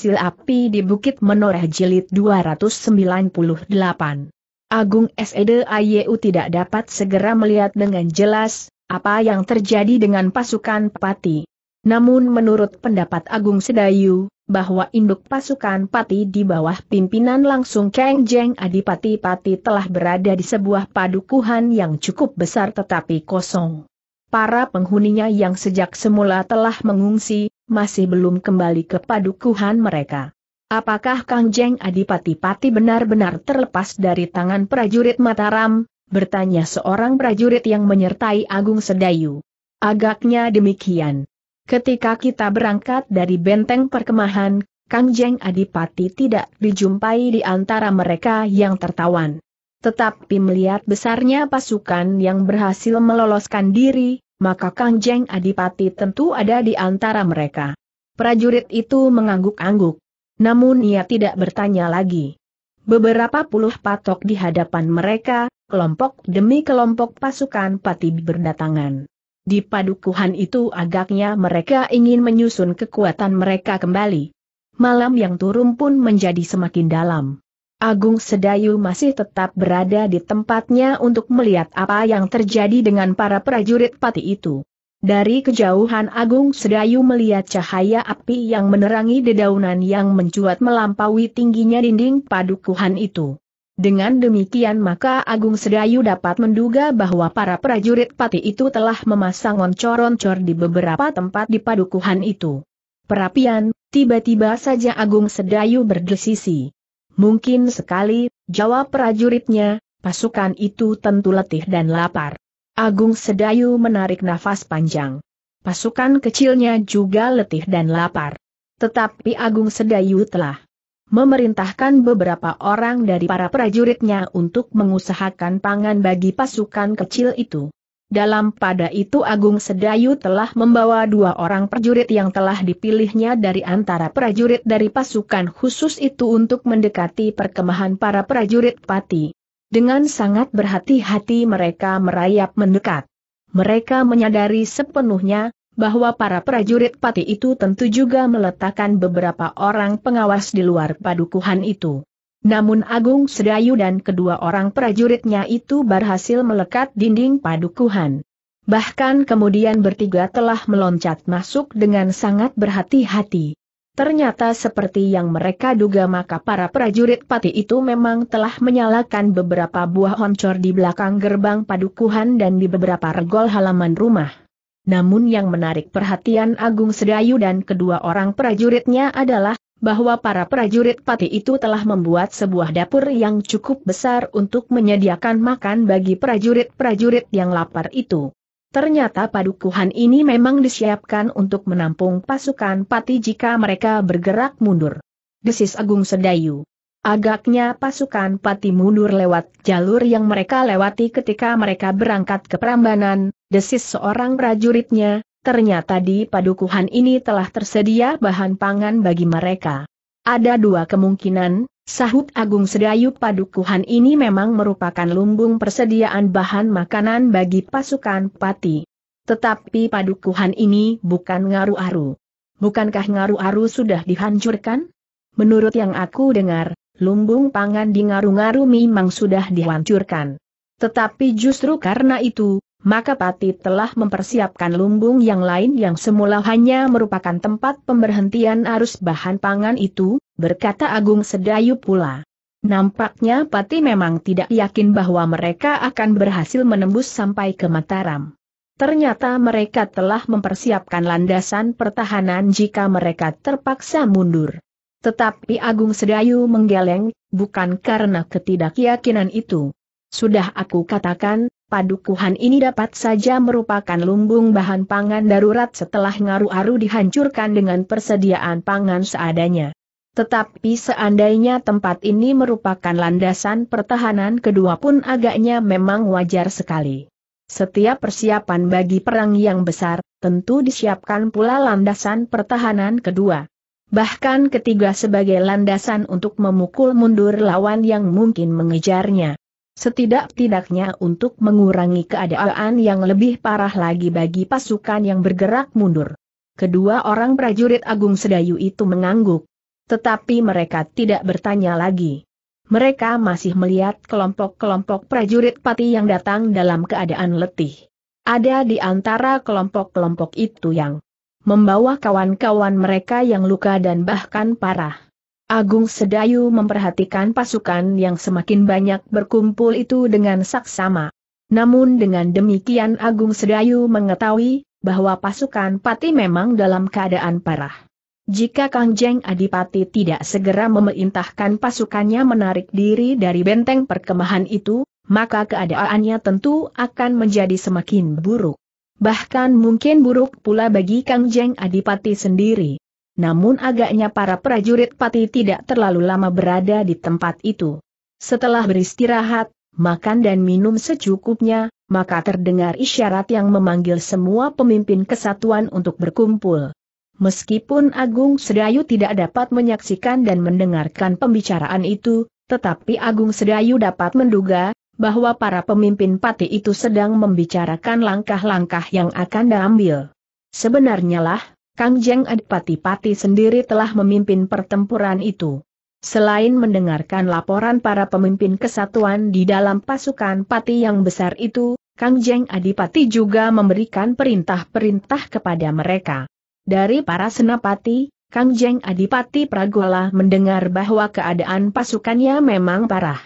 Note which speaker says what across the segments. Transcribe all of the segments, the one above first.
Speaker 1: Sil Api di Bukit Menoreh Jilid 298. Agung S.E.D. Ayu tidak dapat segera melihat dengan jelas, apa yang terjadi dengan pasukan Pati. Namun menurut pendapat Agung Sedayu, bahwa induk pasukan Pati di bawah pimpinan langsung Kang Jeng Adipati Pati telah berada di sebuah padukuhan yang cukup besar tetapi kosong para penghuninya yang sejak semula telah mengungsi, masih belum kembali ke padukuhan mereka. Apakah Kang Jeng Adipati-Pati benar-benar terlepas dari tangan prajurit Mataram? Bertanya seorang prajurit yang menyertai Agung Sedayu. Agaknya demikian. Ketika kita berangkat dari benteng perkemahan, Kang Jeng Adipati tidak dijumpai di antara mereka yang tertawan. Tetapi melihat besarnya pasukan yang berhasil meloloskan diri, maka Kangjeng Adipati tentu ada di antara mereka. Prajurit itu mengangguk-angguk. Namun ia tidak bertanya lagi. Beberapa puluh patok di hadapan mereka, kelompok demi kelompok pasukan pati berdatangan. Di padukuhan itu agaknya mereka ingin menyusun kekuatan mereka kembali. Malam yang turun pun menjadi semakin dalam. Agung Sedayu masih tetap berada di tempatnya untuk melihat apa yang terjadi dengan para prajurit pati itu. Dari kejauhan Agung Sedayu melihat cahaya api yang menerangi dedaunan yang mencuat melampaui tingginya dinding padukuhan itu. Dengan demikian maka Agung Sedayu dapat menduga bahwa para prajurit pati itu telah memasang oncor-oncor di beberapa tempat di padukuhan itu. Perapian, tiba-tiba saja Agung Sedayu berdesisi. Mungkin sekali, jawab prajuritnya, pasukan itu tentu letih dan lapar. Agung Sedayu menarik nafas panjang. Pasukan kecilnya juga letih dan lapar. Tetapi Agung Sedayu telah memerintahkan beberapa orang dari para prajuritnya untuk mengusahakan pangan bagi pasukan kecil itu. Dalam pada itu Agung Sedayu telah membawa dua orang prajurit yang telah dipilihnya dari antara prajurit dari pasukan khusus itu untuk mendekati perkemahan para prajurit pati. Dengan sangat berhati-hati mereka merayap mendekat. Mereka menyadari sepenuhnya, bahwa para prajurit pati itu tentu juga meletakkan beberapa orang pengawas di luar padukuhan itu. Namun Agung Sedayu dan kedua orang prajuritnya itu berhasil melekat dinding padukuhan. Bahkan kemudian bertiga telah meloncat masuk dengan sangat berhati-hati. Ternyata seperti yang mereka duga maka para prajurit pati itu memang telah menyalakan beberapa buah honcor di belakang gerbang padukuhan dan di beberapa regol halaman rumah. Namun yang menarik perhatian Agung Sedayu dan kedua orang prajuritnya adalah bahwa para prajurit pati itu telah membuat sebuah dapur yang cukup besar untuk menyediakan makan bagi prajurit-prajurit yang lapar itu. Ternyata padukuhan ini memang disiapkan untuk menampung pasukan pati jika mereka bergerak mundur. Desis Agung Sedayu. Agaknya pasukan pati mundur lewat jalur yang mereka lewati ketika mereka berangkat ke Prambanan, desis seorang prajuritnya, Ternyata di padukuhan ini telah tersedia bahan pangan bagi mereka. Ada dua kemungkinan, sahut Agung Sedayu padukuhan ini memang merupakan lumbung persediaan bahan makanan bagi pasukan pati. Tetapi padukuhan ini bukan ngaru-aru. Bukankah ngaru-aru sudah dihancurkan? Menurut yang aku dengar, lumbung pangan di ngaru-ngaru memang sudah dihancurkan. Tetapi justru karena itu, maka Pati telah mempersiapkan lumbung yang lain yang semula hanya merupakan tempat pemberhentian arus bahan pangan itu, berkata Agung Sedayu pula. Nampaknya Pati memang tidak yakin bahwa mereka akan berhasil menembus sampai ke Mataram. Ternyata mereka telah mempersiapkan landasan pertahanan jika mereka terpaksa mundur. Tetapi Agung Sedayu menggeleng, bukan karena ketidakyakinan itu. Sudah aku katakan, padukuhan ini dapat saja merupakan lumbung bahan pangan darurat setelah ngaru-aru dihancurkan dengan persediaan pangan seadanya. Tetapi seandainya tempat ini merupakan landasan pertahanan kedua pun agaknya memang wajar sekali. Setiap persiapan bagi perang yang besar, tentu disiapkan pula landasan pertahanan kedua. Bahkan ketiga sebagai landasan untuk memukul mundur lawan yang mungkin mengejarnya. Setidak-tidaknya untuk mengurangi keadaan yang lebih parah lagi bagi pasukan yang bergerak mundur. Kedua orang prajurit Agung Sedayu itu mengangguk. Tetapi mereka tidak bertanya lagi. Mereka masih melihat kelompok-kelompok prajurit pati yang datang dalam keadaan letih. Ada di antara kelompok-kelompok itu yang membawa kawan-kawan mereka yang luka dan bahkan parah. Agung Sedayu memperhatikan pasukan yang semakin banyak berkumpul itu dengan saksama. Namun dengan demikian Agung Sedayu mengetahui bahwa pasukan Pati memang dalam keadaan parah. Jika Kangjeng Adipati tidak segera memerintahkan pasukannya menarik diri dari benteng perkemahan itu, maka keadaannya tentu akan menjadi semakin buruk. Bahkan mungkin buruk pula bagi Kangjeng Adipati sendiri namun agaknya para prajurit pati tidak terlalu lama berada di tempat itu. Setelah beristirahat, makan dan minum secukupnya, maka terdengar isyarat yang memanggil semua pemimpin kesatuan untuk berkumpul. Meskipun Agung Sedayu tidak dapat menyaksikan dan mendengarkan pembicaraan itu, tetapi Agung Sedayu dapat menduga bahwa para pemimpin pati itu sedang membicarakan langkah-langkah yang akan diambil. Sebenarnya lah, Kang Jeng Adipati Pati sendiri telah memimpin pertempuran itu. Selain mendengarkan laporan para pemimpin kesatuan di dalam pasukan Pati yang besar itu, Kang Jeng Adipati juga memberikan perintah-perintah kepada mereka. Dari para senapati, Kang Jeng Adipati Pragola mendengar bahwa keadaan pasukannya memang parah.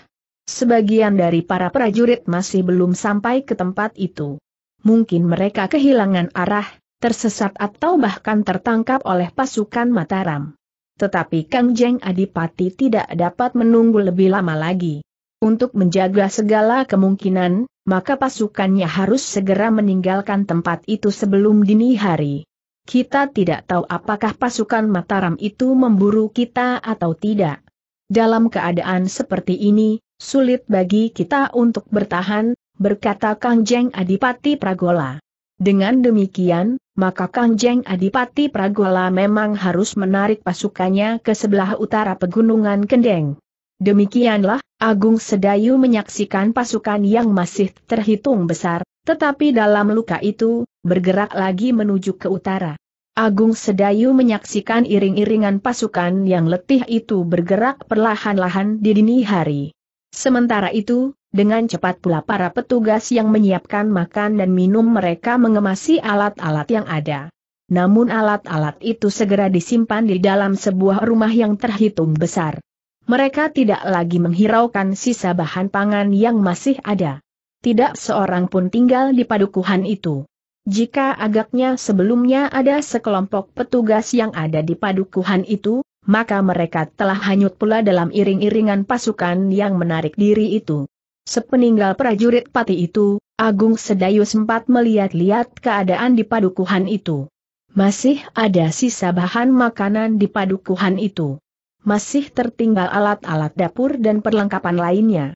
Speaker 1: Sebagian dari para prajurit masih belum sampai ke tempat itu. Mungkin mereka kehilangan arah, tersesat atau bahkan tertangkap oleh pasukan Mataram. Tetapi Kang Jeng Adipati tidak dapat menunggu lebih lama lagi. Untuk menjaga segala kemungkinan, maka pasukannya harus segera meninggalkan tempat itu sebelum dini hari. Kita tidak tahu apakah pasukan Mataram itu memburu kita atau tidak. Dalam keadaan seperti ini, sulit bagi kita untuk bertahan, berkata Kang Jeng Adipati Pragola. Dengan demikian, maka Kangjeng Adipati Pragola memang harus menarik pasukannya ke sebelah utara pegunungan Kendeng. Demikianlah, Agung Sedayu menyaksikan pasukan yang masih terhitung besar, tetapi dalam luka itu, bergerak lagi menuju ke utara. Agung Sedayu menyaksikan iring-iringan pasukan yang letih itu bergerak perlahan-lahan di dini hari. Sementara itu, dengan cepat pula para petugas yang menyiapkan makan dan minum mereka mengemasi alat-alat yang ada. Namun alat-alat itu segera disimpan di dalam sebuah rumah yang terhitung besar. Mereka tidak lagi menghiraukan sisa bahan pangan yang masih ada. Tidak seorang pun tinggal di padukuhan itu. Jika agaknya sebelumnya ada sekelompok petugas yang ada di padukuhan itu, maka mereka telah hanyut pula dalam iring-iringan pasukan yang menarik diri itu. Sepeninggal prajurit pati itu, Agung Sedayu sempat melihat-lihat keadaan di padukuhan itu. Masih ada sisa bahan makanan di padukuhan itu. Masih tertinggal alat-alat dapur dan perlengkapan lainnya.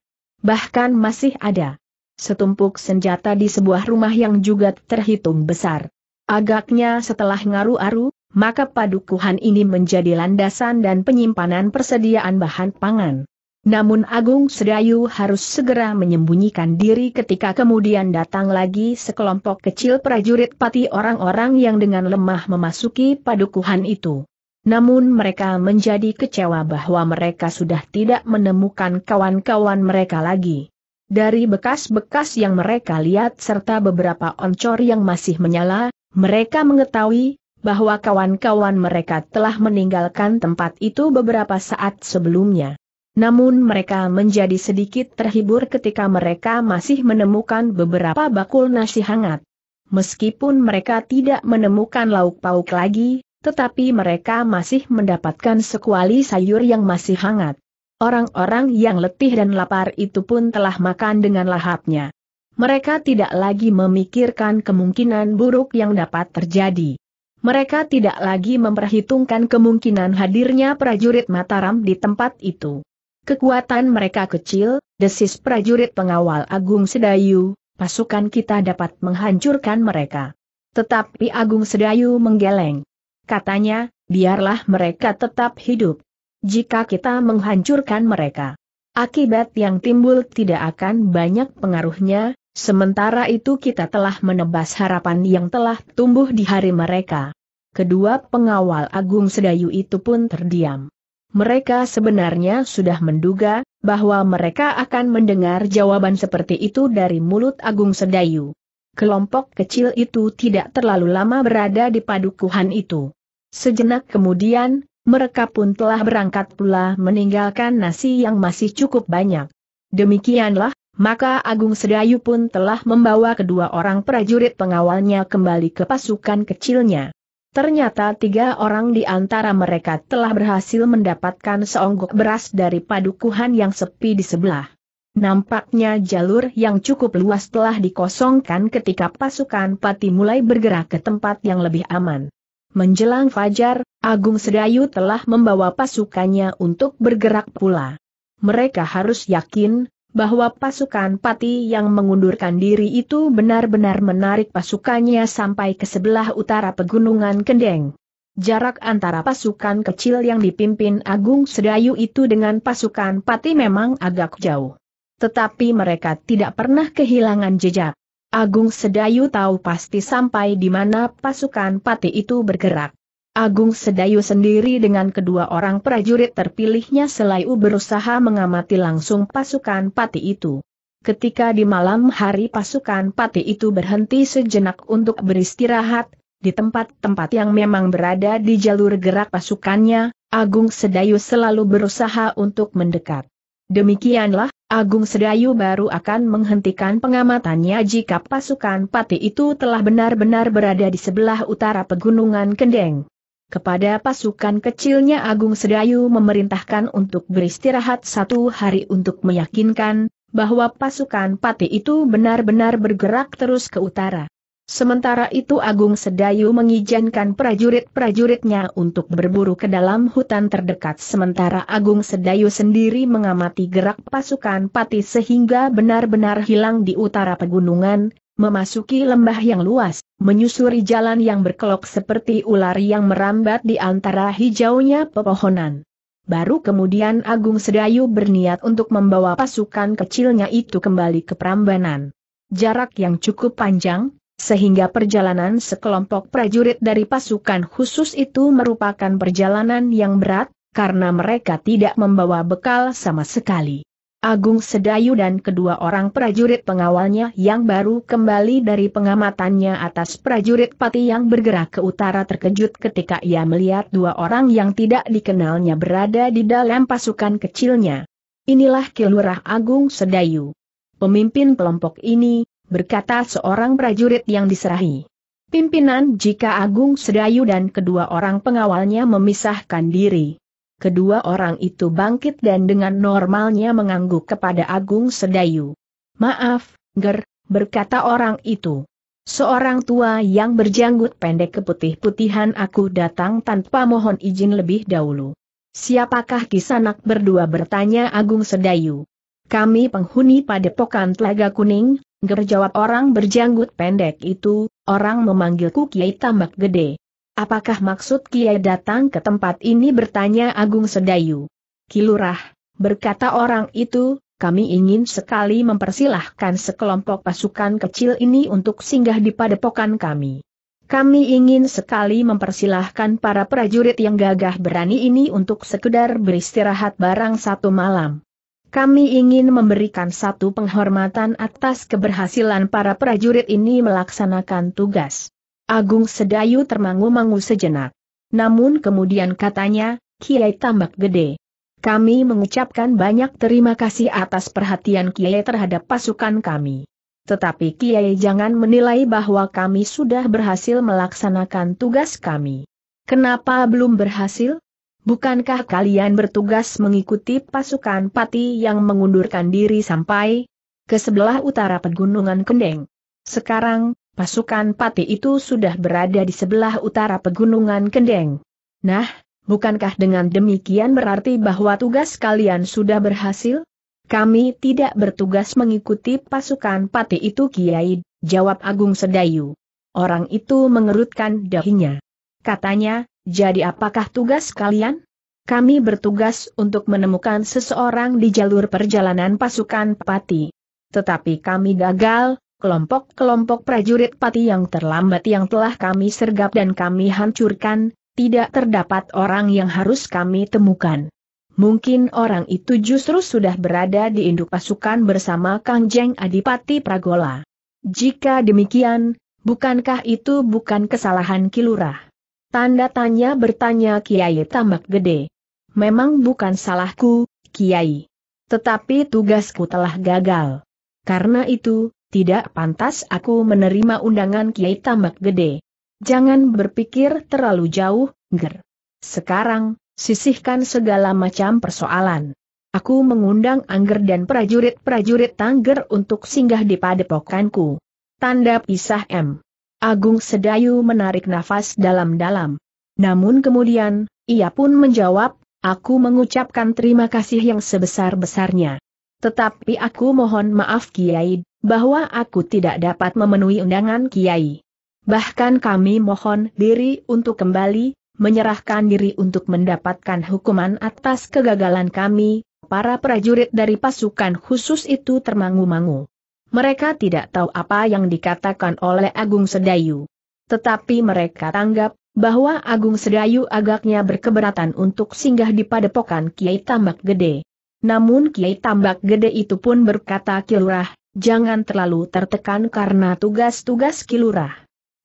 Speaker 1: Bahkan masih ada setumpuk senjata di sebuah rumah yang juga terhitung besar. Agaknya setelah ngaru-aru, maka padukuhan ini menjadi landasan dan penyimpanan persediaan bahan pangan. Namun Agung Sedayu harus segera menyembunyikan diri ketika kemudian datang lagi sekelompok kecil prajurit pati orang-orang yang dengan lemah memasuki padukuhan itu. Namun mereka menjadi kecewa bahwa mereka sudah tidak menemukan kawan-kawan mereka lagi. Dari bekas-bekas yang mereka lihat serta beberapa oncor yang masih menyala, mereka mengetahui bahwa kawan-kawan mereka telah meninggalkan tempat itu beberapa saat sebelumnya. Namun mereka menjadi sedikit terhibur ketika mereka masih menemukan beberapa bakul nasi hangat. Meskipun mereka tidak menemukan lauk pauk lagi, tetapi mereka masih mendapatkan sekuali sayur yang masih hangat. Orang-orang yang letih dan lapar itu pun telah makan dengan lahapnya. Mereka tidak lagi memikirkan kemungkinan buruk yang dapat terjadi. Mereka tidak lagi memperhitungkan kemungkinan hadirnya prajurit Mataram di tempat itu. Kekuatan mereka kecil, desis prajurit pengawal Agung Sedayu, pasukan kita dapat menghancurkan mereka. Tetapi Agung Sedayu menggeleng. Katanya, biarlah mereka tetap hidup. Jika kita menghancurkan mereka, akibat yang timbul tidak akan banyak pengaruhnya, sementara itu kita telah menebas harapan yang telah tumbuh di hari mereka. Kedua pengawal Agung Sedayu itu pun terdiam. Mereka sebenarnya sudah menduga bahwa mereka akan mendengar jawaban seperti itu dari mulut Agung Sedayu. Kelompok kecil itu tidak terlalu lama berada di padukuhan itu. Sejenak kemudian, mereka pun telah berangkat pula meninggalkan nasi yang masih cukup banyak. Demikianlah, maka Agung Sedayu pun telah membawa kedua orang prajurit pengawalnya kembali ke pasukan kecilnya. Ternyata tiga orang di antara mereka telah berhasil mendapatkan seonggok beras dari padukuhan yang sepi di sebelah. Nampaknya jalur yang cukup luas telah dikosongkan ketika pasukan pati mulai bergerak ke tempat yang lebih aman. Menjelang fajar, Agung Sedayu telah membawa pasukannya untuk bergerak pula. Mereka harus yakin bahwa pasukan Pati yang mengundurkan diri itu benar-benar menarik pasukannya sampai ke sebelah utara pegunungan Kendeng. Jarak antara pasukan kecil yang dipimpin Agung Sedayu itu dengan pasukan Pati memang agak jauh. Tetapi mereka tidak pernah kehilangan jejak. Agung Sedayu tahu pasti sampai di mana pasukan Pati itu bergerak. Agung Sedayu sendiri dengan kedua orang prajurit terpilihnya selayu berusaha mengamati langsung pasukan pati itu. Ketika di malam hari pasukan pati itu berhenti sejenak untuk beristirahat, di tempat-tempat yang memang berada di jalur gerak pasukannya, Agung Sedayu selalu berusaha untuk mendekat. Demikianlah, Agung Sedayu baru akan menghentikan pengamatannya jika pasukan pati itu telah benar-benar berada di sebelah utara pegunungan Kendeng. Kepada pasukan kecilnya Agung Sedayu memerintahkan untuk beristirahat satu hari untuk meyakinkan bahwa pasukan Pati itu benar-benar bergerak terus ke utara. Sementara itu Agung Sedayu mengizinkan prajurit-prajuritnya untuk berburu ke dalam hutan terdekat sementara Agung Sedayu sendiri mengamati gerak pasukan pati sehingga benar-benar hilang di utara pegunungan, memasuki lembah yang luas menyusuri jalan yang berkelok seperti ular yang merambat di antara hijaunya pepohonan. Baru kemudian Agung Sedayu berniat untuk membawa pasukan kecilnya itu kembali ke Prambanan. Jarak yang cukup panjang, sehingga perjalanan sekelompok prajurit dari pasukan khusus itu merupakan perjalanan yang berat, karena mereka tidak membawa bekal sama sekali. Agung Sedayu dan kedua orang prajurit pengawalnya yang baru kembali dari pengamatannya atas prajurit pati yang bergerak ke utara terkejut ketika ia melihat dua orang yang tidak dikenalnya berada di dalam pasukan kecilnya. Inilah Kilurah Agung Sedayu. Pemimpin kelompok ini, berkata seorang prajurit yang diserahi. Pimpinan jika Agung Sedayu dan kedua orang pengawalnya memisahkan diri. Kedua orang itu bangkit dan dengan normalnya mengangguk kepada Agung Sedayu. Maaf, Ger, berkata orang itu. Seorang tua yang berjanggut pendek keputih-putihan aku datang tanpa mohon izin lebih dahulu. Siapakah kisanak berdua bertanya Agung Sedayu. Kami penghuni padepokan Telaga Kuning, Ger jawab orang berjanggut pendek itu, orang memanggilku Kiai Tambak Gede. Apakah maksud Kiai datang ke tempat ini bertanya Agung Sedayu? Kilurah, berkata orang itu, kami ingin sekali mempersilahkan sekelompok pasukan kecil ini untuk singgah di padepokan kami. Kami ingin sekali mempersilahkan para prajurit yang gagah berani ini untuk sekedar beristirahat barang satu malam. Kami ingin memberikan satu penghormatan atas keberhasilan para prajurit ini melaksanakan tugas. Agung Sedayu termangu-mangu sejenak. Namun kemudian katanya, Kiai Tambak Gede. Kami mengucapkan banyak terima kasih atas perhatian Kiai terhadap pasukan kami. Tetapi Kiai jangan menilai bahwa kami sudah berhasil melaksanakan tugas kami. Kenapa belum berhasil? Bukankah kalian bertugas mengikuti pasukan pati yang mengundurkan diri sampai ke sebelah utara pegunungan Kendeng? Sekarang, pasukan pati itu sudah berada di sebelah utara pegunungan Kendeng. Nah, bukankah dengan demikian berarti bahwa tugas kalian sudah berhasil? Kami tidak bertugas mengikuti pasukan pati itu Kiai, jawab Agung Sedayu. Orang itu mengerutkan dahinya. Katanya, jadi apakah tugas kalian? Kami bertugas untuk menemukan seseorang di jalur perjalanan pasukan Pati. Tetapi kami gagal, kelompok-kelompok prajurit pati yang terlambat yang telah kami sergap dan kami hancurkan, tidak terdapat orang yang harus kami temukan. Mungkin orang itu justru sudah berada di induk pasukan bersama Kang Jeng Adipati Pragola. Jika demikian, bukankah itu bukan kesalahan Kilurah? Tanda tanya bertanya Kiai Tambak Gede. Memang bukan salahku, Kiai. Tetapi tugasku telah gagal. Karena itu, tidak pantas aku menerima undangan Kiai Tambak Gede. Jangan berpikir terlalu jauh, Ger. Sekarang, sisihkan segala macam persoalan. Aku mengundang Angger dan prajurit-prajurit Tangger untuk singgah di padepokanku. Tanda pisah M. Agung Sedayu menarik nafas dalam-dalam. Namun kemudian, ia pun menjawab, aku mengucapkan terima kasih yang sebesar-besarnya. Tetapi aku mohon maaf Kiai, bahwa aku tidak dapat memenuhi undangan Kiai. Bahkan kami mohon diri untuk kembali, menyerahkan diri untuk mendapatkan hukuman atas kegagalan kami, para prajurit dari pasukan khusus itu termangu-mangu. Mereka tidak tahu apa yang dikatakan oleh Agung Sedayu. Tetapi mereka tanggap, bahwa Agung Sedayu agaknya berkeberatan untuk singgah di padepokan Kiai Tambak Gede. Namun Kiai Tambak Gede itu pun berkata Kilurah, jangan terlalu tertekan karena tugas-tugas kilurah.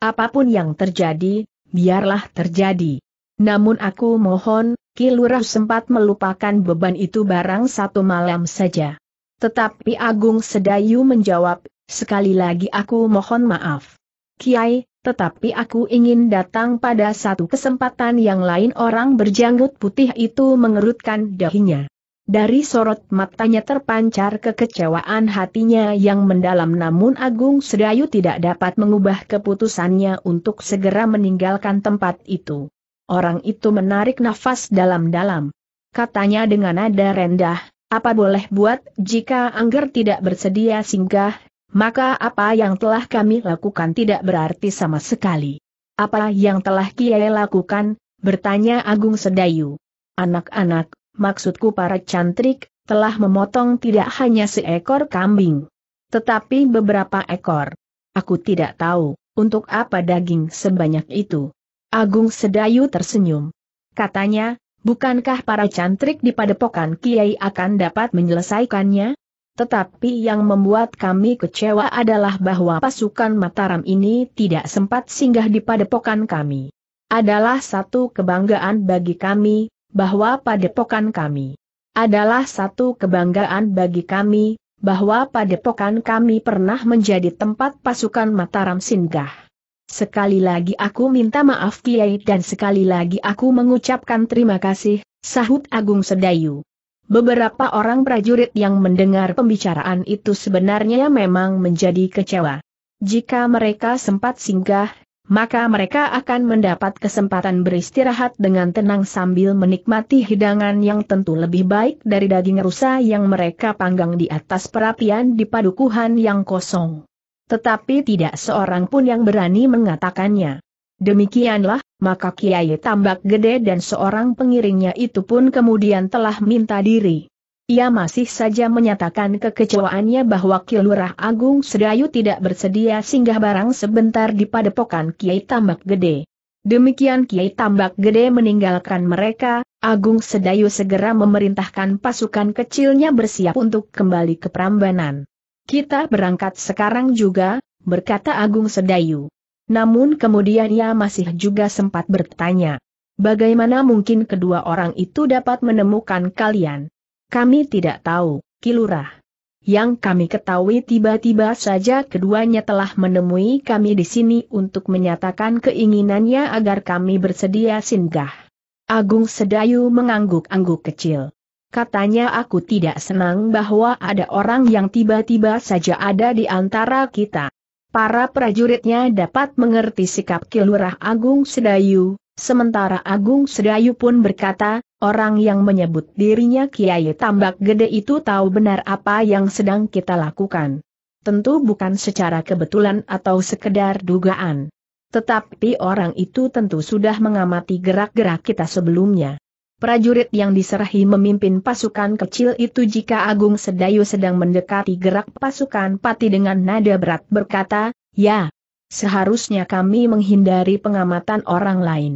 Speaker 1: Apapun yang terjadi, biarlah terjadi. Namun aku mohon, kilurah sempat melupakan beban itu barang satu malam saja. Tetapi Agung Sedayu menjawab, sekali lagi aku mohon maaf. Kiai, tetapi aku ingin datang pada satu kesempatan yang lain orang berjanggut putih itu mengerutkan dahinya. Dari sorot matanya terpancar kekecewaan hatinya yang mendalam namun Agung Sedayu tidak dapat mengubah keputusannya untuk segera meninggalkan tempat itu. Orang itu menarik nafas dalam-dalam. Katanya dengan nada rendah, apa boleh buat jika Angger tidak bersedia singgah, maka apa yang telah kami lakukan tidak berarti sama sekali. Apa yang telah Kiai lakukan, bertanya Agung Sedayu. Anak-anak, maksudku para cantrik, telah memotong tidak hanya seekor kambing. Tetapi beberapa ekor. Aku tidak tahu, untuk apa daging sebanyak itu. Agung Sedayu tersenyum. Katanya, bukankah para cantrik di padepokan Kiai akan dapat menyelesaikannya? Tetapi yang membuat kami kecewa adalah bahwa pasukan Mataram ini tidak sempat singgah di padepokan kami. Adalah satu kebanggaan bagi kami, bahwa padepokan kami adalah satu kebanggaan bagi kami, bahwa padepokan kami pernah menjadi tempat pasukan Mataram Singgah. Sekali lagi aku minta maaf Kiai dan sekali lagi aku mengucapkan terima kasih, sahut Agung Sedayu. Beberapa orang prajurit yang mendengar pembicaraan itu sebenarnya memang menjadi kecewa. Jika mereka sempat singgah maka mereka akan mendapat kesempatan beristirahat dengan tenang sambil menikmati hidangan yang tentu lebih baik dari daging rusa yang mereka panggang di atas perapian di padukuhan yang kosong. Tetapi tidak seorang pun yang berani mengatakannya. Demikianlah, maka Kiai Tambak Gede dan seorang pengiringnya itu pun kemudian telah minta diri. Ia masih saja menyatakan kekecewaannya bahwa Kilurah Agung Sedayu tidak bersedia singgah barang sebentar di padepokan Kiai Tambak Gede. Demikian Kiai Tambak Gede meninggalkan mereka, Agung Sedayu segera memerintahkan pasukan kecilnya bersiap untuk kembali ke Prambanan. Kita berangkat sekarang juga, berkata Agung Sedayu. Namun kemudian ia masih juga sempat bertanya, bagaimana mungkin kedua orang itu dapat menemukan kalian? Kami tidak tahu, Kilurah. Yang kami ketahui tiba-tiba saja keduanya telah menemui kami di sini untuk menyatakan keinginannya agar kami bersedia singgah. Agung Sedayu mengangguk-angguk kecil. Katanya aku tidak senang bahwa ada orang yang tiba-tiba saja ada di antara kita. Para prajuritnya dapat mengerti sikap Kilurah Agung Sedayu, Sementara Agung Sedayu pun berkata, orang yang menyebut dirinya Kiai Tambak Gede itu tahu benar apa yang sedang kita lakukan. Tentu bukan secara kebetulan atau sekedar dugaan. Tetapi orang itu tentu sudah mengamati gerak-gerak kita sebelumnya. Prajurit yang diserahi memimpin pasukan kecil itu jika Agung Sedayu sedang mendekati gerak pasukan pati dengan nada berat berkata, Ya, Seharusnya kami menghindari pengamatan orang lain.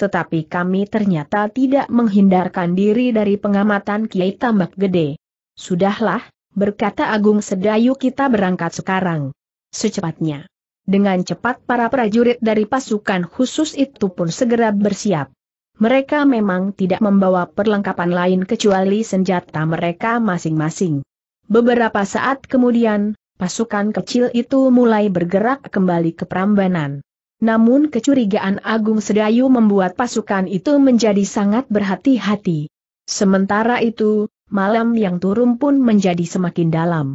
Speaker 1: Tetapi kami ternyata tidak menghindarkan diri dari pengamatan Kiai Tambak Gede. Sudahlah, berkata Agung Sedayu kita berangkat sekarang. Secepatnya. Dengan cepat para prajurit dari pasukan khusus itu pun segera bersiap. Mereka memang tidak membawa perlengkapan lain kecuali senjata mereka masing-masing. Beberapa saat kemudian, pasukan kecil itu mulai bergerak kembali ke Prambanan. Namun kecurigaan Agung Sedayu membuat pasukan itu menjadi sangat berhati-hati. Sementara itu, malam yang turun pun menjadi semakin dalam.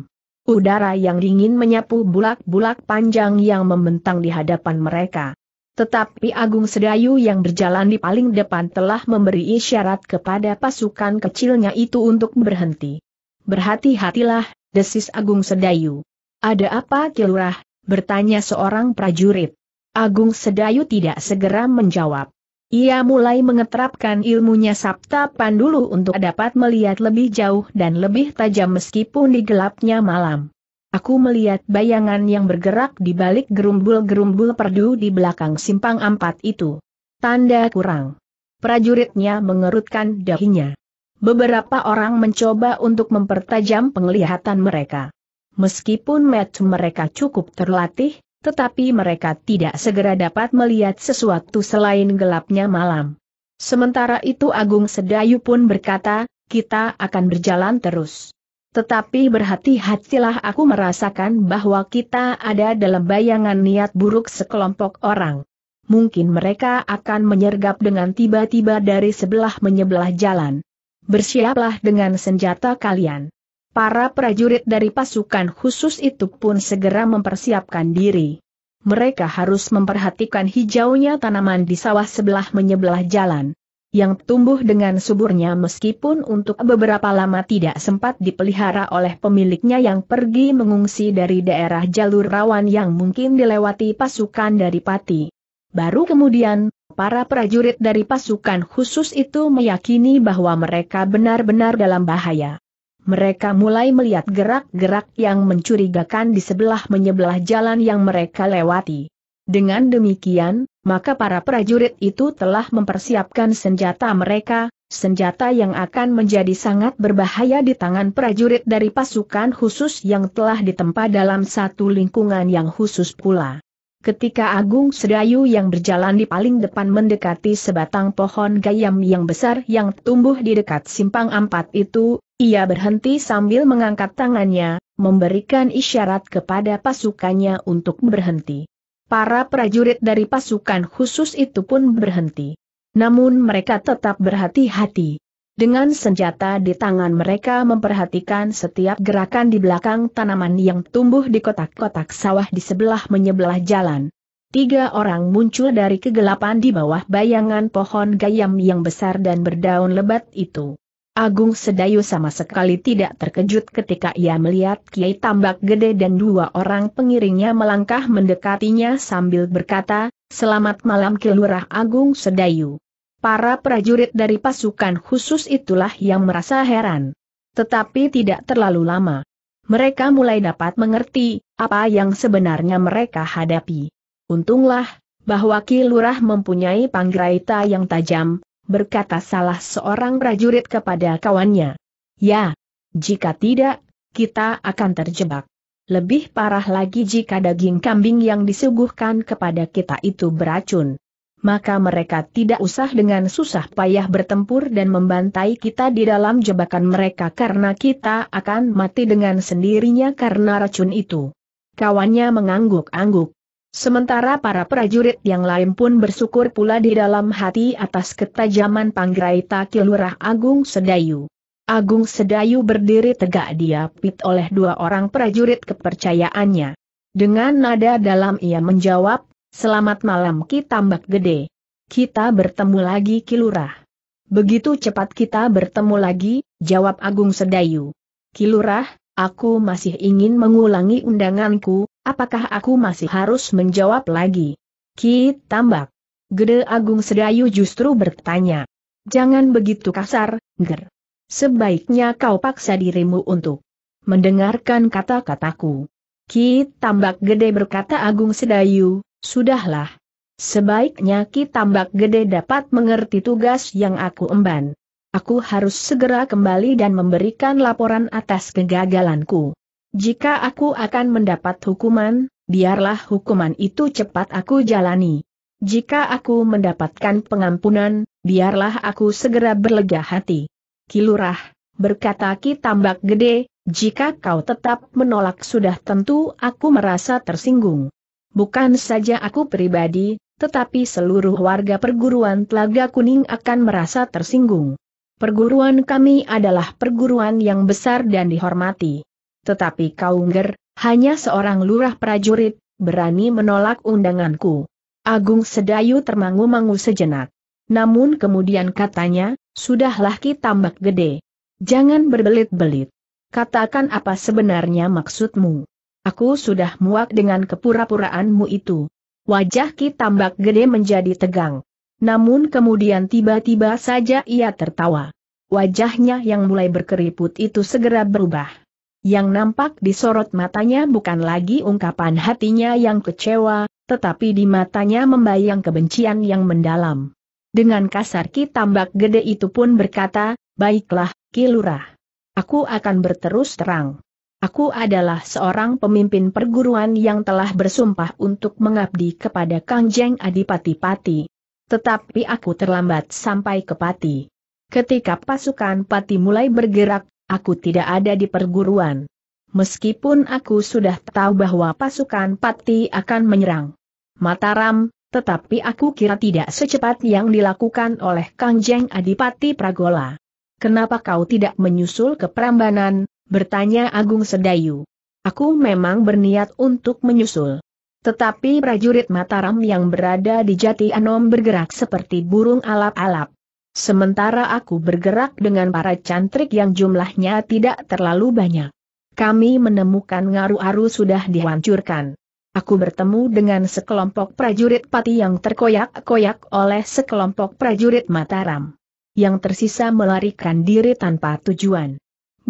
Speaker 1: Udara yang dingin menyapu bulak-bulak panjang yang membentang di hadapan mereka. Tetapi Agung Sedayu yang berjalan di paling depan telah memberi isyarat kepada pasukan kecilnya itu untuk berhenti. Berhati-hatilah, desis Agung Sedayu. Ada apa Kilurah? bertanya seorang prajurit. Agung Sedayu tidak segera menjawab. Ia mulai mengetrapkan ilmunya Sabta Pandulu untuk dapat melihat lebih jauh dan lebih tajam meskipun di gelapnya malam. Aku melihat bayangan yang bergerak di balik gerumbul-gerumbul perdu di belakang simpang empat itu. Tanda kurang. Prajuritnya mengerutkan dahinya. Beberapa orang mencoba untuk mempertajam penglihatan mereka. Meskipun match mereka cukup terlatih, tetapi mereka tidak segera dapat melihat sesuatu selain gelapnya malam. Sementara itu Agung Sedayu pun berkata, kita akan berjalan terus. Tetapi berhati-hatilah aku merasakan bahwa kita ada dalam bayangan niat buruk sekelompok orang. Mungkin mereka akan menyergap dengan tiba-tiba dari sebelah menyebelah jalan. Bersiaplah dengan senjata kalian. Para prajurit dari pasukan khusus itu pun segera mempersiapkan diri. Mereka harus memperhatikan hijaunya tanaman di sawah sebelah menyebelah jalan. Yang tumbuh dengan suburnya meskipun untuk beberapa lama tidak sempat dipelihara oleh pemiliknya yang pergi mengungsi dari daerah jalur rawan yang mungkin dilewati pasukan dari Pati. Baru kemudian, para prajurit dari pasukan khusus itu meyakini bahwa mereka benar-benar dalam bahaya mereka mulai melihat gerak-gerak yang mencurigakan di sebelah-menyebelah jalan yang mereka lewati. Dengan demikian, maka para prajurit itu telah mempersiapkan senjata mereka, senjata yang akan menjadi sangat berbahaya di tangan prajurit dari pasukan khusus yang telah ditempa dalam satu lingkungan yang khusus pula. Ketika Agung Sedayu yang berjalan di paling depan mendekati sebatang pohon gayam yang besar yang tumbuh di dekat simpang empat itu, ia berhenti sambil mengangkat tangannya, memberikan isyarat kepada pasukannya untuk berhenti. Para prajurit dari pasukan khusus itu pun berhenti. Namun mereka tetap berhati-hati. Dengan senjata di tangan mereka memperhatikan setiap gerakan di belakang tanaman yang tumbuh di kotak-kotak sawah di sebelah menyebelah jalan. Tiga orang muncul dari kegelapan di bawah bayangan pohon gayam yang besar dan berdaun lebat itu. Agung Sedayu sama sekali tidak terkejut ketika ia melihat Kiai Tambak Gede dan dua orang pengiringnya melangkah mendekatinya sambil berkata, Selamat malam Kelurah Agung Sedayu. Para prajurit dari pasukan khusus itulah yang merasa heran. Tetapi tidak terlalu lama. Mereka mulai dapat mengerti apa yang sebenarnya mereka hadapi. Untunglah, bahwa Ki Lurah mempunyai panggraita yang tajam, berkata salah seorang prajurit kepada kawannya. Ya, jika tidak, kita akan terjebak. Lebih parah lagi jika daging kambing yang disuguhkan kepada kita itu beracun maka mereka tidak usah dengan susah payah bertempur dan membantai kita di dalam jebakan mereka karena kita akan mati dengan sendirinya karena racun itu. Kawannya mengangguk-angguk. Sementara para prajurit yang lain pun bersyukur pula di dalam hati atas ketajaman Panggraita Kilurah Agung Sedayu. Agung Sedayu berdiri tegak diapit oleh dua orang prajurit kepercayaannya. Dengan nada dalam ia menjawab, Selamat malam Ki Tambak Gede. Kita bertemu lagi Ki Lurah. Begitu cepat kita bertemu lagi, jawab Agung Sedayu. Ki Lurah, aku masih ingin mengulangi undanganku, apakah aku masih harus menjawab lagi? Ki Tambak. Gede Agung Sedayu justru bertanya. Jangan begitu kasar, Ger. Sebaiknya kau paksa dirimu untuk mendengarkan kata-kataku. Ki Tambak Gede berkata Agung Sedayu, Sudahlah. Sebaiknya Ki Tambak Gede dapat mengerti tugas yang aku emban. Aku harus segera kembali dan memberikan laporan atas kegagalanku. Jika aku akan mendapat hukuman, biarlah hukuman itu cepat aku jalani. Jika aku mendapatkan pengampunan, biarlah aku segera berlega hati. Kilurah, berkata Ki Tambak Gede, jika kau tetap menolak sudah tentu aku merasa tersinggung. Bukan saja aku pribadi, tetapi seluruh warga perguruan Telaga Kuning akan merasa tersinggung. Perguruan kami adalah perguruan yang besar dan dihormati. Tetapi Kaungger, hanya seorang lurah prajurit, berani menolak undanganku. Agung Sedayu termangu-mangu sejenak. Namun kemudian katanya, sudahlah kita tambak gede. Jangan berbelit-belit. Katakan apa sebenarnya maksudmu. Aku sudah muak dengan kepura-puraanmu itu. Wajah Ki Tambak Gede menjadi tegang. Namun kemudian tiba-tiba saja ia tertawa. Wajahnya yang mulai berkeriput itu segera berubah. Yang nampak di sorot matanya bukan lagi ungkapan hatinya yang kecewa, tetapi di matanya membayang kebencian yang mendalam. Dengan kasar Ki Tambak Gede itu pun berkata, Baiklah, Ki Lurah. Aku akan berterus terang. Aku adalah seorang pemimpin perguruan yang telah bersumpah untuk mengabdi kepada Kangjeng Adipati Pati. Tetapi aku terlambat sampai ke Pati. Ketika pasukan Pati mulai bergerak, aku tidak ada di perguruan. Meskipun aku sudah tahu bahwa pasukan Pati akan menyerang Mataram, tetapi aku kira tidak secepat yang dilakukan oleh Kangjeng Adipati Pragola. Kenapa kau tidak menyusul ke Prambanan, Bertanya Agung Sedayu. Aku memang berniat untuk menyusul. Tetapi prajurit Mataram yang berada di Jati Anom bergerak seperti burung alap-alap. Sementara aku bergerak dengan para cantrik yang jumlahnya tidak terlalu banyak. Kami menemukan ngaru-aru sudah dihancurkan. Aku bertemu dengan sekelompok prajurit pati yang terkoyak-koyak oleh sekelompok prajurit Mataram. Yang tersisa melarikan diri tanpa tujuan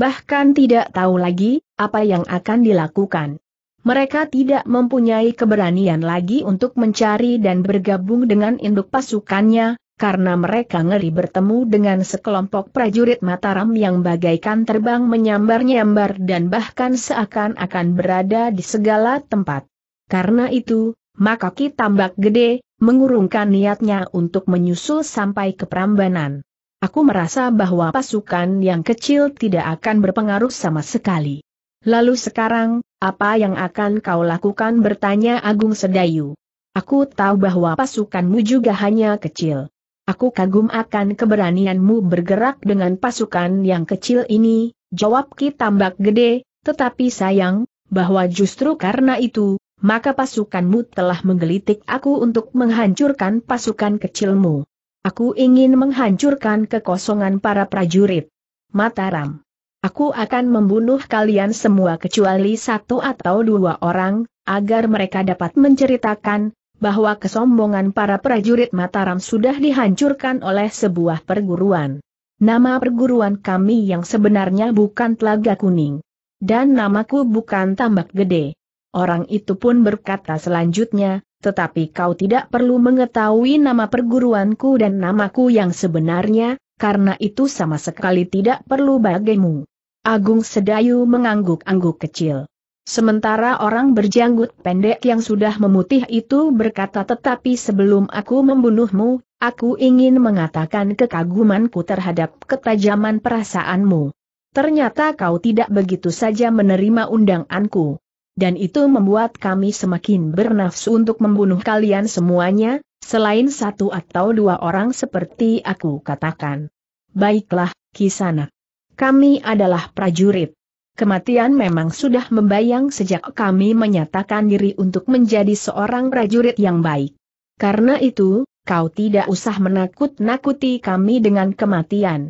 Speaker 1: bahkan tidak tahu lagi apa yang akan dilakukan. Mereka tidak mempunyai keberanian lagi untuk mencari dan bergabung dengan induk pasukannya, karena mereka ngeri bertemu dengan sekelompok prajurit Mataram yang bagaikan terbang menyambar-nyambar dan bahkan seakan-akan berada di segala tempat. Karena itu, maka Ki Tambak Gede, mengurungkan niatnya untuk menyusul sampai ke Prambanan. Aku merasa bahwa pasukan yang kecil tidak akan berpengaruh sama sekali. Lalu sekarang, apa yang akan kau lakukan bertanya Agung Sedayu. Aku tahu bahwa pasukanmu juga hanya kecil. Aku kagum akan keberanianmu bergerak dengan pasukan yang kecil ini, jawab Ki Tambak Gede, tetapi sayang, bahwa justru karena itu, maka pasukanmu telah menggelitik aku untuk menghancurkan pasukan kecilmu. Aku ingin menghancurkan kekosongan para prajurit. Mataram. Aku akan membunuh kalian semua kecuali satu atau dua orang, agar mereka dapat menceritakan, bahwa kesombongan para prajurit Mataram sudah dihancurkan oleh sebuah perguruan. Nama perguruan kami yang sebenarnya bukan Telaga Kuning. Dan namaku bukan Tambak Gede. Orang itu pun berkata selanjutnya, tetapi kau tidak perlu mengetahui nama perguruanku dan namaku yang sebenarnya, karena itu sama sekali tidak perlu bagimu. Agung Sedayu mengangguk-angguk kecil. Sementara orang berjanggut pendek yang sudah memutih itu berkata tetapi sebelum aku membunuhmu, aku ingin mengatakan kekagumanku terhadap ketajaman perasaanmu. Ternyata kau tidak begitu saja menerima undanganku dan itu membuat kami semakin bernafsu untuk membunuh kalian semuanya, selain satu atau dua orang seperti aku katakan. Baiklah, Kisana. Kami adalah prajurit. Kematian memang sudah membayang sejak kami menyatakan diri untuk menjadi seorang prajurit yang baik. Karena itu, kau tidak usah menakut-nakuti kami dengan kematian.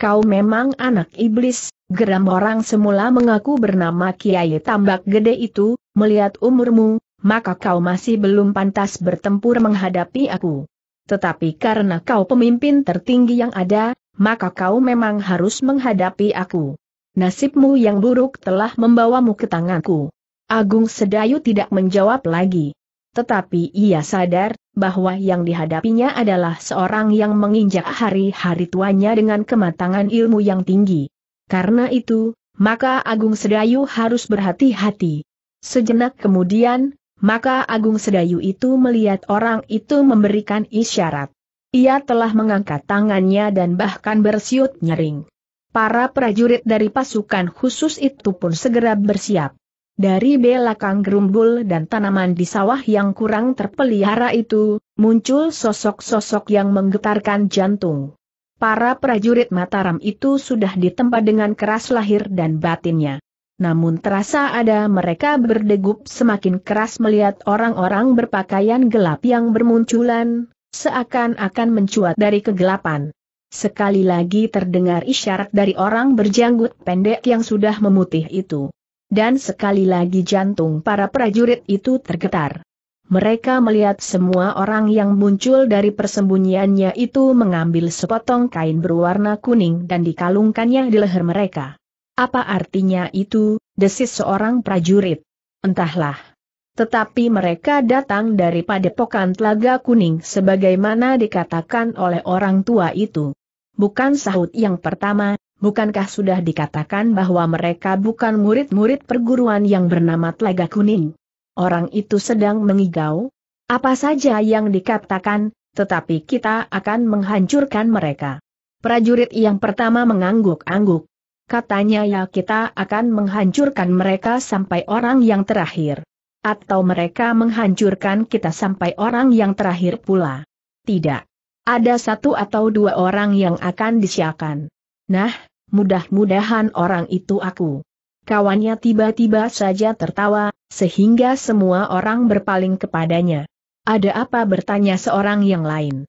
Speaker 1: Kau memang anak iblis, Geram orang semula mengaku bernama Kiai Tambak Gede itu, melihat umurmu, maka kau masih belum pantas bertempur menghadapi aku. Tetapi karena kau pemimpin tertinggi yang ada, maka kau memang harus menghadapi aku. Nasibmu yang buruk telah membawamu ke tanganku. Agung Sedayu tidak menjawab lagi. Tetapi ia sadar, bahwa yang dihadapinya adalah seorang yang menginjak hari-hari tuanya dengan kematangan ilmu yang tinggi. Karena itu, maka Agung Sedayu harus berhati-hati. Sejenak kemudian, maka Agung Sedayu itu melihat orang itu memberikan isyarat. Ia telah mengangkat tangannya dan bahkan bersiut nyering. Para prajurit dari pasukan khusus itu pun segera bersiap. Dari belakang gerumbul dan tanaman di sawah yang kurang terpelihara itu, muncul sosok-sosok yang menggetarkan jantung para prajurit Mataram itu sudah ditempa dengan keras lahir dan batinnya. Namun terasa ada mereka berdegup semakin keras melihat orang-orang berpakaian gelap yang bermunculan, seakan-akan mencuat dari kegelapan. Sekali lagi terdengar isyarat dari orang berjanggut pendek yang sudah memutih itu. Dan sekali lagi jantung para prajurit itu tergetar mereka melihat semua orang yang muncul dari persembunyiannya itu mengambil sepotong kain berwarna kuning dan dikalungkannya di leher mereka. Apa artinya itu, desis seorang prajurit? Entahlah. Tetapi mereka datang dari padepokan Telaga Kuning sebagaimana dikatakan oleh orang tua itu. Bukan sahut yang pertama, bukankah sudah dikatakan bahwa mereka bukan murid-murid perguruan yang bernama Telaga Kuning? orang itu sedang mengigau? Apa saja yang dikatakan, tetapi kita akan menghancurkan mereka. Prajurit yang pertama mengangguk-angguk. Katanya ya kita akan menghancurkan mereka sampai orang yang terakhir. Atau mereka menghancurkan kita sampai orang yang terakhir pula. Tidak. Ada satu atau dua orang yang akan disiakan. Nah, mudah-mudahan orang itu aku kawannya tiba-tiba saja tertawa, sehingga semua orang berpaling kepadanya. Ada apa bertanya seorang yang lain?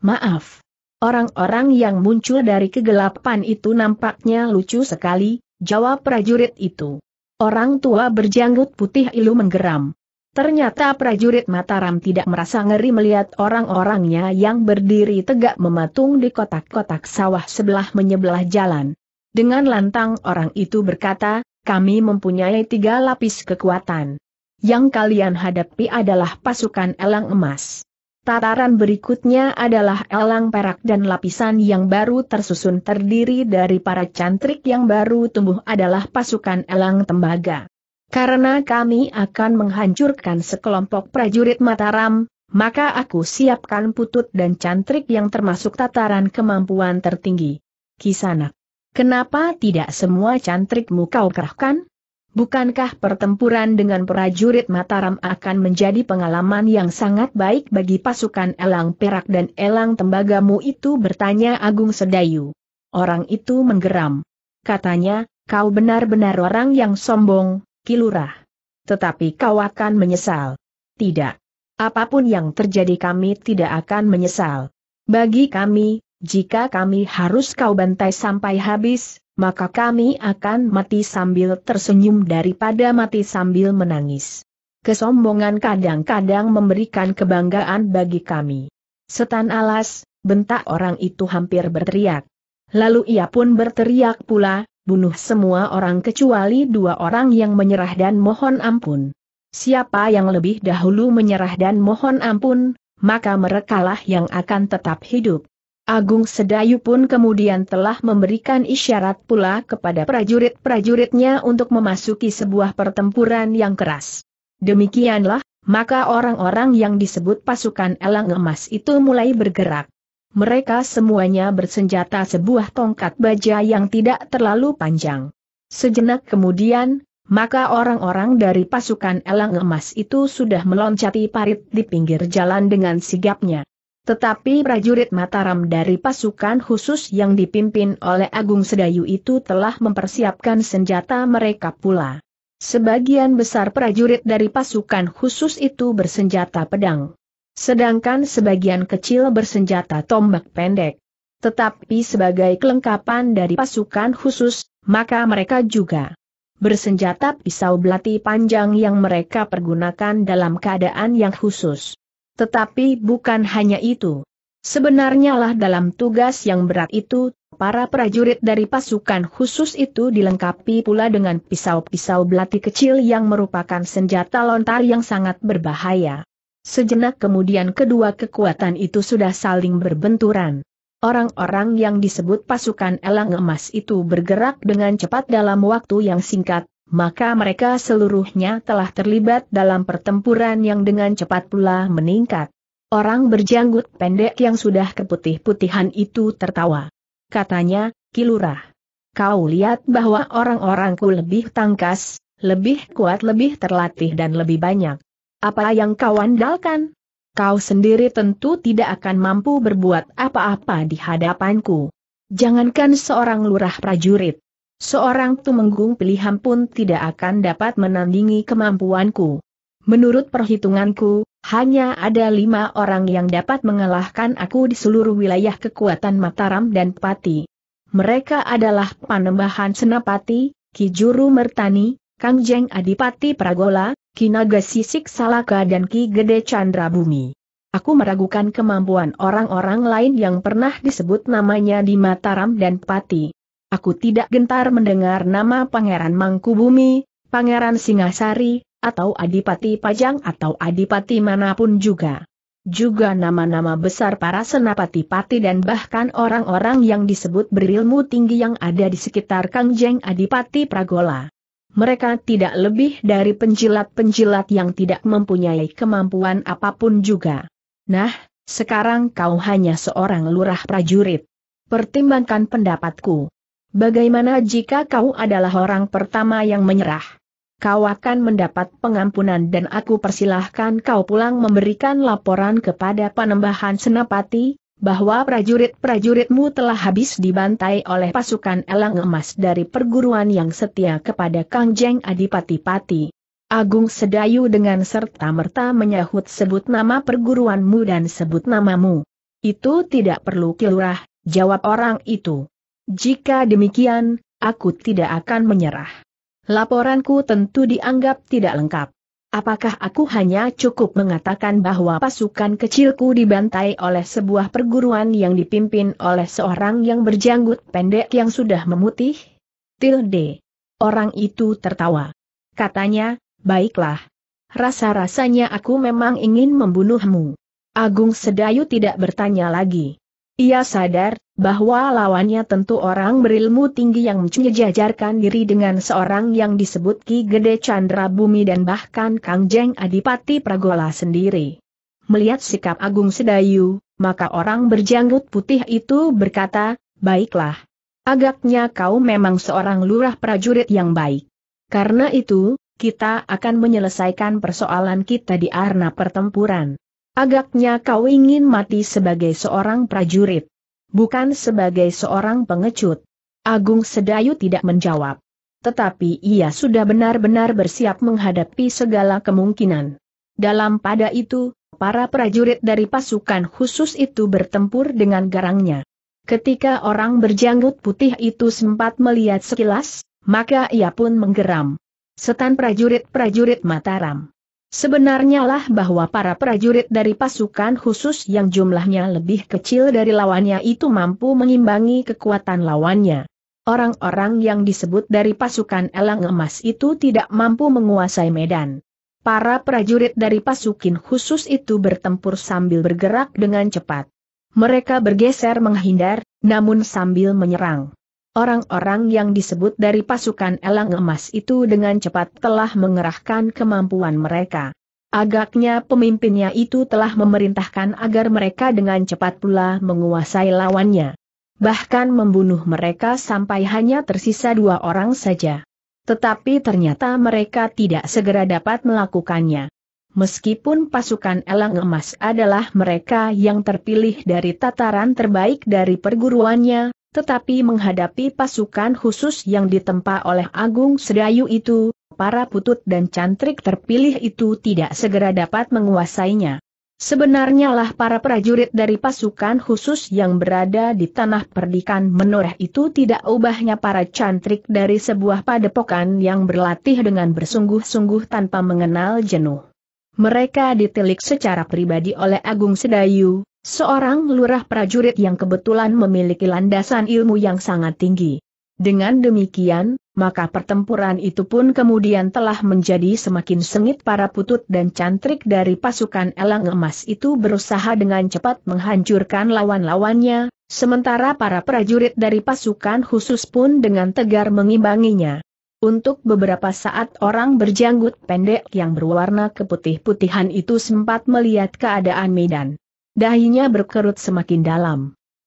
Speaker 1: Maaf. Orang-orang yang muncul dari kegelapan itu nampaknya lucu sekali, jawab prajurit itu. Orang tua berjanggut putih ilu menggeram. Ternyata prajurit Mataram tidak merasa ngeri melihat orang-orangnya yang berdiri tegak mematung di kotak-kotak sawah sebelah menyebelah jalan. Dengan lantang orang itu berkata, kami mempunyai tiga lapis kekuatan. Yang kalian hadapi adalah pasukan elang emas. Tataran berikutnya adalah elang perak dan lapisan yang baru tersusun terdiri dari para cantrik yang baru tumbuh adalah pasukan elang tembaga. Karena kami akan menghancurkan sekelompok prajurit Mataram, maka aku siapkan putut dan cantrik yang termasuk tataran kemampuan tertinggi. Kisanak. Kenapa tidak semua cantrikmu kau kerahkan? Bukankah pertempuran dengan prajurit Mataram akan menjadi pengalaman yang sangat baik bagi pasukan elang perak dan elang tembagamu itu bertanya Agung Sedayu. Orang itu menggeram. Katanya, kau benar-benar orang yang sombong, kilurah. Tetapi kau akan menyesal. Tidak. Apapun yang terjadi kami tidak akan menyesal. Bagi kami, jika kami harus kau bantai sampai habis, maka kami akan mati sambil tersenyum daripada mati sambil menangis. Kesombongan kadang-kadang memberikan kebanggaan bagi kami. Setan alas, bentak orang itu hampir berteriak. Lalu ia pun berteriak pula, bunuh semua orang kecuali dua orang yang menyerah dan mohon ampun. Siapa yang lebih dahulu menyerah dan mohon ampun, maka merekalah yang akan tetap hidup. Agung Sedayu pun kemudian telah memberikan isyarat pula kepada prajurit-prajuritnya untuk memasuki sebuah pertempuran yang keras. Demikianlah, maka orang-orang yang disebut pasukan elang emas itu mulai bergerak. Mereka semuanya bersenjata sebuah tongkat baja yang tidak terlalu panjang. Sejenak kemudian, maka orang-orang dari pasukan elang emas itu sudah meloncati parit di pinggir jalan dengan sigapnya. Tetapi prajurit Mataram dari pasukan khusus yang dipimpin oleh Agung Sedayu itu telah mempersiapkan senjata mereka pula. Sebagian besar prajurit dari pasukan khusus itu bersenjata pedang. Sedangkan sebagian kecil bersenjata tombak pendek. Tetapi sebagai kelengkapan dari pasukan khusus, maka mereka juga bersenjata pisau belati panjang yang mereka pergunakan dalam keadaan yang khusus. Tetapi bukan hanya itu. Sebenarnya lah dalam tugas yang berat itu, para prajurit dari pasukan khusus itu dilengkapi pula dengan pisau-pisau belati kecil yang merupakan senjata lontar yang sangat berbahaya. Sejenak kemudian kedua kekuatan itu sudah saling berbenturan. Orang-orang yang disebut pasukan elang emas itu bergerak dengan cepat dalam waktu yang singkat, maka mereka seluruhnya telah terlibat dalam pertempuran yang dengan cepat pula meningkat. Orang berjanggut pendek yang sudah keputih-putihan itu tertawa. Katanya, Kilurah. Kau lihat bahwa orang-orangku lebih tangkas, lebih kuat lebih terlatih dan lebih banyak. Apa yang kau andalkan? Kau sendiri tentu tidak akan mampu berbuat apa-apa di hadapanku. Jangankan seorang lurah prajurit, Seorang tumenggung pilihan pun tidak akan dapat menandingi kemampuanku. Menurut perhitunganku, hanya ada lima orang yang dapat mengalahkan aku di seluruh wilayah kekuatan Mataram dan Pati. Mereka adalah Panembahan Senapati, Ki Juru Mertani, Kang Jeng Adipati Pragola, Kinaga Sisik Salaka dan Ki Gede Chandra Bumi. Aku meragukan kemampuan orang-orang lain yang pernah disebut namanya di Mataram dan Pati aku tidak gentar mendengar nama Pangeran Mangkubumi, Pangeran Singasari, atau Adipati Pajang atau Adipati manapun juga. Juga nama-nama besar para senapati-pati dan bahkan orang-orang yang disebut berilmu tinggi yang ada di sekitar Kangjeng Adipati Pragola. Mereka tidak lebih dari penjilat-penjilat yang tidak mempunyai kemampuan apapun juga. Nah, sekarang kau hanya seorang lurah prajurit. Pertimbangkan pendapatku. Bagaimana jika kau adalah orang pertama yang menyerah? Kau akan mendapat pengampunan dan aku persilahkan kau pulang memberikan laporan kepada panembahan senapati, bahwa prajurit-prajuritmu telah habis dibantai oleh pasukan elang emas dari perguruan yang setia kepada Kang Jeng Adipati-Pati. Agung Sedayu dengan serta-merta menyahut sebut nama perguruanmu dan sebut namamu. Itu tidak perlu kilurah, jawab orang itu. Jika demikian, aku tidak akan menyerah. Laporanku tentu dianggap tidak lengkap. Apakah aku hanya cukup mengatakan bahwa pasukan kecilku dibantai oleh sebuah perguruan yang dipimpin oleh seorang yang berjanggut pendek yang sudah memutih? Tilde. Orang itu tertawa. Katanya, baiklah. Rasa-rasanya aku memang ingin membunuhmu. Agung Sedayu tidak bertanya lagi. Ia sadar bahwa lawannya tentu orang berilmu tinggi yang menjejajarkan diri dengan seorang yang disebut Ki Gede Chandra Bumi dan bahkan Kang Jeng Adipati Pragola sendiri. Melihat sikap Agung Sedayu, maka orang berjanggut putih itu berkata, baiklah. Agaknya kau memang seorang lurah prajurit yang baik. Karena itu, kita akan menyelesaikan persoalan kita di arena pertempuran. Agaknya kau ingin mati sebagai seorang prajurit. Bukan sebagai seorang pengecut. Agung Sedayu tidak menjawab. Tetapi ia sudah benar-benar bersiap menghadapi segala kemungkinan. Dalam pada itu, para prajurit dari pasukan khusus itu bertempur dengan garangnya. Ketika orang berjanggut putih itu sempat melihat sekilas, maka ia pun menggeram. Setan prajurit-prajurit Mataram. Sebenarnya lah bahwa para prajurit dari pasukan khusus yang jumlahnya lebih kecil dari lawannya itu mampu mengimbangi kekuatan lawannya. Orang-orang yang disebut dari pasukan elang emas itu tidak mampu menguasai medan. Para prajurit dari pasukin khusus itu bertempur sambil bergerak dengan cepat. Mereka bergeser menghindar, namun sambil menyerang. Orang-orang yang disebut dari pasukan elang emas itu dengan cepat telah mengerahkan kemampuan mereka. Agaknya pemimpinnya itu telah memerintahkan agar mereka dengan cepat pula menguasai lawannya. Bahkan membunuh mereka sampai hanya tersisa dua orang saja. Tetapi ternyata mereka tidak segera dapat melakukannya. Meskipun pasukan elang emas adalah mereka yang terpilih dari tataran terbaik dari perguruannya, tetapi menghadapi pasukan khusus yang ditempa oleh Agung Sedayu itu, para putut dan cantrik terpilih itu tidak segera dapat menguasainya. Sebenarnya lah para prajurit dari pasukan khusus yang berada di tanah perdikan menoreh itu tidak ubahnya para cantrik dari sebuah padepokan yang berlatih dengan bersungguh-sungguh tanpa mengenal jenuh. Mereka ditilik secara pribadi oleh Agung Sedayu, Seorang lurah prajurit yang kebetulan memiliki landasan ilmu yang sangat tinggi. Dengan demikian, maka pertempuran itu pun kemudian telah menjadi semakin sengit para putut dan cantrik dari pasukan elang emas itu berusaha dengan cepat menghancurkan lawan-lawannya, sementara para prajurit dari pasukan khusus pun dengan tegar mengimbanginya. Untuk beberapa saat orang berjanggut pendek yang berwarna keputih-putihan itu sempat melihat keadaan medan dahinya berkerut semakin dalam.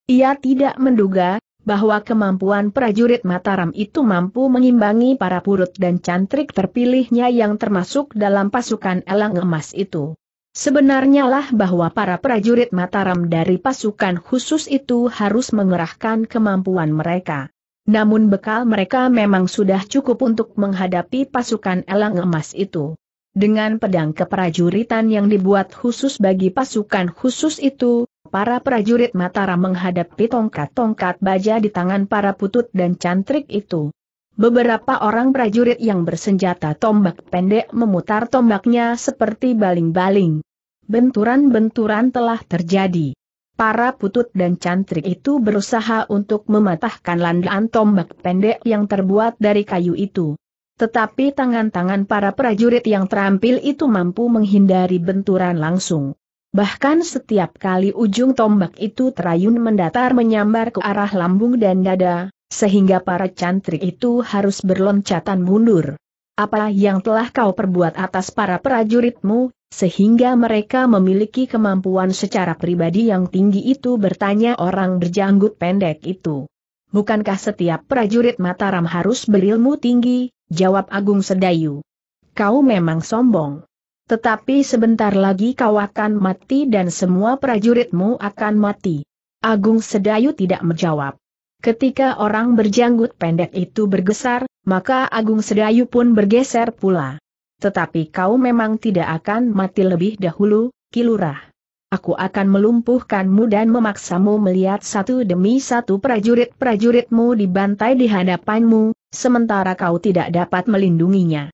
Speaker 1: Ia tidak menduga, bahwa kemampuan prajurit Mataram itu mampu mengimbangi para purut dan cantrik terpilihnya yang termasuk dalam pasukan elang emas itu. Sebenarnya lah bahwa para prajurit Mataram dari pasukan khusus itu harus mengerahkan kemampuan mereka. Namun bekal mereka memang sudah cukup untuk menghadapi pasukan elang emas itu. Dengan pedang keprajuritan yang dibuat khusus bagi pasukan khusus itu, para prajurit Mataram menghadapi tongkat-tongkat baja di tangan para putut dan cantrik itu. Beberapa orang prajurit yang bersenjata tombak pendek memutar tombaknya seperti baling-baling. Benturan-benturan telah terjadi. Para putut dan cantrik itu berusaha untuk mematahkan landaan tombak pendek yang terbuat dari kayu itu. Tetapi tangan-tangan para prajurit yang terampil itu mampu menghindari benturan langsung. Bahkan setiap kali ujung tombak itu terayun mendatar menyambar ke arah lambung dan dada, sehingga para cantrik itu harus berloncatan mundur. Apa yang telah kau perbuat atas para prajuritmu, sehingga mereka memiliki kemampuan secara pribadi yang tinggi itu bertanya orang berjanggut pendek itu. Bukankah setiap prajurit Mataram harus berilmu tinggi, jawab Agung Sedayu. Kau memang sombong. Tetapi sebentar lagi kau akan mati dan semua prajuritmu akan mati. Agung Sedayu tidak menjawab. Ketika orang berjanggut pendek itu bergesar, maka Agung Sedayu pun bergeser pula. Tetapi kau memang tidak akan mati lebih dahulu, Kilurah. Aku akan melumpuhkanmu dan memaksamu melihat satu demi satu prajurit-prajuritmu dibantai di hadapanmu, sementara kau tidak dapat melindunginya.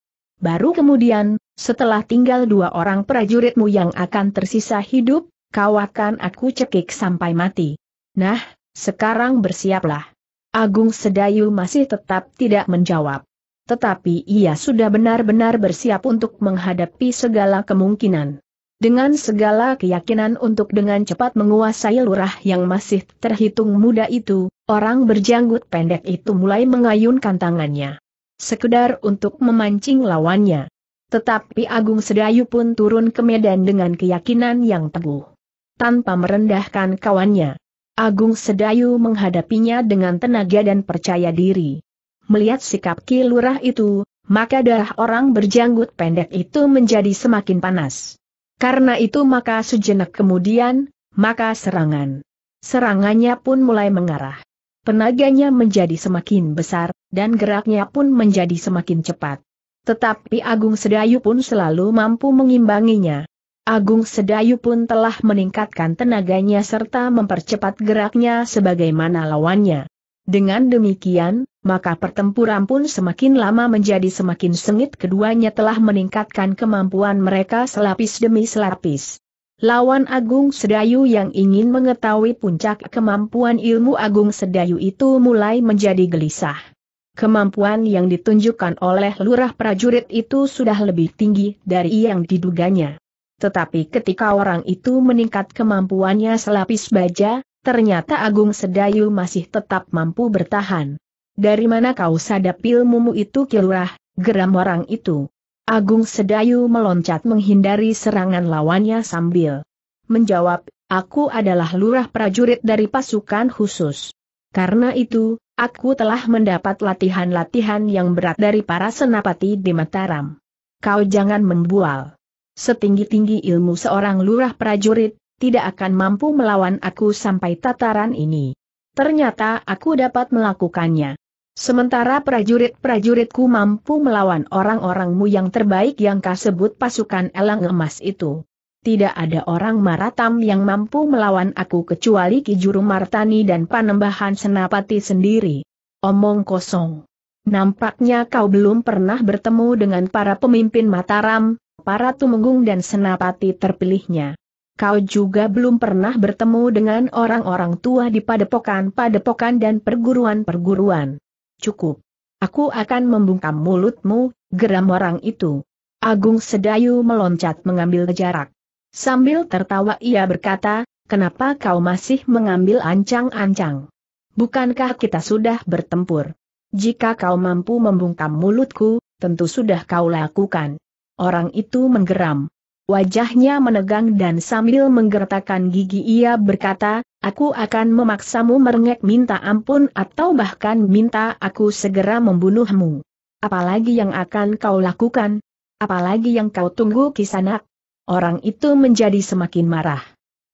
Speaker 1: Baru kemudian, setelah tinggal dua orang prajuritmu yang akan tersisa hidup, kau akan aku cekik sampai mati. Nah, sekarang bersiaplah. Agung Sedayu masih tetap tidak menjawab. Tetapi ia sudah benar-benar bersiap untuk menghadapi segala kemungkinan. Dengan segala keyakinan untuk dengan cepat menguasai lurah yang masih terhitung muda itu, orang berjanggut pendek itu mulai mengayunkan tangannya. Sekedar untuk memancing lawannya. Tetapi Agung Sedayu pun turun ke medan dengan keyakinan yang teguh. Tanpa merendahkan kawannya. Agung Sedayu menghadapinya dengan tenaga dan percaya diri. Melihat sikap Ki Lurah itu, maka darah orang berjanggut pendek itu menjadi semakin panas. Karena itu maka sejenak kemudian, maka serangan. Serangannya pun mulai mengarah. Penaganya menjadi semakin besar, dan geraknya pun menjadi semakin cepat. Tetapi Agung Sedayu pun selalu mampu mengimbanginya. Agung Sedayu pun telah meningkatkan tenaganya serta mempercepat geraknya sebagaimana lawannya. Dengan demikian, maka pertempuran pun semakin lama menjadi semakin sengit keduanya telah meningkatkan kemampuan mereka selapis demi selapis. Lawan Agung Sedayu yang ingin mengetahui puncak kemampuan ilmu Agung Sedayu itu mulai menjadi gelisah. Kemampuan yang ditunjukkan oleh lurah prajurit itu sudah lebih tinggi dari yang diduganya. Tetapi ketika orang itu meningkat kemampuannya selapis baja, ternyata Agung Sedayu masih tetap mampu bertahan. Dari mana kau sadap ilmumu itu kilurah, geram orang itu. Agung Sedayu meloncat menghindari serangan lawannya sambil menjawab, aku adalah lurah prajurit dari pasukan khusus. Karena itu, aku telah mendapat latihan-latihan yang berat dari para senapati di Mataram. Kau jangan membual. Setinggi-tinggi ilmu seorang lurah prajurit, tidak akan mampu melawan aku sampai tataran ini. Ternyata aku dapat melakukannya. Sementara prajurit-prajuritku mampu melawan orang-orangmu yang terbaik yang kasebut pasukan elang emas itu. Tidak ada orang Maratam yang mampu melawan aku kecuali Kijuru Martani dan Panembahan Senapati sendiri. Omong kosong. Nampaknya kau belum pernah bertemu dengan para pemimpin Mataram, para Tumenggung dan Senapati terpilihnya kau juga belum pernah bertemu dengan orang-orang tua di padepokan-padepokan dan perguruan-perguruan. Cukup. Aku akan membungkam mulutmu, geram orang itu. Agung Sedayu meloncat mengambil jarak. Sambil tertawa ia berkata, kenapa kau masih mengambil ancang-ancang? Bukankah kita sudah bertempur? Jika kau mampu membungkam mulutku, tentu sudah kau lakukan. Orang itu menggeram. Wajahnya menegang dan sambil menggertakkan gigi ia berkata, aku akan memaksamu merengek minta ampun atau bahkan minta aku segera membunuhmu. Apalagi yang akan kau lakukan? Apalagi yang kau tunggu kisanak? Orang itu menjadi semakin marah.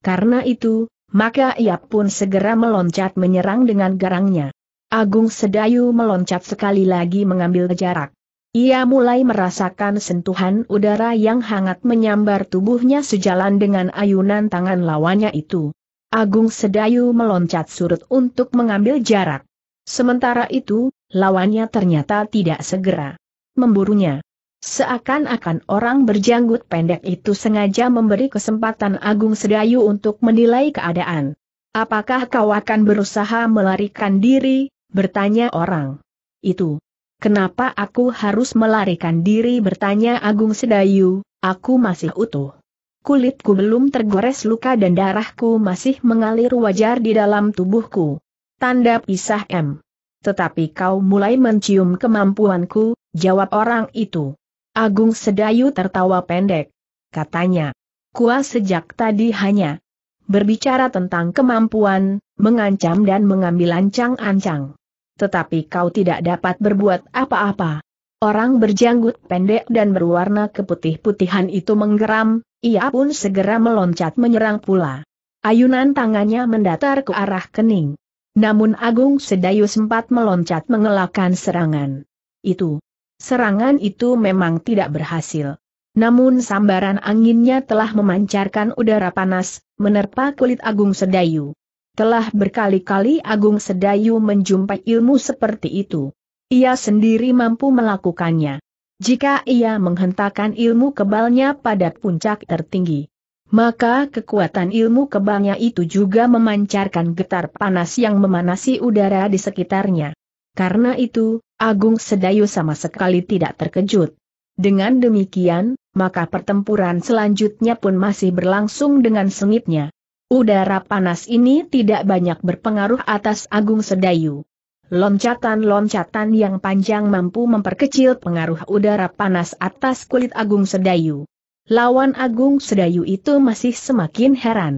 Speaker 1: Karena itu, maka ia pun segera meloncat menyerang dengan garangnya. Agung Sedayu meloncat sekali lagi mengambil jarak. Ia mulai merasakan sentuhan udara yang hangat menyambar tubuhnya sejalan dengan ayunan tangan lawannya itu. Agung Sedayu meloncat surut untuk mengambil jarak. Sementara itu, lawannya ternyata tidak segera memburunya. Seakan-akan orang berjanggut pendek itu sengaja memberi kesempatan Agung Sedayu untuk menilai keadaan. Apakah kau akan berusaha melarikan diri? bertanya orang. Itu. Kenapa aku harus melarikan diri bertanya Agung Sedayu, aku masih utuh. Kulitku belum tergores luka dan darahku masih mengalir wajar di dalam tubuhku. Tanda pisah M. Tetapi kau mulai mencium kemampuanku, jawab orang itu. Agung Sedayu tertawa pendek. Katanya, Kuas sejak tadi hanya berbicara tentang kemampuan, mengancam dan mengambil ancang-ancang tetapi kau tidak dapat berbuat apa-apa. Orang berjanggut pendek dan berwarna keputih-putihan itu menggeram, ia pun segera meloncat menyerang pula. Ayunan tangannya mendatar ke arah kening. Namun Agung Sedayu sempat meloncat mengelakkan serangan. Itu. Serangan itu memang tidak berhasil. Namun sambaran anginnya telah memancarkan udara panas, menerpa kulit Agung Sedayu. Telah berkali-kali Agung Sedayu menjumpai ilmu seperti itu. Ia sendiri mampu melakukannya. Jika ia menghentakkan ilmu kebalnya pada puncak tertinggi, maka kekuatan ilmu kebalnya itu juga memancarkan getar panas yang memanasi udara di sekitarnya. Karena itu, Agung Sedayu sama sekali tidak terkejut. Dengan demikian, maka pertempuran selanjutnya pun masih berlangsung dengan sengitnya. Udara panas ini tidak banyak berpengaruh atas Agung Sedayu. Loncatan-loncatan yang panjang mampu memperkecil pengaruh udara panas atas kulit Agung Sedayu. Lawan Agung Sedayu itu masih semakin heran.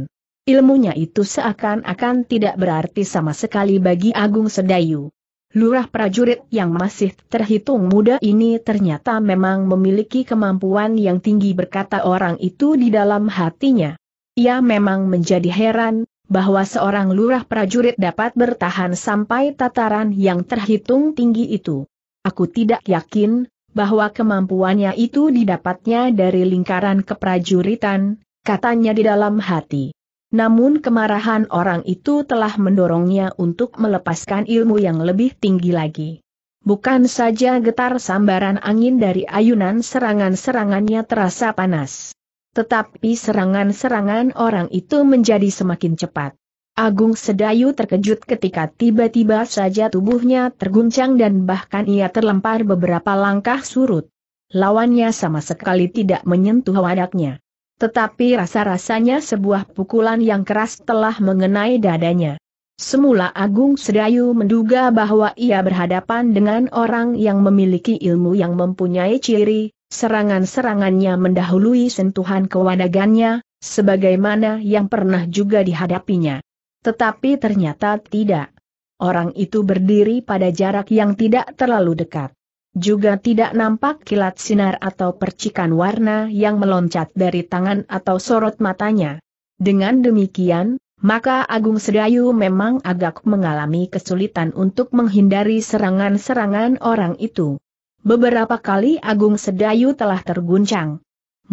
Speaker 1: Ilmunya itu seakan-akan tidak berarti sama sekali bagi Agung Sedayu. Lurah prajurit yang masih terhitung muda ini ternyata memang memiliki kemampuan yang tinggi berkata orang itu di dalam hatinya. Ia memang menjadi heran, bahwa seorang lurah prajurit dapat bertahan sampai tataran yang terhitung tinggi itu. Aku tidak yakin, bahwa kemampuannya itu didapatnya dari lingkaran keprajuritan, katanya di dalam hati. Namun kemarahan orang itu telah mendorongnya untuk melepaskan ilmu yang lebih tinggi lagi. Bukan saja getar sambaran angin dari ayunan serangan-serangannya terasa panas. Tetapi serangan-serangan orang itu menjadi semakin cepat. Agung Sedayu terkejut ketika tiba-tiba saja tubuhnya terguncang dan bahkan ia terlempar beberapa langkah surut. Lawannya sama sekali tidak menyentuh wadaknya. Tetapi rasa-rasanya sebuah pukulan yang keras telah mengenai dadanya. Semula Agung Sedayu menduga bahwa ia berhadapan dengan orang yang memiliki ilmu yang mempunyai ciri, Serangan-serangannya mendahului sentuhan kewanagannya, sebagaimana yang pernah juga dihadapinya. Tetapi ternyata tidak. Orang itu berdiri pada jarak yang tidak terlalu dekat. Juga tidak nampak kilat sinar atau percikan warna yang meloncat dari tangan atau sorot matanya. Dengan demikian, maka Agung Sedayu memang agak mengalami kesulitan untuk menghindari serangan-serangan orang itu. Beberapa kali Agung Sedayu telah terguncang.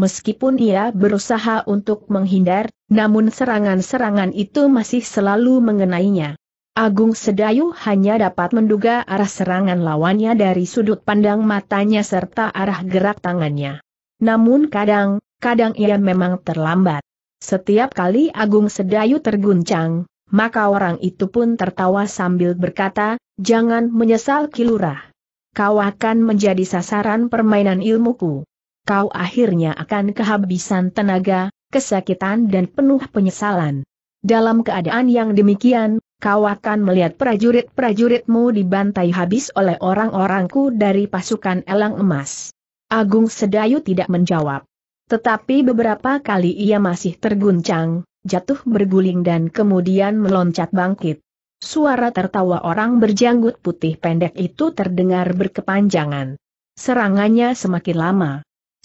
Speaker 1: Meskipun ia berusaha untuk menghindar, namun serangan-serangan itu masih selalu mengenainya. Agung Sedayu hanya dapat menduga arah serangan lawannya dari sudut pandang matanya serta arah gerak tangannya. Namun kadang, kadang ia memang terlambat. Setiap kali Agung Sedayu terguncang, maka orang itu pun tertawa sambil berkata, jangan menyesal kilurah kau akan menjadi sasaran permainan ilmuku. Kau akhirnya akan kehabisan tenaga, kesakitan dan penuh penyesalan. Dalam keadaan yang demikian, kau akan melihat prajurit-prajuritmu dibantai habis oleh orang-orangku dari pasukan elang emas. Agung Sedayu tidak menjawab. Tetapi beberapa kali ia masih terguncang, jatuh berguling dan kemudian meloncat bangkit. Suara tertawa orang berjanggut putih pendek itu terdengar berkepanjangan. Serangannya semakin lama,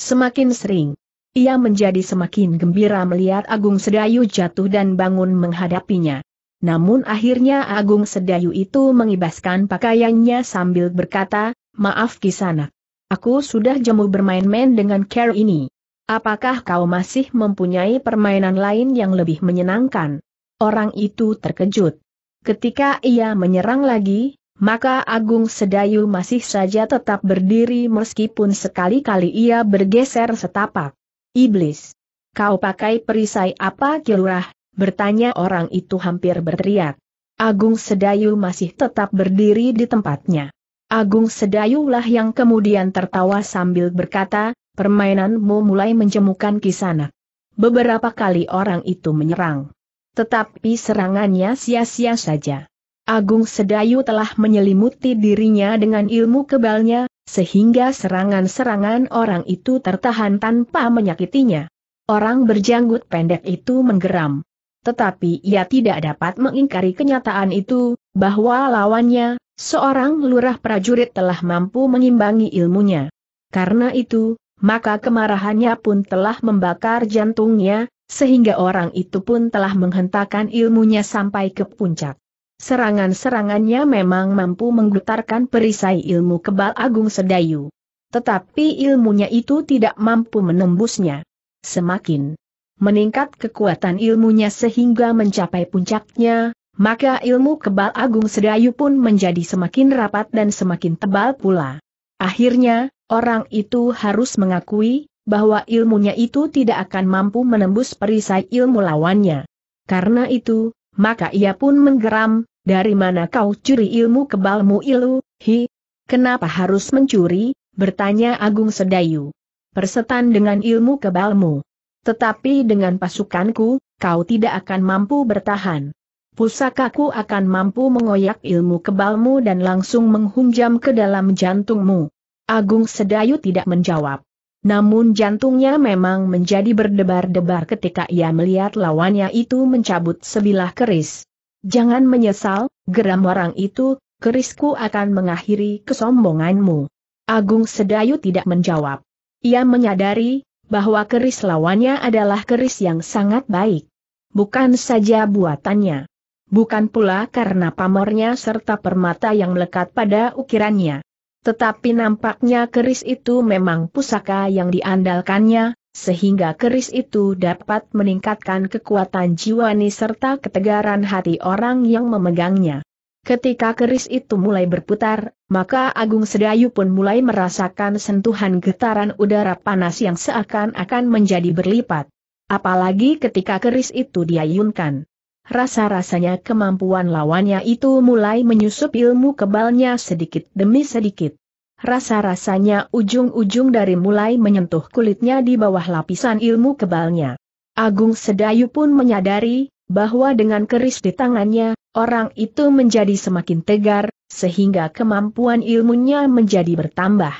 Speaker 1: semakin sering. Ia menjadi semakin gembira melihat Agung Sedayu jatuh dan bangun menghadapinya. Namun akhirnya Agung Sedayu itu mengibaskan pakaiannya sambil berkata, Maaf Kisanak. Aku sudah jemu bermain-main dengan care ini. Apakah kau masih mempunyai permainan lain yang lebih menyenangkan? Orang itu terkejut. Ketika ia menyerang lagi, maka Agung Sedayu masih saja tetap berdiri meskipun sekali-kali ia bergeser setapak. Iblis! Kau pakai perisai apa kilurah? Bertanya orang itu hampir berteriak. Agung Sedayu masih tetap berdiri di tempatnya. Agung Sedayulah yang kemudian tertawa sambil berkata, permainanmu mulai menjemukan kisana. Beberapa kali orang itu menyerang. Tetapi serangannya sia-sia saja. Agung Sedayu telah menyelimuti dirinya dengan ilmu kebalnya, sehingga serangan-serangan orang itu tertahan tanpa menyakitinya. Orang berjanggut pendek itu menggeram. Tetapi ia tidak dapat mengingkari kenyataan itu, bahwa lawannya, seorang lurah prajurit telah mampu mengimbangi ilmunya. Karena itu, maka kemarahannya pun telah membakar jantungnya, sehingga orang itu pun telah menghentakkan ilmunya sampai ke puncak. Serangan-serangannya memang mampu menggetarkan perisai ilmu kebal Agung Sedayu. Tetapi ilmunya itu tidak mampu menembusnya. Semakin meningkat kekuatan ilmunya sehingga mencapai puncaknya, maka ilmu kebal Agung Sedayu pun menjadi semakin rapat dan semakin tebal pula. Akhirnya, orang itu harus mengakui, bahwa ilmunya itu tidak akan mampu menembus perisai ilmu lawannya. Karena itu, maka ia pun menggeram, dari mana kau curi ilmu kebalmu ilu, hi? Kenapa harus mencuri, bertanya Agung Sedayu. Persetan dengan ilmu kebalmu. Tetapi dengan pasukanku, kau tidak akan mampu bertahan. Pusakaku akan mampu mengoyak ilmu kebalmu dan langsung menghunjam ke dalam jantungmu. Agung Sedayu tidak menjawab. Namun jantungnya memang menjadi berdebar-debar ketika ia melihat lawannya itu mencabut sebilah keris. Jangan menyesal, geram orang itu, kerisku akan mengakhiri kesombonganmu. Agung Sedayu tidak menjawab. Ia menyadari bahwa keris lawannya adalah keris yang sangat baik. Bukan saja buatannya. Bukan pula karena pamornya serta permata yang melekat pada ukirannya. Tetapi nampaknya keris itu memang pusaka yang diandalkannya, sehingga keris itu dapat meningkatkan kekuatan jiwani serta ketegaran hati orang yang memegangnya. Ketika keris itu mulai berputar, maka Agung Sedayu pun mulai merasakan sentuhan getaran udara panas yang seakan-akan menjadi berlipat. Apalagi ketika keris itu diayunkan. Rasa-rasanya kemampuan lawannya itu mulai menyusup ilmu kebalnya sedikit demi sedikit. Rasa-rasanya ujung-ujung dari mulai menyentuh kulitnya di bawah lapisan ilmu kebalnya. Agung Sedayu pun menyadari, bahwa dengan keris di tangannya, orang itu menjadi semakin tegar, sehingga kemampuan ilmunya menjadi bertambah.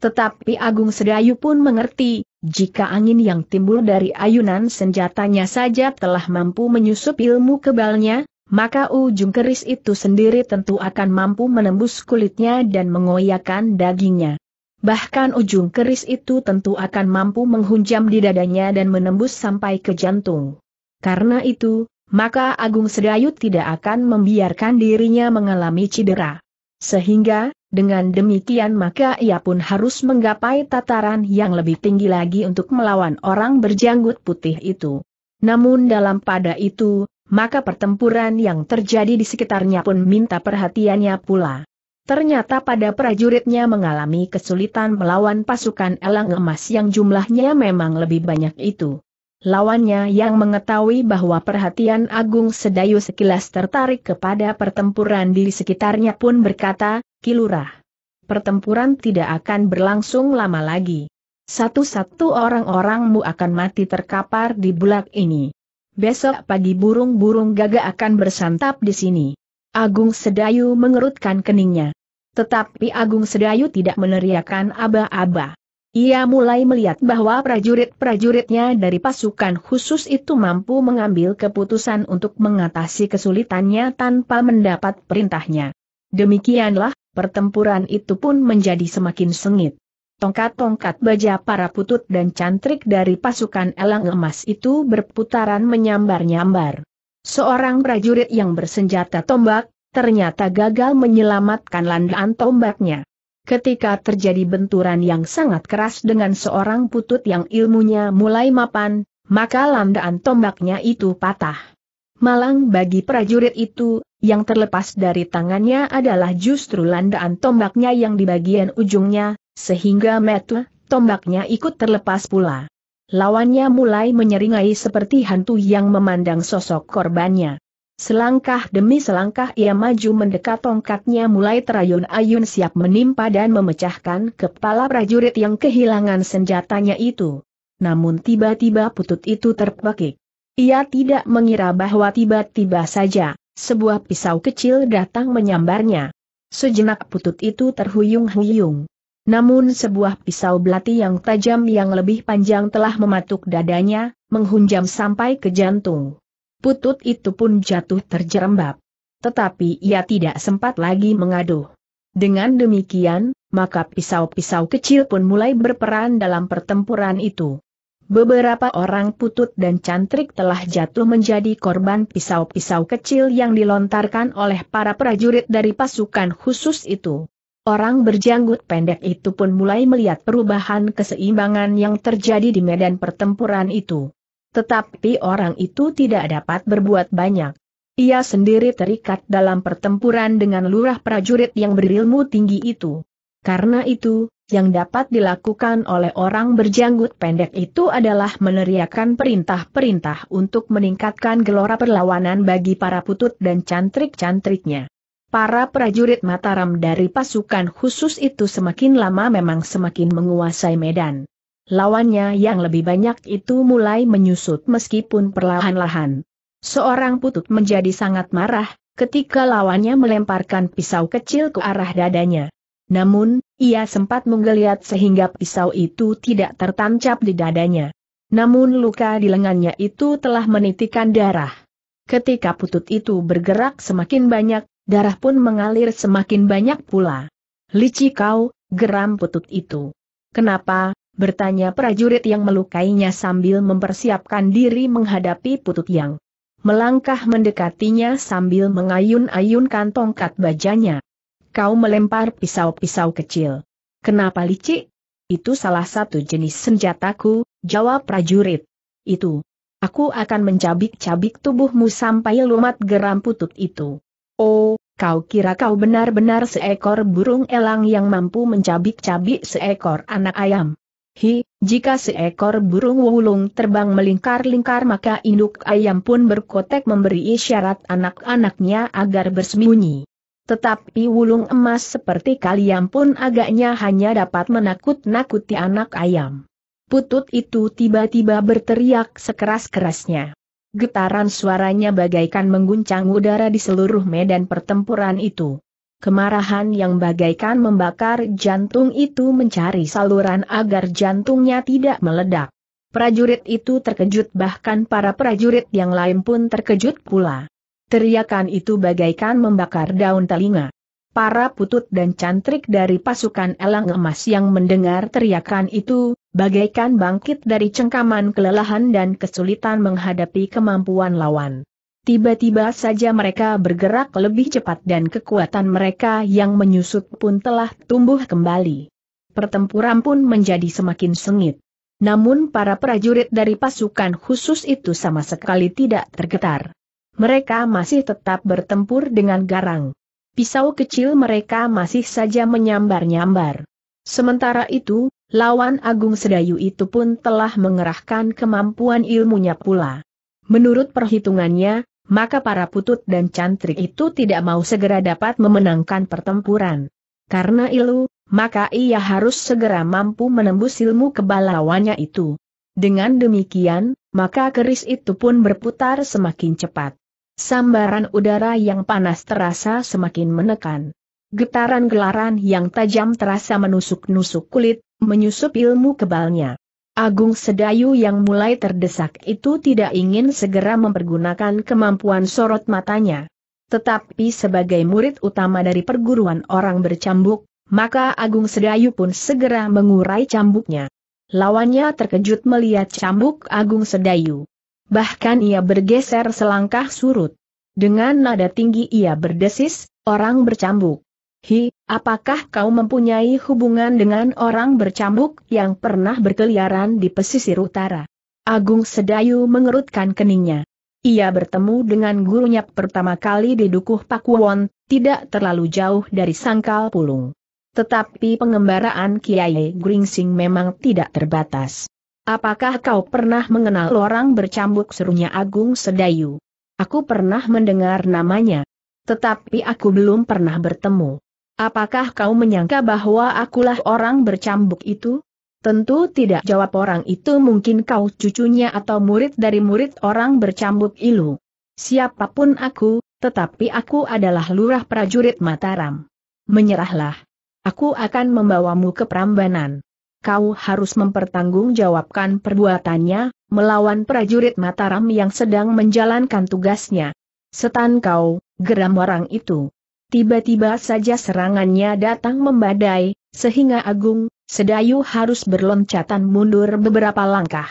Speaker 1: Tetapi Agung Sedayu pun mengerti, jika angin yang timbul dari ayunan senjatanya saja telah mampu menyusup ilmu kebalnya, maka ujung keris itu sendiri tentu akan mampu menembus kulitnya dan mengoyakkan dagingnya. Bahkan ujung keris itu tentu akan mampu menghunjam di dadanya dan menembus sampai ke jantung. Karena itu, maka Agung Sedayu tidak akan membiarkan dirinya mengalami cedera. Sehingga, dengan demikian maka ia pun harus menggapai tataran yang lebih tinggi lagi untuk melawan orang berjanggut putih itu. Namun dalam pada itu, maka pertempuran yang terjadi di sekitarnya pun minta perhatiannya pula. Ternyata pada prajuritnya mengalami kesulitan melawan pasukan elang emas yang jumlahnya memang lebih banyak itu. Lawannya yang mengetahui bahwa perhatian Agung Sedayu sekilas tertarik kepada pertempuran di sekitarnya pun berkata, Kilurah. Pertempuran tidak akan berlangsung lama lagi. Satu-satu orang-orangmu akan mati terkapar di bulak ini. Besok pagi burung-burung gagak akan bersantap di sini. Agung Sedayu mengerutkan keningnya. Tetapi Agung Sedayu tidak meneriakan aba-aba. Ia mulai melihat bahwa prajurit-prajuritnya dari pasukan khusus itu mampu mengambil keputusan untuk mengatasi kesulitannya tanpa mendapat perintahnya. Demikianlah, pertempuran itu pun menjadi semakin sengit. Tongkat-tongkat baja para putut dan cantrik dari pasukan elang emas itu berputaran menyambar-nyambar. Seorang prajurit yang bersenjata tombak, ternyata gagal menyelamatkan landaan tombaknya. Ketika terjadi benturan yang sangat keras dengan seorang putut yang ilmunya mulai mapan, maka landaan tombaknya itu patah. Malang bagi prajurit itu, yang terlepas dari tangannya adalah justru landaan tombaknya yang di bagian ujungnya, sehingga metu, tombaknya ikut terlepas pula. Lawannya mulai menyeringai seperti hantu yang memandang sosok korbannya. Selangkah demi selangkah ia maju mendekat tongkatnya mulai terayun-ayun siap menimpa dan memecahkan kepala prajurit yang kehilangan senjatanya itu. Namun tiba-tiba putut itu terpekik. Ia tidak mengira bahwa tiba-tiba saja, sebuah pisau kecil datang menyambarnya. Sejenak putut itu terhuyung-huyung. Namun sebuah pisau belati yang tajam yang lebih panjang telah mematuk dadanya, menghunjam sampai ke jantung. Putut itu pun jatuh terjerembab. Tetapi ia tidak sempat lagi mengaduh. Dengan demikian, maka pisau-pisau kecil pun mulai berperan dalam pertempuran itu. Beberapa orang putut dan cantrik telah jatuh menjadi korban pisau-pisau kecil yang dilontarkan oleh para prajurit dari pasukan khusus itu. Orang berjanggut pendek itu pun mulai melihat perubahan keseimbangan yang terjadi di medan pertempuran itu. Tetapi orang itu tidak dapat berbuat banyak. Ia sendiri terikat dalam pertempuran dengan lurah prajurit yang berilmu tinggi itu. Karena itu, yang dapat dilakukan oleh orang berjanggut pendek itu adalah meneriakan perintah-perintah untuk meningkatkan gelora perlawanan bagi para putut dan cantrik-cantriknya. Para prajurit Mataram dari pasukan khusus itu semakin lama memang semakin menguasai medan. Lawannya yang lebih banyak itu mulai menyusut meskipun perlahan-lahan. Seorang putut menjadi sangat marah, ketika lawannya melemparkan pisau kecil ke arah dadanya. Namun, ia sempat menggeliat sehingga pisau itu tidak tertancap di dadanya. Namun luka di lengannya itu telah menitikan darah. Ketika putut itu bergerak semakin banyak, darah pun mengalir semakin banyak pula. Lici kau, geram putut itu. Kenapa? bertanya prajurit yang melukainya sambil mempersiapkan diri menghadapi putut yang melangkah mendekatinya sambil mengayun-ayunkan tongkat bajanya kau melempar pisau-pisau kecil. Kenapa licik? Itu salah satu jenis senjataku, jawab prajurit. Itu. Aku akan mencabik-cabik tubuhmu sampai lumat geram putut itu. Oh, kau kira kau benar-benar seekor burung elang yang mampu mencabik-cabik seekor anak ayam. Hi, jika seekor burung wulung terbang melingkar-lingkar maka induk ayam pun berkotek memberi isyarat anak-anaknya agar bersembunyi. Tetapi wulung emas seperti kalian pun agaknya hanya dapat menakut-nakuti anak ayam. Putut itu tiba-tiba berteriak sekeras-kerasnya. Getaran suaranya bagaikan mengguncang udara di seluruh medan pertempuran itu. Kemarahan yang bagaikan membakar jantung itu mencari saluran agar jantungnya tidak meledak. Prajurit itu terkejut bahkan para prajurit yang lain pun terkejut pula. Teriakan itu bagaikan membakar daun telinga. Para putut dan cantrik dari pasukan elang emas yang mendengar teriakan itu, bagaikan bangkit dari cengkaman kelelahan dan kesulitan menghadapi kemampuan lawan. Tiba-tiba saja mereka bergerak lebih cepat dan kekuatan mereka yang menyusut pun telah tumbuh kembali. Pertempuran pun menjadi semakin sengit. Namun para prajurit dari pasukan khusus itu sama sekali tidak tergetar mereka masih tetap bertempur dengan garang. Pisau kecil mereka masih saja menyambar-nyambar. Sementara itu, lawan Agung Sedayu itu pun telah mengerahkan kemampuan ilmunya pula. Menurut perhitungannya, maka para putut dan cantrik itu tidak mau segera dapat memenangkan pertempuran. Karena ilu, maka ia harus segera mampu menembus ilmu kebal lawannya itu. Dengan demikian, maka keris itu pun berputar semakin cepat. Sambaran udara yang panas terasa semakin menekan. Getaran gelaran yang tajam terasa menusuk-nusuk kulit, menyusup ilmu kebalnya. Agung Sedayu yang mulai terdesak itu tidak ingin segera mempergunakan kemampuan sorot matanya. Tetapi sebagai murid utama dari perguruan orang bercambuk, maka Agung Sedayu pun segera mengurai cambuknya. Lawannya terkejut melihat cambuk Agung Sedayu bahkan ia bergeser selangkah surut. Dengan nada tinggi ia berdesis, orang bercambuk. Hi, apakah kau mempunyai hubungan dengan orang bercambuk yang pernah berkeliaran di pesisir utara? Agung Sedayu mengerutkan keningnya. Ia bertemu dengan gurunya pertama kali di Dukuh Pakuwon, tidak terlalu jauh dari Sangkal Pulung. Tetapi pengembaraan Kiai Gringsing memang tidak terbatas. Apakah kau pernah mengenal orang bercambuk serunya Agung Sedayu? Aku pernah mendengar namanya. Tetapi aku belum pernah bertemu. Apakah kau menyangka bahwa akulah orang bercambuk itu? Tentu tidak jawab orang itu mungkin kau cucunya atau murid dari murid orang bercambuk ilu. Siapapun aku, tetapi aku adalah lurah prajurit Mataram. Menyerahlah. Aku akan membawamu ke Prambanan kau harus mempertanggungjawabkan perbuatannya, melawan prajurit Mataram yang sedang menjalankan tugasnya. Setan kau, geram orang itu. Tiba-tiba saja serangannya datang membadai, sehingga Agung, Sedayu harus berloncatan mundur beberapa langkah.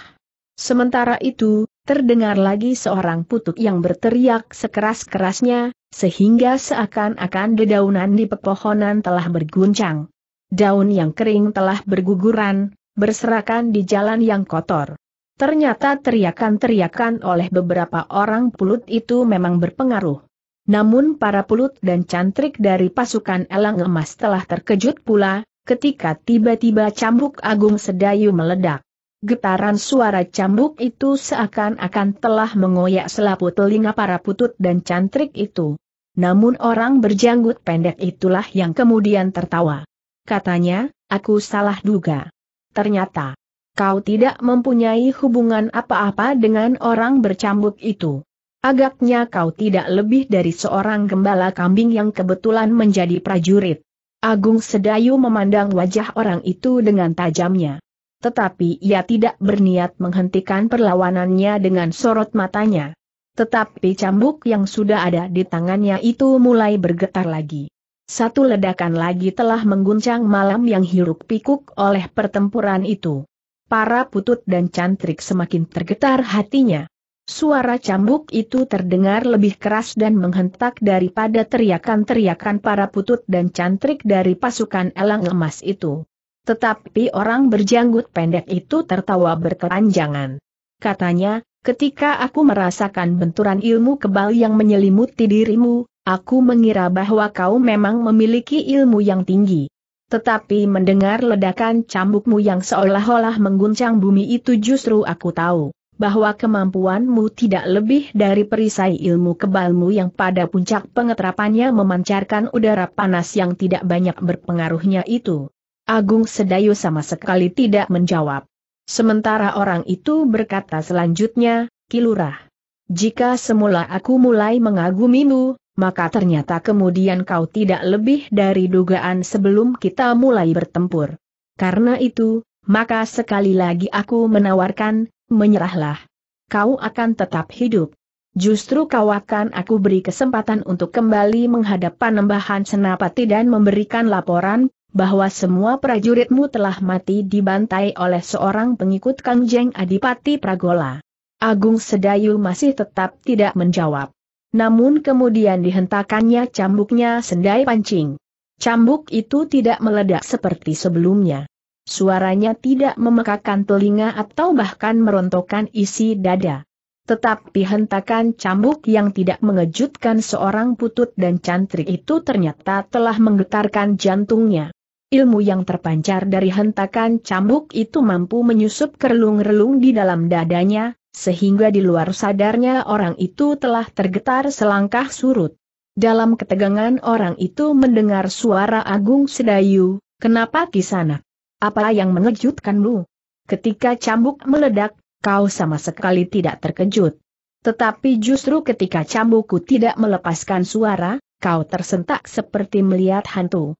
Speaker 1: Sementara itu, terdengar lagi seorang putuk yang berteriak sekeras-kerasnya, sehingga seakan-akan dedaunan di pepohonan telah berguncang. Daun yang kering telah berguguran, berserakan di jalan yang kotor. Ternyata teriakan-teriakan oleh beberapa orang pulut itu memang berpengaruh. Namun para pulut dan cantrik dari pasukan elang emas telah terkejut pula, ketika tiba-tiba cambuk agung sedayu meledak. Getaran suara cambuk itu seakan-akan telah mengoyak selaput telinga para putut dan cantrik itu. Namun orang berjanggut pendek itulah yang kemudian tertawa katanya, aku salah duga. Ternyata, kau tidak mempunyai hubungan apa-apa dengan orang bercambuk itu. Agaknya kau tidak lebih dari seorang gembala kambing yang kebetulan menjadi prajurit. Agung Sedayu memandang wajah orang itu dengan tajamnya. Tetapi ia tidak berniat menghentikan perlawanannya dengan sorot matanya. Tetapi cambuk yang sudah ada di tangannya itu mulai bergetar lagi. Satu ledakan lagi telah mengguncang malam yang hiruk pikuk oleh pertempuran itu. Para putut dan cantrik semakin tergetar hatinya. Suara cambuk itu terdengar lebih keras dan menghentak daripada teriakan-teriakan para putut dan cantrik dari pasukan elang emas itu. Tetapi orang berjanggut pendek itu tertawa berkepanjangan. Katanya, ketika aku merasakan benturan ilmu kebal yang menyelimuti dirimu, Aku mengira bahwa kau memang memiliki ilmu yang tinggi. Tetapi mendengar ledakan cambukmu yang seolah-olah mengguncang bumi itu justru aku tahu, bahwa kemampuanmu tidak lebih dari perisai ilmu kebalmu yang pada puncak pengetrapannya memancarkan udara panas yang tidak banyak berpengaruhnya itu. Agung Sedayu sama sekali tidak menjawab. Sementara orang itu berkata selanjutnya, Kilurah. Jika semula aku mulai mengagumimu, maka ternyata kemudian kau tidak lebih dari dugaan sebelum kita mulai bertempur. Karena itu, maka sekali lagi aku menawarkan, menyerahlah. Kau akan tetap hidup. Justru kau akan aku beri kesempatan untuk kembali menghadap panembahan senapati dan memberikan laporan, bahwa semua prajuritmu telah mati dibantai oleh seorang pengikut Kangjeng Adipati Pragola. Agung Sedayu masih tetap tidak menjawab namun kemudian dihentakannya cambuknya sendai pancing. Cambuk itu tidak meledak seperti sebelumnya. Suaranya tidak memekakan telinga atau bahkan merontokkan isi dada. Tetapi hentakan cambuk yang tidak mengejutkan seorang putut dan cantrik itu ternyata telah menggetarkan jantungnya. Ilmu yang terpancar dari hentakan cambuk itu mampu menyusup kerlung-relung di dalam dadanya, sehingga di luar sadarnya orang itu telah tergetar selangkah surut. Dalam ketegangan orang itu mendengar suara Agung Sedayu, kenapa kisana? Apa yang mengejutkanmu? Ketika cambuk meledak, kau sama sekali tidak terkejut. Tetapi justru ketika cambukku tidak melepaskan suara, kau tersentak seperti melihat hantu.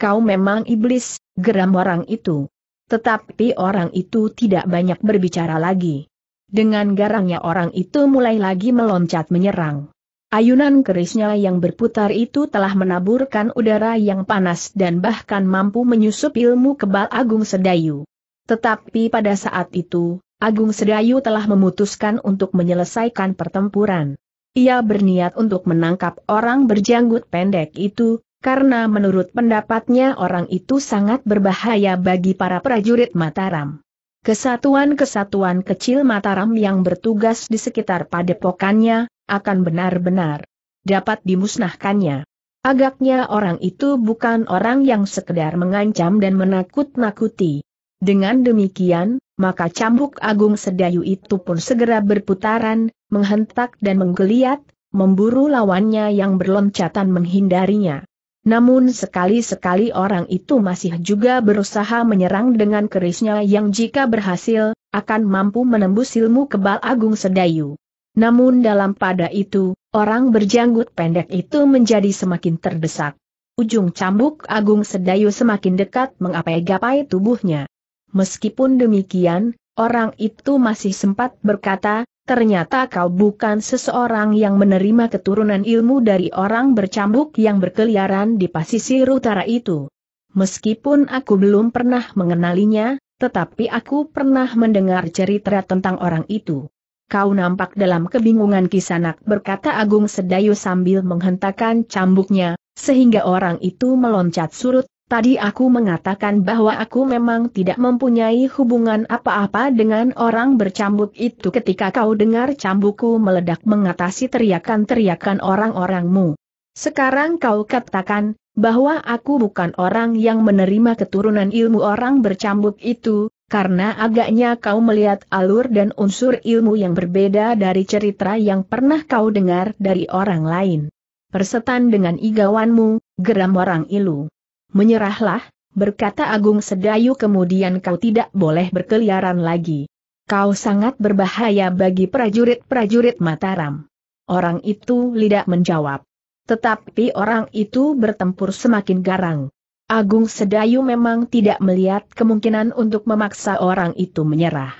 Speaker 1: Kau memang iblis, geram orang itu. Tetapi orang itu tidak banyak berbicara lagi. Dengan garangnya orang itu mulai lagi meloncat menyerang. Ayunan kerisnya yang berputar itu telah menaburkan udara yang panas dan bahkan mampu menyusup ilmu kebal Agung Sedayu. Tetapi pada saat itu, Agung Sedayu telah memutuskan untuk menyelesaikan pertempuran. Ia berniat untuk menangkap orang berjanggut pendek itu, karena menurut pendapatnya orang itu sangat berbahaya bagi para prajurit Mataram kesatuan-kesatuan kecil Mataram yang bertugas di sekitar padepokannya, akan benar-benar dapat dimusnahkannya. Agaknya orang itu bukan orang yang sekedar mengancam dan menakut-nakuti. Dengan demikian, maka cambuk agung sedayu itu pun segera berputaran, menghentak dan menggeliat, memburu lawannya yang berloncatan menghindarinya. Namun sekali-sekali orang itu masih juga berusaha menyerang dengan kerisnya yang jika berhasil, akan mampu menembus ilmu kebal Agung Sedayu. Namun dalam pada itu, orang berjanggut pendek itu menjadi semakin terdesak. Ujung cambuk Agung Sedayu semakin dekat mengapai-gapai tubuhnya. Meskipun demikian, orang itu masih sempat berkata, ternyata kau bukan seseorang yang menerima keturunan ilmu dari orang bercambuk yang berkeliaran di pasisir utara itu. Meskipun aku belum pernah mengenalinya, tetapi aku pernah mendengar cerita tentang orang itu. Kau nampak dalam kebingungan kisanak berkata Agung Sedayu sambil menghentakkan cambuknya, sehingga orang itu meloncat surut, Tadi aku mengatakan bahwa aku memang tidak mempunyai hubungan apa-apa dengan orang bercambuk itu ketika kau dengar cambuku meledak mengatasi teriakan-teriakan orang-orangmu. Sekarang kau katakan, bahwa aku bukan orang yang menerima keturunan ilmu orang bercambuk itu, karena agaknya kau melihat alur dan unsur ilmu yang berbeda dari cerita yang pernah kau dengar dari orang lain. Persetan dengan igawanmu, geram orang ilu. Menyerahlah, berkata Agung Sedayu kemudian kau tidak boleh berkeliaran lagi. Kau sangat berbahaya bagi prajurit-prajurit Mataram. Orang itu tidak menjawab. Tetapi orang itu bertempur semakin garang. Agung Sedayu memang tidak melihat kemungkinan untuk memaksa orang itu menyerah.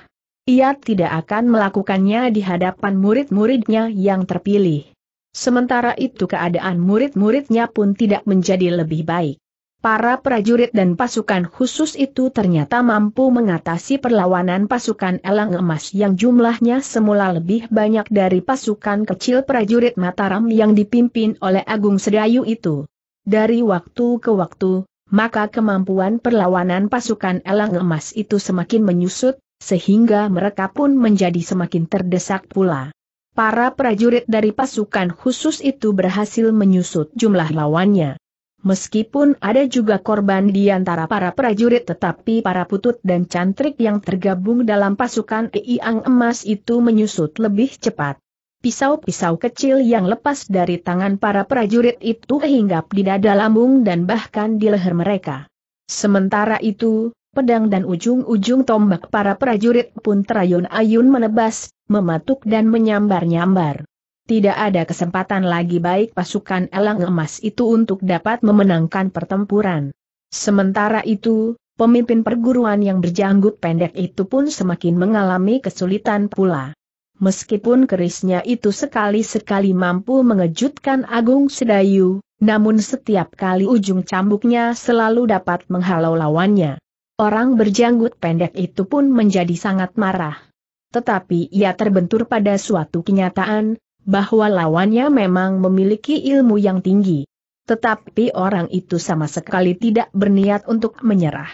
Speaker 1: Ia tidak akan melakukannya di hadapan murid-muridnya yang terpilih. Sementara itu keadaan murid-muridnya pun tidak menjadi lebih baik para prajurit dan pasukan khusus itu ternyata mampu mengatasi perlawanan pasukan elang emas yang jumlahnya semula lebih banyak dari pasukan kecil prajurit Mataram yang dipimpin oleh Agung Sedayu itu. Dari waktu ke waktu, maka kemampuan perlawanan pasukan elang emas itu semakin menyusut, sehingga mereka pun menjadi semakin terdesak pula. Para prajurit dari pasukan khusus itu berhasil menyusut jumlah lawannya. Meskipun ada juga korban di antara para prajurit tetapi para putut dan cantrik yang tergabung dalam pasukan Iang Emas itu menyusut lebih cepat. Pisau-pisau kecil yang lepas dari tangan para prajurit itu hinggap di dada lambung dan bahkan di leher mereka. Sementara itu, pedang dan ujung-ujung tombak para prajurit pun terayun-ayun menebas, mematuk dan menyambar-nyambar tidak ada kesempatan lagi baik pasukan elang emas itu untuk dapat memenangkan pertempuran. Sementara itu, pemimpin perguruan yang berjanggut pendek itu pun semakin mengalami kesulitan pula. Meskipun kerisnya itu sekali-sekali mampu mengejutkan Agung Sedayu, namun setiap kali ujung cambuknya selalu dapat menghalau lawannya. Orang berjanggut pendek itu pun menjadi sangat marah. Tetapi ia terbentur pada suatu kenyataan, bahwa lawannya memang memiliki ilmu yang tinggi. Tetapi orang itu sama sekali tidak berniat untuk menyerah.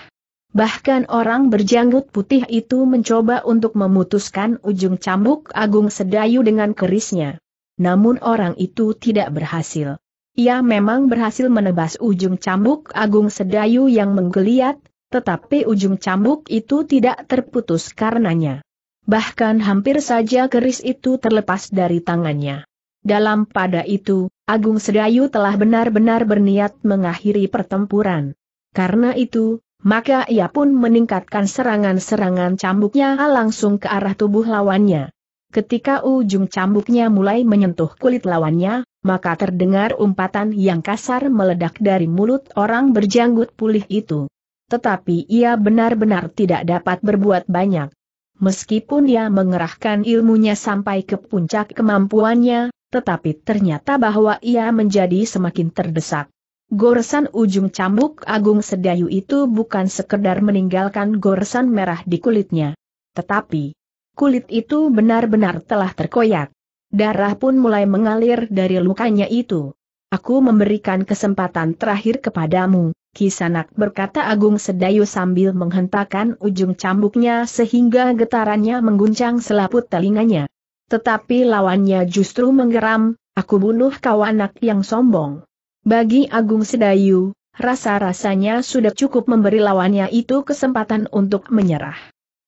Speaker 1: Bahkan orang berjanggut putih itu mencoba untuk memutuskan ujung cambuk Agung Sedayu dengan kerisnya. Namun orang itu tidak berhasil. Ia memang berhasil menebas ujung cambuk Agung Sedayu yang menggeliat, tetapi ujung cambuk itu tidak terputus karenanya bahkan hampir saja keris itu terlepas dari tangannya. Dalam pada itu, Agung Sedayu telah benar-benar berniat mengakhiri pertempuran. Karena itu, maka ia pun meningkatkan serangan-serangan cambuknya langsung ke arah tubuh lawannya. Ketika ujung cambuknya mulai menyentuh kulit lawannya, maka terdengar umpatan yang kasar meledak dari mulut orang berjanggut pulih itu. Tetapi ia benar-benar tidak dapat berbuat banyak. Meskipun ia mengerahkan ilmunya sampai ke puncak kemampuannya, tetapi ternyata bahwa ia menjadi semakin terdesak. Goresan ujung cambuk Agung Sedayu itu bukan sekedar meninggalkan goresan merah di kulitnya. Tetapi, kulit itu benar-benar telah terkoyak. Darah pun mulai mengalir dari lukanya itu. Aku memberikan kesempatan terakhir kepadamu, Kisanak berkata Agung Sedayu sambil menghentakkan ujung cambuknya sehingga getarannya mengguncang selaput telinganya. Tetapi lawannya justru menggeram, aku bunuh kau anak yang sombong. Bagi Agung Sedayu, rasa-rasanya sudah cukup memberi lawannya itu kesempatan untuk menyerah.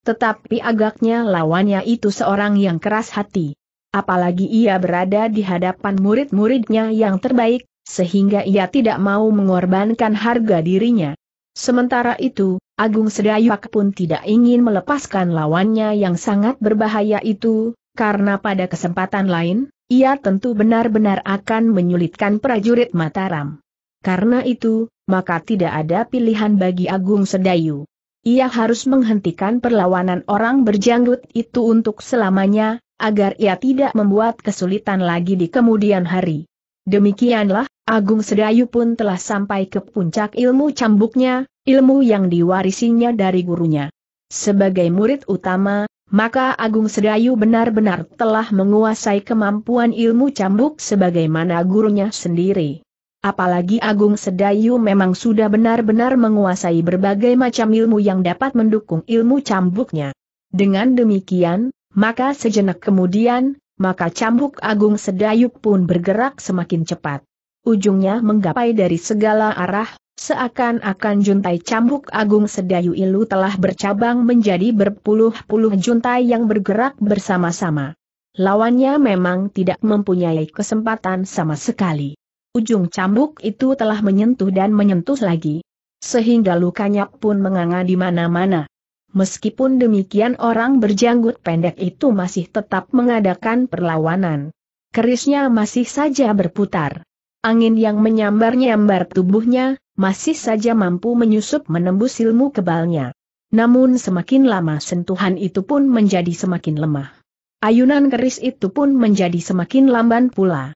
Speaker 1: Tetapi agaknya lawannya itu seorang yang keras hati. Apalagi ia berada di hadapan murid-muridnya yang terbaik, sehingga ia tidak mau mengorbankan harga dirinya. Sementara itu, Agung Sedayuak pun tidak ingin melepaskan lawannya yang sangat berbahaya itu, karena pada kesempatan lain, ia tentu benar-benar akan menyulitkan prajurit Mataram. Karena itu, maka tidak ada pilihan bagi Agung Sedayu. Ia harus menghentikan perlawanan orang berjanggut itu untuk selamanya, agar ia tidak membuat kesulitan lagi di kemudian hari. Demikianlah, Agung Sedayu pun telah sampai ke puncak ilmu cambuknya, ilmu yang diwarisinya dari gurunya. Sebagai murid utama, maka Agung Sedayu benar-benar telah menguasai kemampuan ilmu cambuk sebagaimana gurunya sendiri. Apalagi Agung Sedayu memang sudah benar-benar menguasai berbagai macam ilmu yang dapat mendukung ilmu cambuknya. Dengan demikian, maka sejenak kemudian, maka cambuk Agung Sedayu pun bergerak semakin cepat ujungnya menggapai dari segala arah, seakan-akan juntai cambuk agung sedayu ilu telah bercabang menjadi berpuluh-puluh juntai yang bergerak bersama-sama. Lawannya memang tidak mempunyai kesempatan sama sekali. Ujung cambuk itu telah menyentuh dan menyentuh lagi. Sehingga lukanya pun menganga di mana-mana. Meskipun demikian orang berjanggut pendek itu masih tetap mengadakan perlawanan. Kerisnya masih saja berputar. Angin yang menyambar-nyambar tubuhnya, masih saja mampu menyusup menembus ilmu kebalnya. Namun semakin lama sentuhan itu pun menjadi semakin lemah. Ayunan keris itu pun menjadi semakin lamban pula.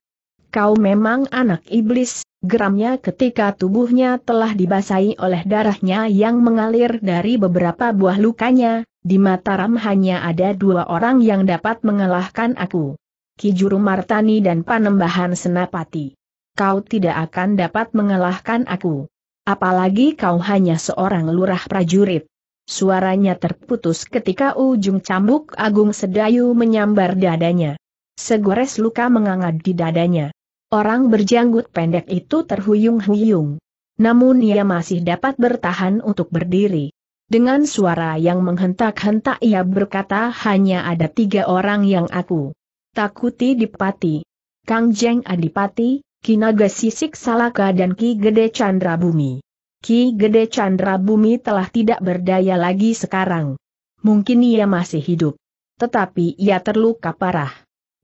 Speaker 1: Kau memang anak iblis, geramnya ketika tubuhnya telah dibasahi oleh darahnya yang mengalir dari beberapa buah lukanya, di Mataram hanya ada dua orang yang dapat mengalahkan aku. Kijuru Martani dan Panembahan Senapati kau tidak akan dapat mengalahkan aku. Apalagi kau hanya seorang lurah prajurit. Suaranya terputus ketika ujung cambuk Agung Sedayu menyambar dadanya. Segores luka mengangat di dadanya. Orang berjanggut pendek itu terhuyung-huyung. Namun ia masih dapat bertahan untuk berdiri. Dengan suara yang menghentak-hentak ia berkata hanya ada tiga orang yang aku takuti dipati. Kang Jeng Adipati, Kinaga Sisik Salaka dan Ki Gede Chandra Bumi. Ki Gede Chandra Bumi telah tidak berdaya lagi sekarang. Mungkin ia masih hidup. Tetapi ia terluka parah.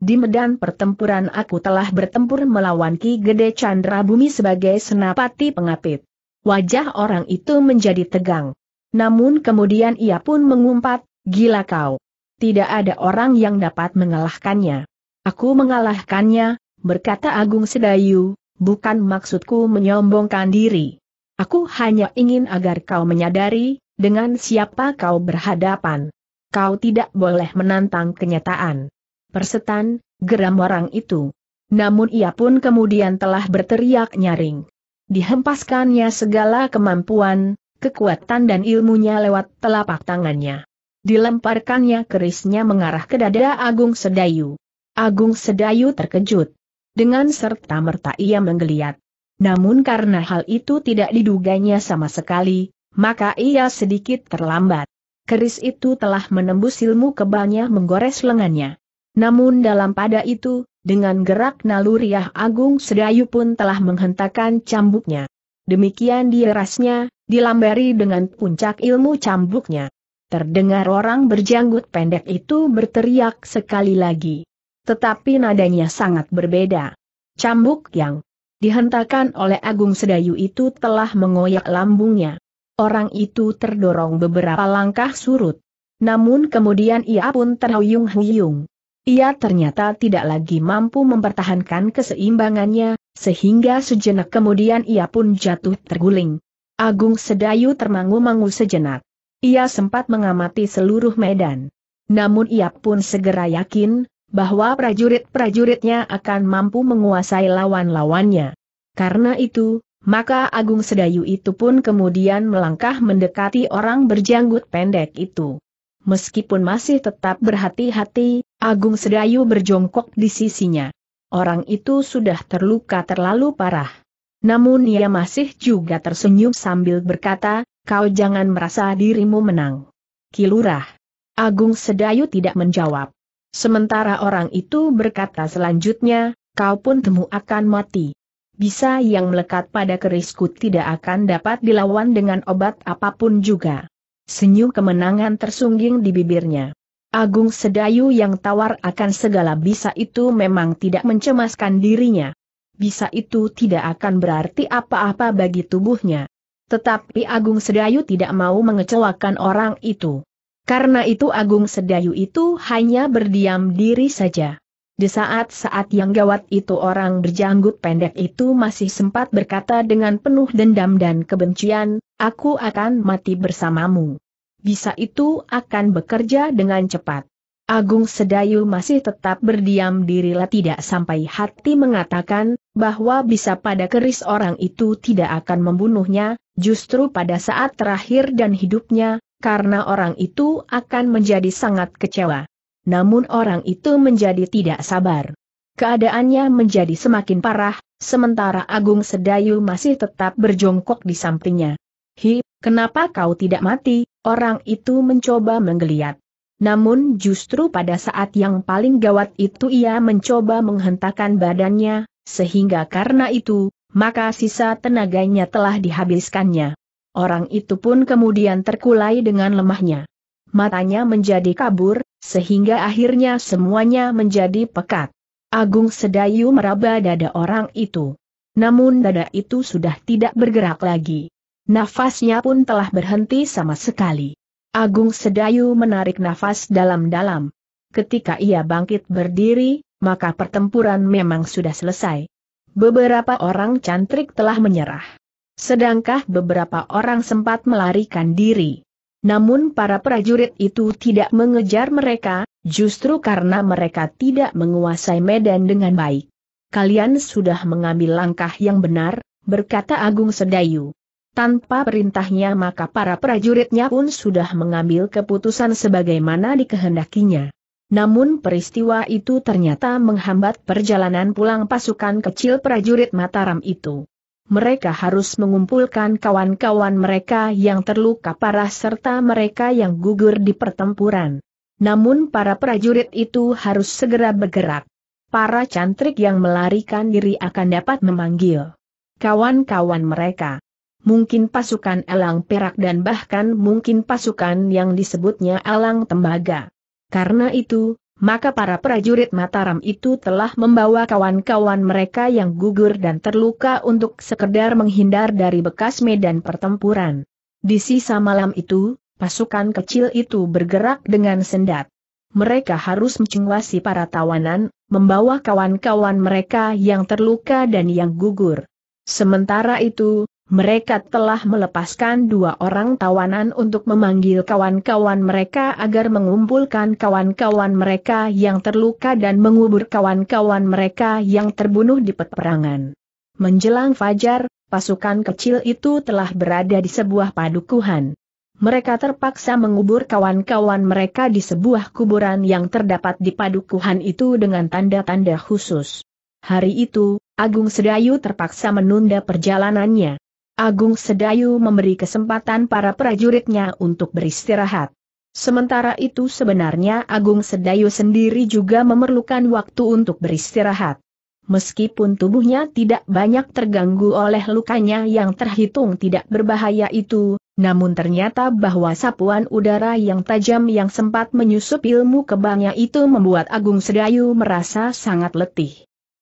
Speaker 1: Di medan pertempuran aku telah bertempur melawan Ki Gede Chandra Bumi sebagai senapati pengapit. Wajah orang itu menjadi tegang. Namun kemudian ia pun mengumpat, gila kau. Tidak ada orang yang dapat mengalahkannya. Aku mengalahkannya, berkata Agung Sedayu, bukan maksudku menyombongkan diri. Aku hanya ingin agar kau menyadari, dengan siapa kau berhadapan. Kau tidak boleh menantang kenyataan. Persetan, geram orang itu. Namun ia pun kemudian telah berteriak nyaring. Dihempaskannya segala kemampuan, kekuatan dan ilmunya lewat telapak tangannya. Dilemparkannya kerisnya mengarah ke dada Agung Sedayu. Agung Sedayu terkejut. Dengan serta merta ia menggeliat. Namun karena hal itu tidak diduganya sama sekali, maka ia sedikit terlambat. Keris itu telah menembus ilmu kebalnya menggores lengannya. Namun dalam pada itu, dengan gerak naluriah Agung Sedayu pun telah menghentakkan cambuknya. Demikian dirasnya, dilambari dengan puncak ilmu cambuknya. Terdengar orang berjanggut pendek itu berteriak sekali lagi tetapi nadanya sangat berbeda. Cambuk yang dihentakkan oleh Agung Sedayu itu telah mengoyak lambungnya. Orang itu terdorong beberapa langkah surut. Namun kemudian ia pun terhuyung-huyung. Ia ternyata tidak lagi mampu mempertahankan keseimbangannya, sehingga sejenak kemudian ia pun jatuh terguling. Agung Sedayu termangu-mangu sejenak. Ia sempat mengamati seluruh medan. Namun ia pun segera yakin, bahwa prajurit-prajuritnya akan mampu menguasai lawan-lawannya. Karena itu, maka Agung Sedayu itu pun kemudian melangkah mendekati orang berjanggut pendek itu. Meskipun masih tetap berhati-hati, Agung Sedayu berjongkok di sisinya. Orang itu sudah terluka terlalu parah. Namun ia masih juga tersenyum sambil berkata, kau jangan merasa dirimu menang. Kilurah. Agung Sedayu tidak menjawab. Sementara orang itu berkata selanjutnya, kau pun temu akan mati. Bisa yang melekat pada kerisku tidak akan dapat dilawan dengan obat apapun juga. Senyum kemenangan tersungging di bibirnya. Agung Sedayu yang tawar akan segala bisa itu memang tidak mencemaskan dirinya. Bisa itu tidak akan berarti apa-apa bagi tubuhnya. Tetapi Agung Sedayu tidak mau mengecewakan orang itu. Karena itu Agung Sedayu itu hanya berdiam diri saja. Di saat-saat yang gawat itu orang berjanggut pendek itu masih sempat berkata dengan penuh dendam dan kebencian, aku akan mati bersamamu. Bisa itu akan bekerja dengan cepat. Agung Sedayu masih tetap berdiam dirilah tidak sampai hati mengatakan, bahwa bisa pada keris orang itu tidak akan membunuhnya, justru pada saat terakhir dan hidupnya, karena orang itu akan menjadi sangat kecewa. Namun orang itu menjadi tidak sabar. Keadaannya menjadi semakin parah, sementara Agung Sedayu masih tetap berjongkok di sampingnya. Hi, kenapa kau tidak mati? Orang itu mencoba menggeliat. Namun justru pada saat yang paling gawat itu ia mencoba menghentakkan badannya, sehingga karena itu, maka sisa tenaganya telah dihabiskannya. Orang itu pun kemudian terkulai dengan lemahnya. Matanya menjadi kabur, sehingga akhirnya semuanya menjadi pekat. Agung Sedayu meraba dada orang itu. Namun dada itu sudah tidak bergerak lagi. Nafasnya pun telah berhenti sama sekali. Agung Sedayu menarik nafas dalam-dalam. Ketika ia bangkit berdiri, maka pertempuran memang sudah selesai. Beberapa orang cantrik telah menyerah sedangkah beberapa orang sempat melarikan diri. Namun para prajurit itu tidak mengejar mereka, justru karena mereka tidak menguasai medan dengan baik. Kalian sudah mengambil langkah yang benar, berkata Agung Sedayu. Tanpa perintahnya maka para prajuritnya pun sudah mengambil keputusan sebagaimana dikehendakinya. Namun peristiwa itu ternyata menghambat perjalanan pulang pasukan kecil prajurit Mataram itu mereka harus mengumpulkan kawan-kawan mereka yang terluka parah serta mereka yang gugur di pertempuran. Namun para prajurit itu harus segera bergerak. Para cantrik yang melarikan diri akan dapat memanggil kawan-kawan mereka. Mungkin pasukan elang perak dan bahkan mungkin pasukan yang disebutnya elang tembaga. Karena itu, maka para prajurit Mataram itu telah membawa kawan-kawan mereka yang gugur dan terluka untuk sekedar menghindar dari bekas medan pertempuran. Di sisa malam itu, pasukan kecil itu bergerak dengan sendat. Mereka harus mencenguasi para tawanan, membawa kawan-kawan mereka yang terluka dan yang gugur. Sementara itu, mereka telah melepaskan dua orang tawanan untuk memanggil kawan-kawan mereka agar mengumpulkan kawan-kawan mereka yang terluka dan mengubur kawan-kawan mereka yang terbunuh di peperangan. Menjelang fajar, pasukan kecil itu telah berada di sebuah padukuhan. Mereka terpaksa mengubur kawan-kawan mereka di sebuah kuburan yang terdapat di padukuhan itu dengan tanda-tanda khusus. Hari itu, Agung Sedayu terpaksa menunda perjalanannya. Agung Sedayu memberi kesempatan para prajuritnya untuk beristirahat. Sementara itu sebenarnya Agung Sedayu sendiri juga memerlukan waktu untuk beristirahat. Meskipun tubuhnya tidak banyak terganggu oleh lukanya yang terhitung tidak berbahaya itu, namun ternyata bahwa sapuan udara yang tajam yang sempat menyusup ilmu kebangnya itu membuat Agung Sedayu merasa sangat letih.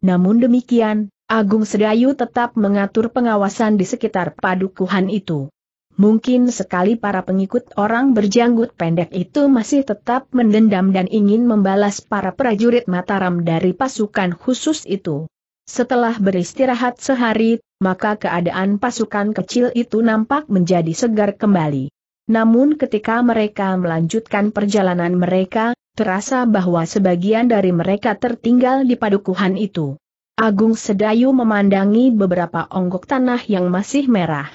Speaker 1: Namun demikian, Agung Sedayu tetap mengatur pengawasan di sekitar padukuhan itu. Mungkin sekali para pengikut orang berjanggut pendek itu masih tetap mendendam dan ingin membalas para prajurit Mataram dari pasukan khusus itu. Setelah beristirahat sehari, maka keadaan pasukan kecil itu nampak menjadi segar kembali. Namun ketika mereka melanjutkan perjalanan mereka, terasa bahwa sebagian dari mereka tertinggal di padukuhan itu. Agung Sedayu memandangi beberapa onggok tanah yang masih merah.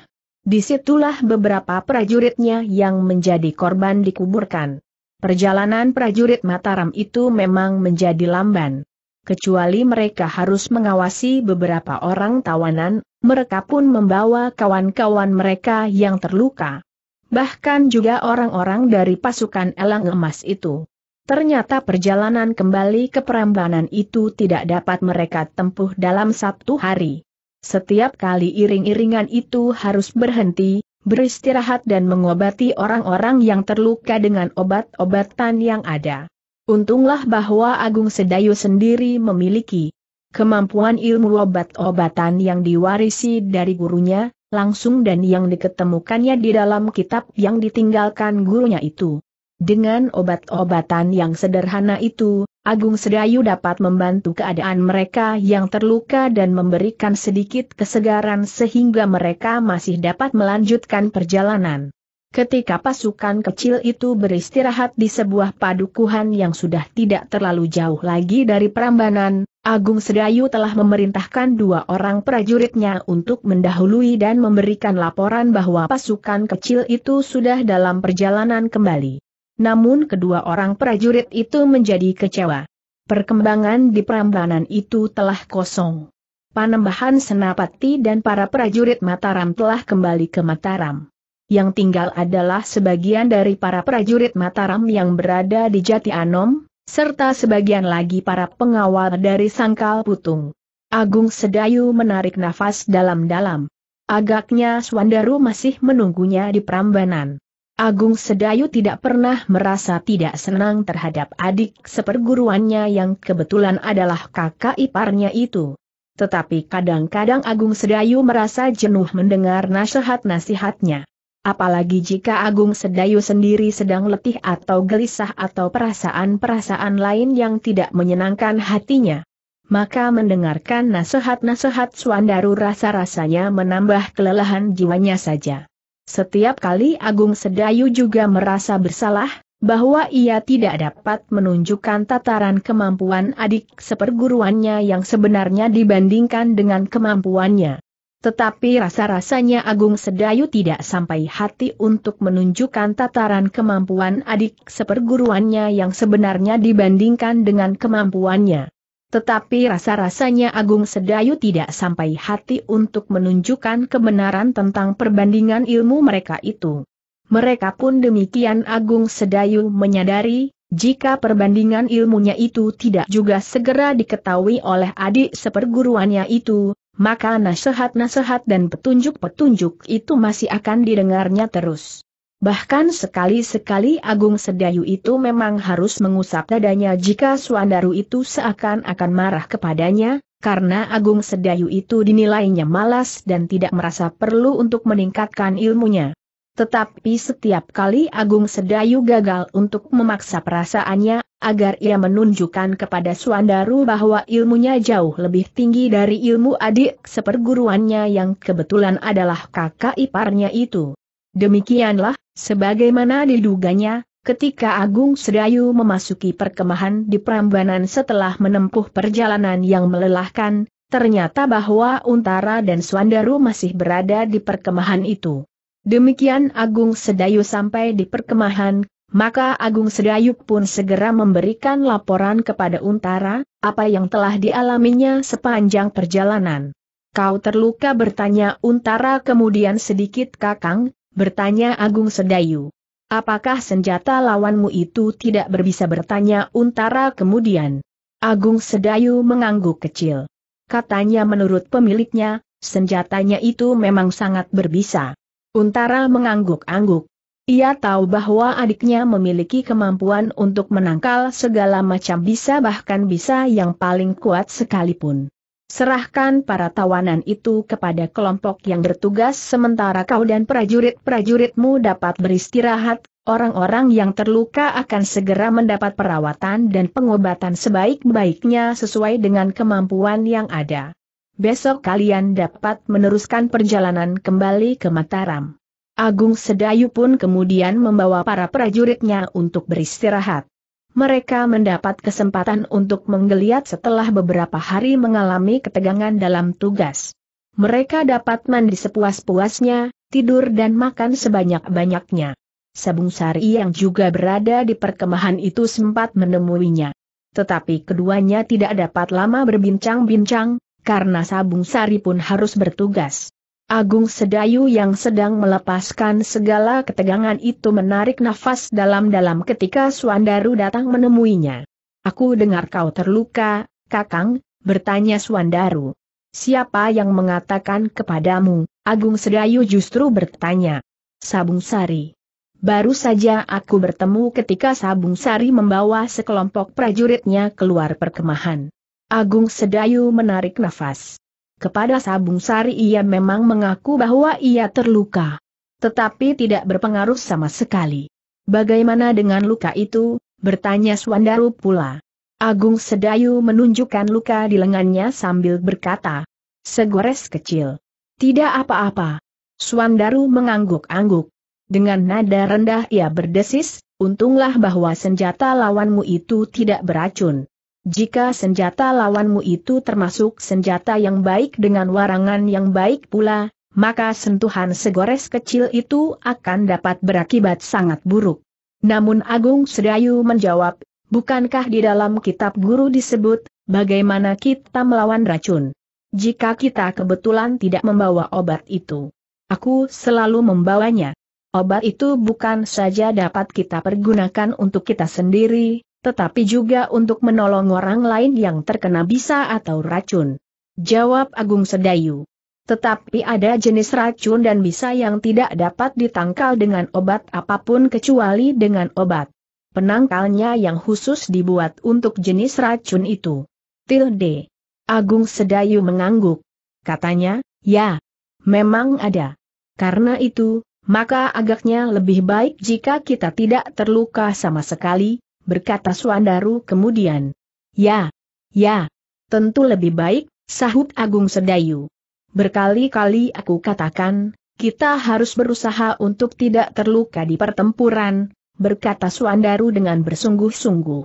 Speaker 1: Disitulah beberapa prajuritnya yang menjadi korban dikuburkan. Perjalanan prajurit Mataram itu memang menjadi lamban. Kecuali mereka harus mengawasi beberapa orang tawanan, mereka pun membawa kawan-kawan mereka yang terluka. Bahkan juga orang-orang dari pasukan elang emas itu. Ternyata perjalanan kembali ke Perambanan itu tidak dapat mereka tempuh dalam satu hari. Setiap kali iring-iringan itu harus berhenti, beristirahat dan mengobati orang-orang yang terluka dengan obat-obatan yang ada. Untunglah bahwa Agung Sedayu sendiri memiliki kemampuan ilmu obat-obatan yang diwarisi dari gurunya, langsung dan yang diketemukannya di dalam kitab yang ditinggalkan gurunya itu. Dengan obat-obatan yang sederhana itu, Agung Sedayu dapat membantu keadaan mereka yang terluka dan memberikan sedikit kesegaran sehingga mereka masih dapat melanjutkan perjalanan. Ketika pasukan kecil itu beristirahat di sebuah padukuhan yang sudah tidak terlalu jauh lagi dari Prambanan, Agung Sedayu telah memerintahkan dua orang prajuritnya untuk mendahului dan memberikan laporan bahwa pasukan kecil itu sudah dalam perjalanan kembali namun kedua orang prajurit itu menjadi kecewa. Perkembangan di Prambanan itu telah kosong. Panembahan Senapati dan para prajurit Mataram telah kembali ke Mataram. Yang tinggal adalah sebagian dari para prajurit Mataram yang berada di Jati Anom, serta sebagian lagi para pengawal dari Sangkal Putung. Agung Sedayu menarik nafas dalam-dalam. Agaknya Swandaru masih menunggunya di Prambanan. Agung Sedayu tidak pernah merasa tidak senang terhadap adik seperguruannya yang kebetulan adalah kakak iparnya itu. Tetapi kadang-kadang Agung Sedayu merasa jenuh mendengar nasihat-nasihatnya. Apalagi jika Agung Sedayu sendiri sedang letih atau gelisah atau perasaan-perasaan lain yang tidak menyenangkan hatinya. Maka mendengarkan nasihat-nasihat Suandaru rasa-rasanya menambah kelelahan jiwanya saja. Setiap kali Agung Sedayu juga merasa bersalah, bahwa ia tidak dapat menunjukkan tataran kemampuan adik seperguruannya yang sebenarnya dibandingkan dengan kemampuannya. Tetapi rasa-rasanya Agung Sedayu tidak sampai hati untuk menunjukkan tataran kemampuan adik seperguruannya yang sebenarnya dibandingkan dengan kemampuannya. Tetapi rasa-rasanya Agung Sedayu tidak sampai hati untuk menunjukkan kebenaran tentang perbandingan ilmu mereka itu. Mereka pun demikian Agung Sedayu menyadari, jika perbandingan ilmunya itu tidak juga segera diketahui oleh adik seperguruannya itu, maka nasihat-nasihat dan petunjuk-petunjuk itu masih akan didengarnya terus. Bahkan sekali-sekali Agung Sedayu itu memang harus mengusap dadanya jika Suandaru itu seakan-akan marah kepadanya, karena Agung Sedayu itu dinilainya malas dan tidak merasa perlu untuk meningkatkan ilmunya. Tetapi setiap kali Agung Sedayu gagal untuk memaksa perasaannya, agar ia menunjukkan kepada Suandaru bahwa ilmunya jauh lebih tinggi dari ilmu adik seperguruannya yang kebetulan adalah kakak iparnya itu. Demikianlah, Sebagaimana diduganya, ketika Agung Sedayu memasuki perkemahan di Prambanan setelah menempuh perjalanan yang melelahkan, ternyata bahwa Untara dan Swandaru masih berada di perkemahan itu. Demikian Agung Sedayu sampai di perkemahan, maka Agung Sedayu pun segera memberikan laporan kepada Untara, apa yang telah dialaminya sepanjang perjalanan. Kau terluka bertanya Untara kemudian sedikit kakang, Bertanya Agung Sedayu. Apakah senjata lawanmu itu tidak berbisa bertanya Untara kemudian? Agung Sedayu mengangguk kecil. Katanya menurut pemiliknya, senjatanya itu memang sangat berbisa. Untara mengangguk-angguk. Ia tahu bahwa adiknya memiliki kemampuan untuk menangkal segala macam bisa bahkan bisa yang paling kuat sekalipun. Serahkan para tawanan itu kepada kelompok yang bertugas sementara kau dan prajurit-prajuritmu dapat beristirahat, orang-orang yang terluka akan segera mendapat perawatan dan pengobatan sebaik-baiknya sesuai dengan kemampuan yang ada. Besok kalian dapat meneruskan perjalanan kembali ke Mataram. Agung Sedayu pun kemudian membawa para prajuritnya untuk beristirahat mereka mendapat kesempatan untuk menggeliat setelah beberapa hari mengalami ketegangan dalam tugas. Mereka dapat mandi sepuas-puasnya, tidur dan makan sebanyak-banyaknya. Sabung Sari yang juga berada di perkemahan itu sempat menemuinya. Tetapi keduanya tidak dapat lama berbincang-bincang, karena Sabung Sari pun harus bertugas. Agung Sedayu yang sedang melepaskan segala ketegangan itu menarik nafas dalam-dalam ketika Suandaru datang menemuinya. Aku dengar kau terluka, Kakang, bertanya Suandaru. Siapa yang mengatakan kepadamu? Agung Sedayu justru bertanya. Sabung Sari. Baru saja aku bertemu ketika Sabung Sari membawa sekelompok prajuritnya keluar perkemahan. Agung Sedayu menarik nafas. Kepada Sabung Sari ia memang mengaku bahwa ia terluka. Tetapi tidak berpengaruh sama sekali. Bagaimana dengan luka itu? Bertanya Swandaru pula. Agung Sedayu menunjukkan luka di lengannya sambil berkata, segores kecil. Tidak apa-apa. Swandaru mengangguk-angguk. Dengan nada rendah ia berdesis, untunglah bahwa senjata lawanmu itu tidak beracun. Jika senjata lawanmu itu termasuk senjata yang baik dengan warangan yang baik pula, maka sentuhan segores kecil itu akan dapat berakibat sangat buruk. Namun Agung Sedayu menjawab, bukankah di dalam kitab guru disebut, bagaimana kita melawan racun? Jika kita kebetulan tidak membawa obat itu. Aku selalu membawanya. Obat itu bukan saja dapat kita pergunakan untuk kita sendiri, tetapi juga untuk menolong orang lain yang terkena bisa atau racun. Jawab Agung Sedayu. Tetapi ada jenis racun dan bisa yang tidak dapat ditangkal dengan obat apapun kecuali dengan obat. Penangkalnya yang khusus dibuat untuk jenis racun itu. Tilde. Agung Sedayu mengangguk. Katanya, ya, memang ada. Karena itu, maka agaknya lebih baik jika kita tidak terluka sama sekali, berkata Suandaru kemudian. Ya, ya, tentu lebih baik, sahut Agung Sedayu. Berkali-kali aku katakan, kita harus berusaha untuk tidak terluka di pertempuran, berkata Suandaru dengan bersungguh-sungguh.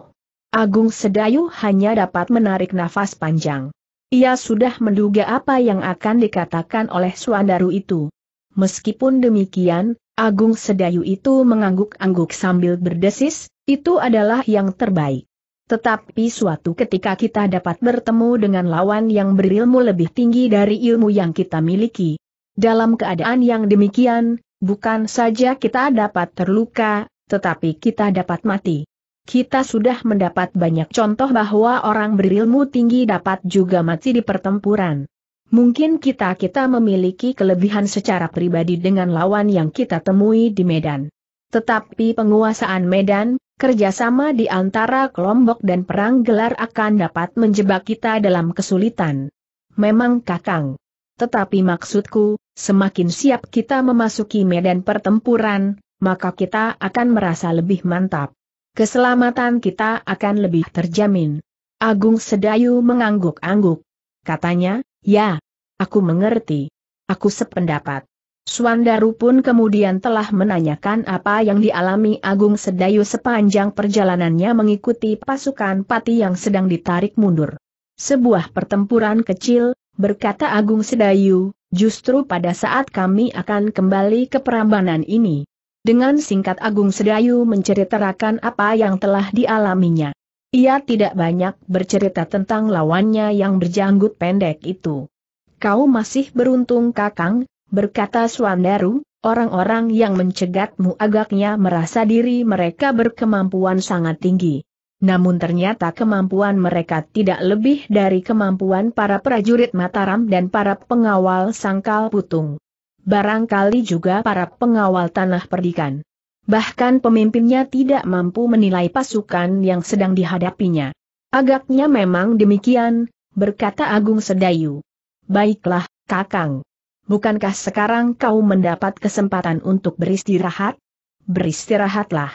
Speaker 1: Agung Sedayu hanya dapat menarik nafas panjang. Ia sudah menduga apa yang akan dikatakan oleh Suandaru itu. Meskipun demikian, Agung Sedayu itu mengangguk-angguk sambil berdesis, itu adalah yang terbaik. Tetapi suatu ketika kita dapat bertemu dengan lawan yang berilmu lebih tinggi dari ilmu yang kita miliki. Dalam keadaan yang demikian, bukan saja kita dapat terluka, tetapi kita dapat mati. Kita sudah mendapat banyak contoh bahwa orang berilmu tinggi dapat juga mati di pertempuran. Mungkin kita-kita memiliki kelebihan secara pribadi dengan lawan yang kita temui di Medan. Tetapi penguasaan Medan, kerjasama di antara kelompok dan perang gelar akan dapat menjebak kita dalam kesulitan. Memang kakang. Tetapi maksudku, semakin siap kita memasuki medan pertempuran, maka kita akan merasa lebih mantap. Keselamatan kita akan lebih terjamin. Agung Sedayu mengangguk-angguk. Katanya, Ya, aku mengerti. Aku sependapat. Swandaru pun kemudian telah menanyakan apa yang dialami Agung Sedayu sepanjang perjalanannya mengikuti pasukan pati yang sedang ditarik mundur. Sebuah pertempuran kecil, berkata Agung Sedayu, justru pada saat kami akan kembali ke perambanan ini. Dengan singkat Agung Sedayu menceritakan apa yang telah dialaminya. Ia tidak banyak bercerita tentang lawannya yang berjanggut pendek itu. Kau masih beruntung kakang, berkata Swandaru, orang-orang yang mencegatmu agaknya merasa diri mereka berkemampuan sangat tinggi. Namun ternyata kemampuan mereka tidak lebih dari kemampuan para prajurit Mataram dan para pengawal sangkal putung. Barangkali juga para pengawal tanah perdikan bahkan pemimpinnya tidak mampu menilai pasukan yang sedang dihadapinya. Agaknya memang demikian, berkata Agung Sedayu. Baiklah, Kakang. Bukankah sekarang kau mendapat kesempatan untuk beristirahat? Beristirahatlah.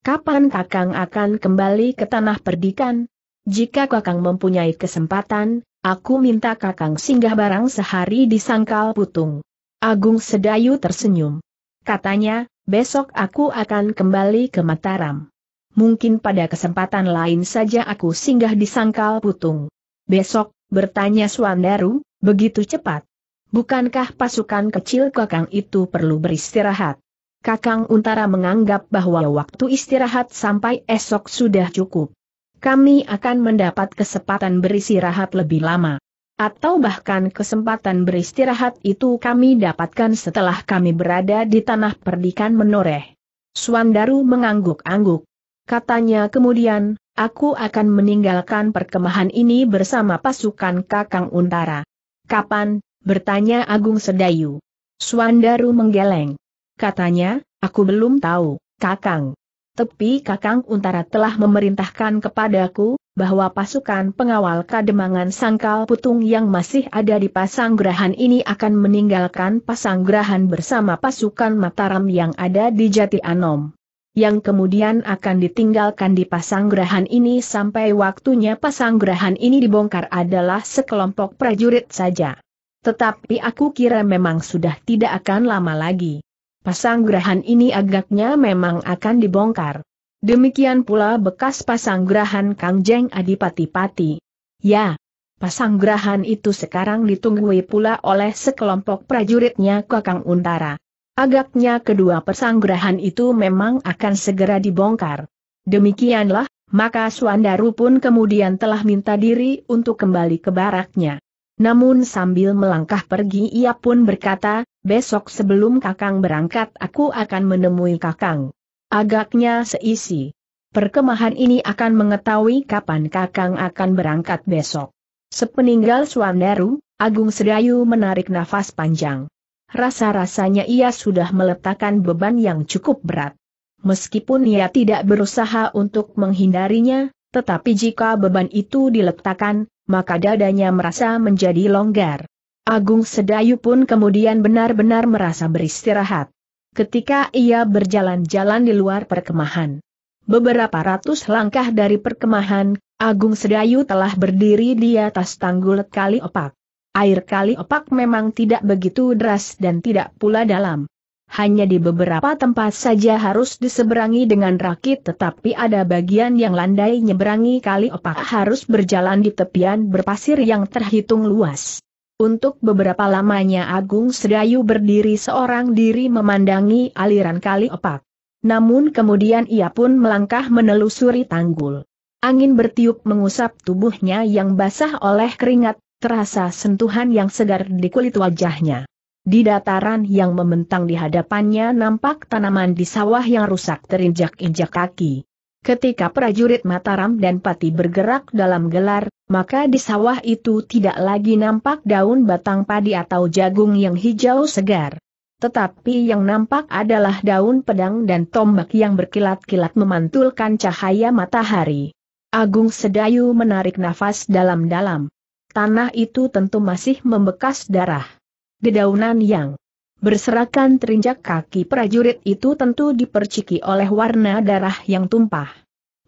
Speaker 1: Kapan Kakang akan kembali ke tanah perdikan? Jika Kakang mempunyai kesempatan, aku minta Kakang singgah barang sehari di Sangkal Putung. Agung Sedayu tersenyum. Katanya, Besok aku akan kembali ke Mataram. Mungkin pada kesempatan lain saja aku singgah di Sangkal Putung. Besok, bertanya Suandaru, begitu cepat. Bukankah pasukan kecil kakang itu perlu beristirahat? Kakang Untara menganggap bahwa waktu istirahat sampai esok sudah cukup. Kami akan mendapat kesempatan beristirahat lebih lama atau bahkan kesempatan beristirahat itu kami dapatkan setelah kami berada di tanah perdikan menoreh. Suandaru mengangguk-angguk. Katanya kemudian, aku akan meninggalkan perkemahan ini bersama pasukan Kakang Untara. Kapan? bertanya Agung Sedayu. Suandaru menggeleng. Katanya, aku belum tahu, Kakang. Tapi Kakang Untara telah memerintahkan kepadaku, bahwa pasukan pengawal kademangan sangkal putung yang masih ada di Pasanggrahan ini akan meninggalkan Pasanggrahan bersama pasukan Mataram yang ada di Jati Anom. Yang kemudian akan ditinggalkan di Pasanggrahan ini sampai waktunya Pasanggrahan ini dibongkar adalah sekelompok prajurit saja. Tetapi aku kira memang sudah tidak akan lama lagi. Pasanggrahan ini agaknya memang akan dibongkar. Demikian pula bekas pasanggrahan Kangjeng Adipati-Pati. Ya, pasanggrahan itu sekarang ditunggui pula oleh sekelompok prajuritnya Kakang Untara. Agaknya kedua pesanggrahan itu memang akan segera dibongkar. Demikianlah, maka Suandaru pun kemudian telah minta diri untuk kembali ke baraknya. Namun sambil melangkah pergi ia pun berkata, besok sebelum kakang berangkat aku akan menemui kakang. Agaknya seisi. Perkemahan ini akan mengetahui kapan Kakang akan berangkat besok. Sepeninggal Suandaru, Agung Sedayu menarik nafas panjang. Rasa-rasanya ia sudah meletakkan beban yang cukup berat. Meskipun ia tidak berusaha untuk menghindarinya, tetapi jika beban itu diletakkan, maka dadanya merasa menjadi longgar. Agung Sedayu pun kemudian benar-benar merasa beristirahat ketika ia berjalan-jalan di luar perkemahan. Beberapa ratus langkah dari perkemahan, Agung Sedayu telah berdiri di atas tanggul kali opak. Air kali opak memang tidak begitu deras dan tidak pula dalam. Hanya di beberapa tempat saja harus diseberangi dengan rakit tetapi ada bagian yang landai nyeberangi kali opak harus berjalan di tepian berpasir yang terhitung luas. Untuk beberapa lamanya Agung Sedayu berdiri seorang diri memandangi aliran kali opak. Namun kemudian ia pun melangkah menelusuri tanggul. Angin bertiup mengusap tubuhnya yang basah oleh keringat, terasa sentuhan yang segar di kulit wajahnya. Di dataran yang membentang di hadapannya nampak tanaman di sawah yang rusak terinjak-injak kaki. Ketika prajurit Mataram dan Pati bergerak dalam gelar, maka di sawah itu tidak lagi nampak daun batang padi atau jagung yang hijau segar. Tetapi yang nampak adalah daun pedang dan tombak yang berkilat-kilat memantulkan cahaya matahari. Agung Sedayu menarik nafas dalam-dalam. Tanah itu tentu masih membekas darah. Dedaunan yang Berserakan terinjak kaki prajurit itu tentu diperciki oleh warna darah yang tumpah.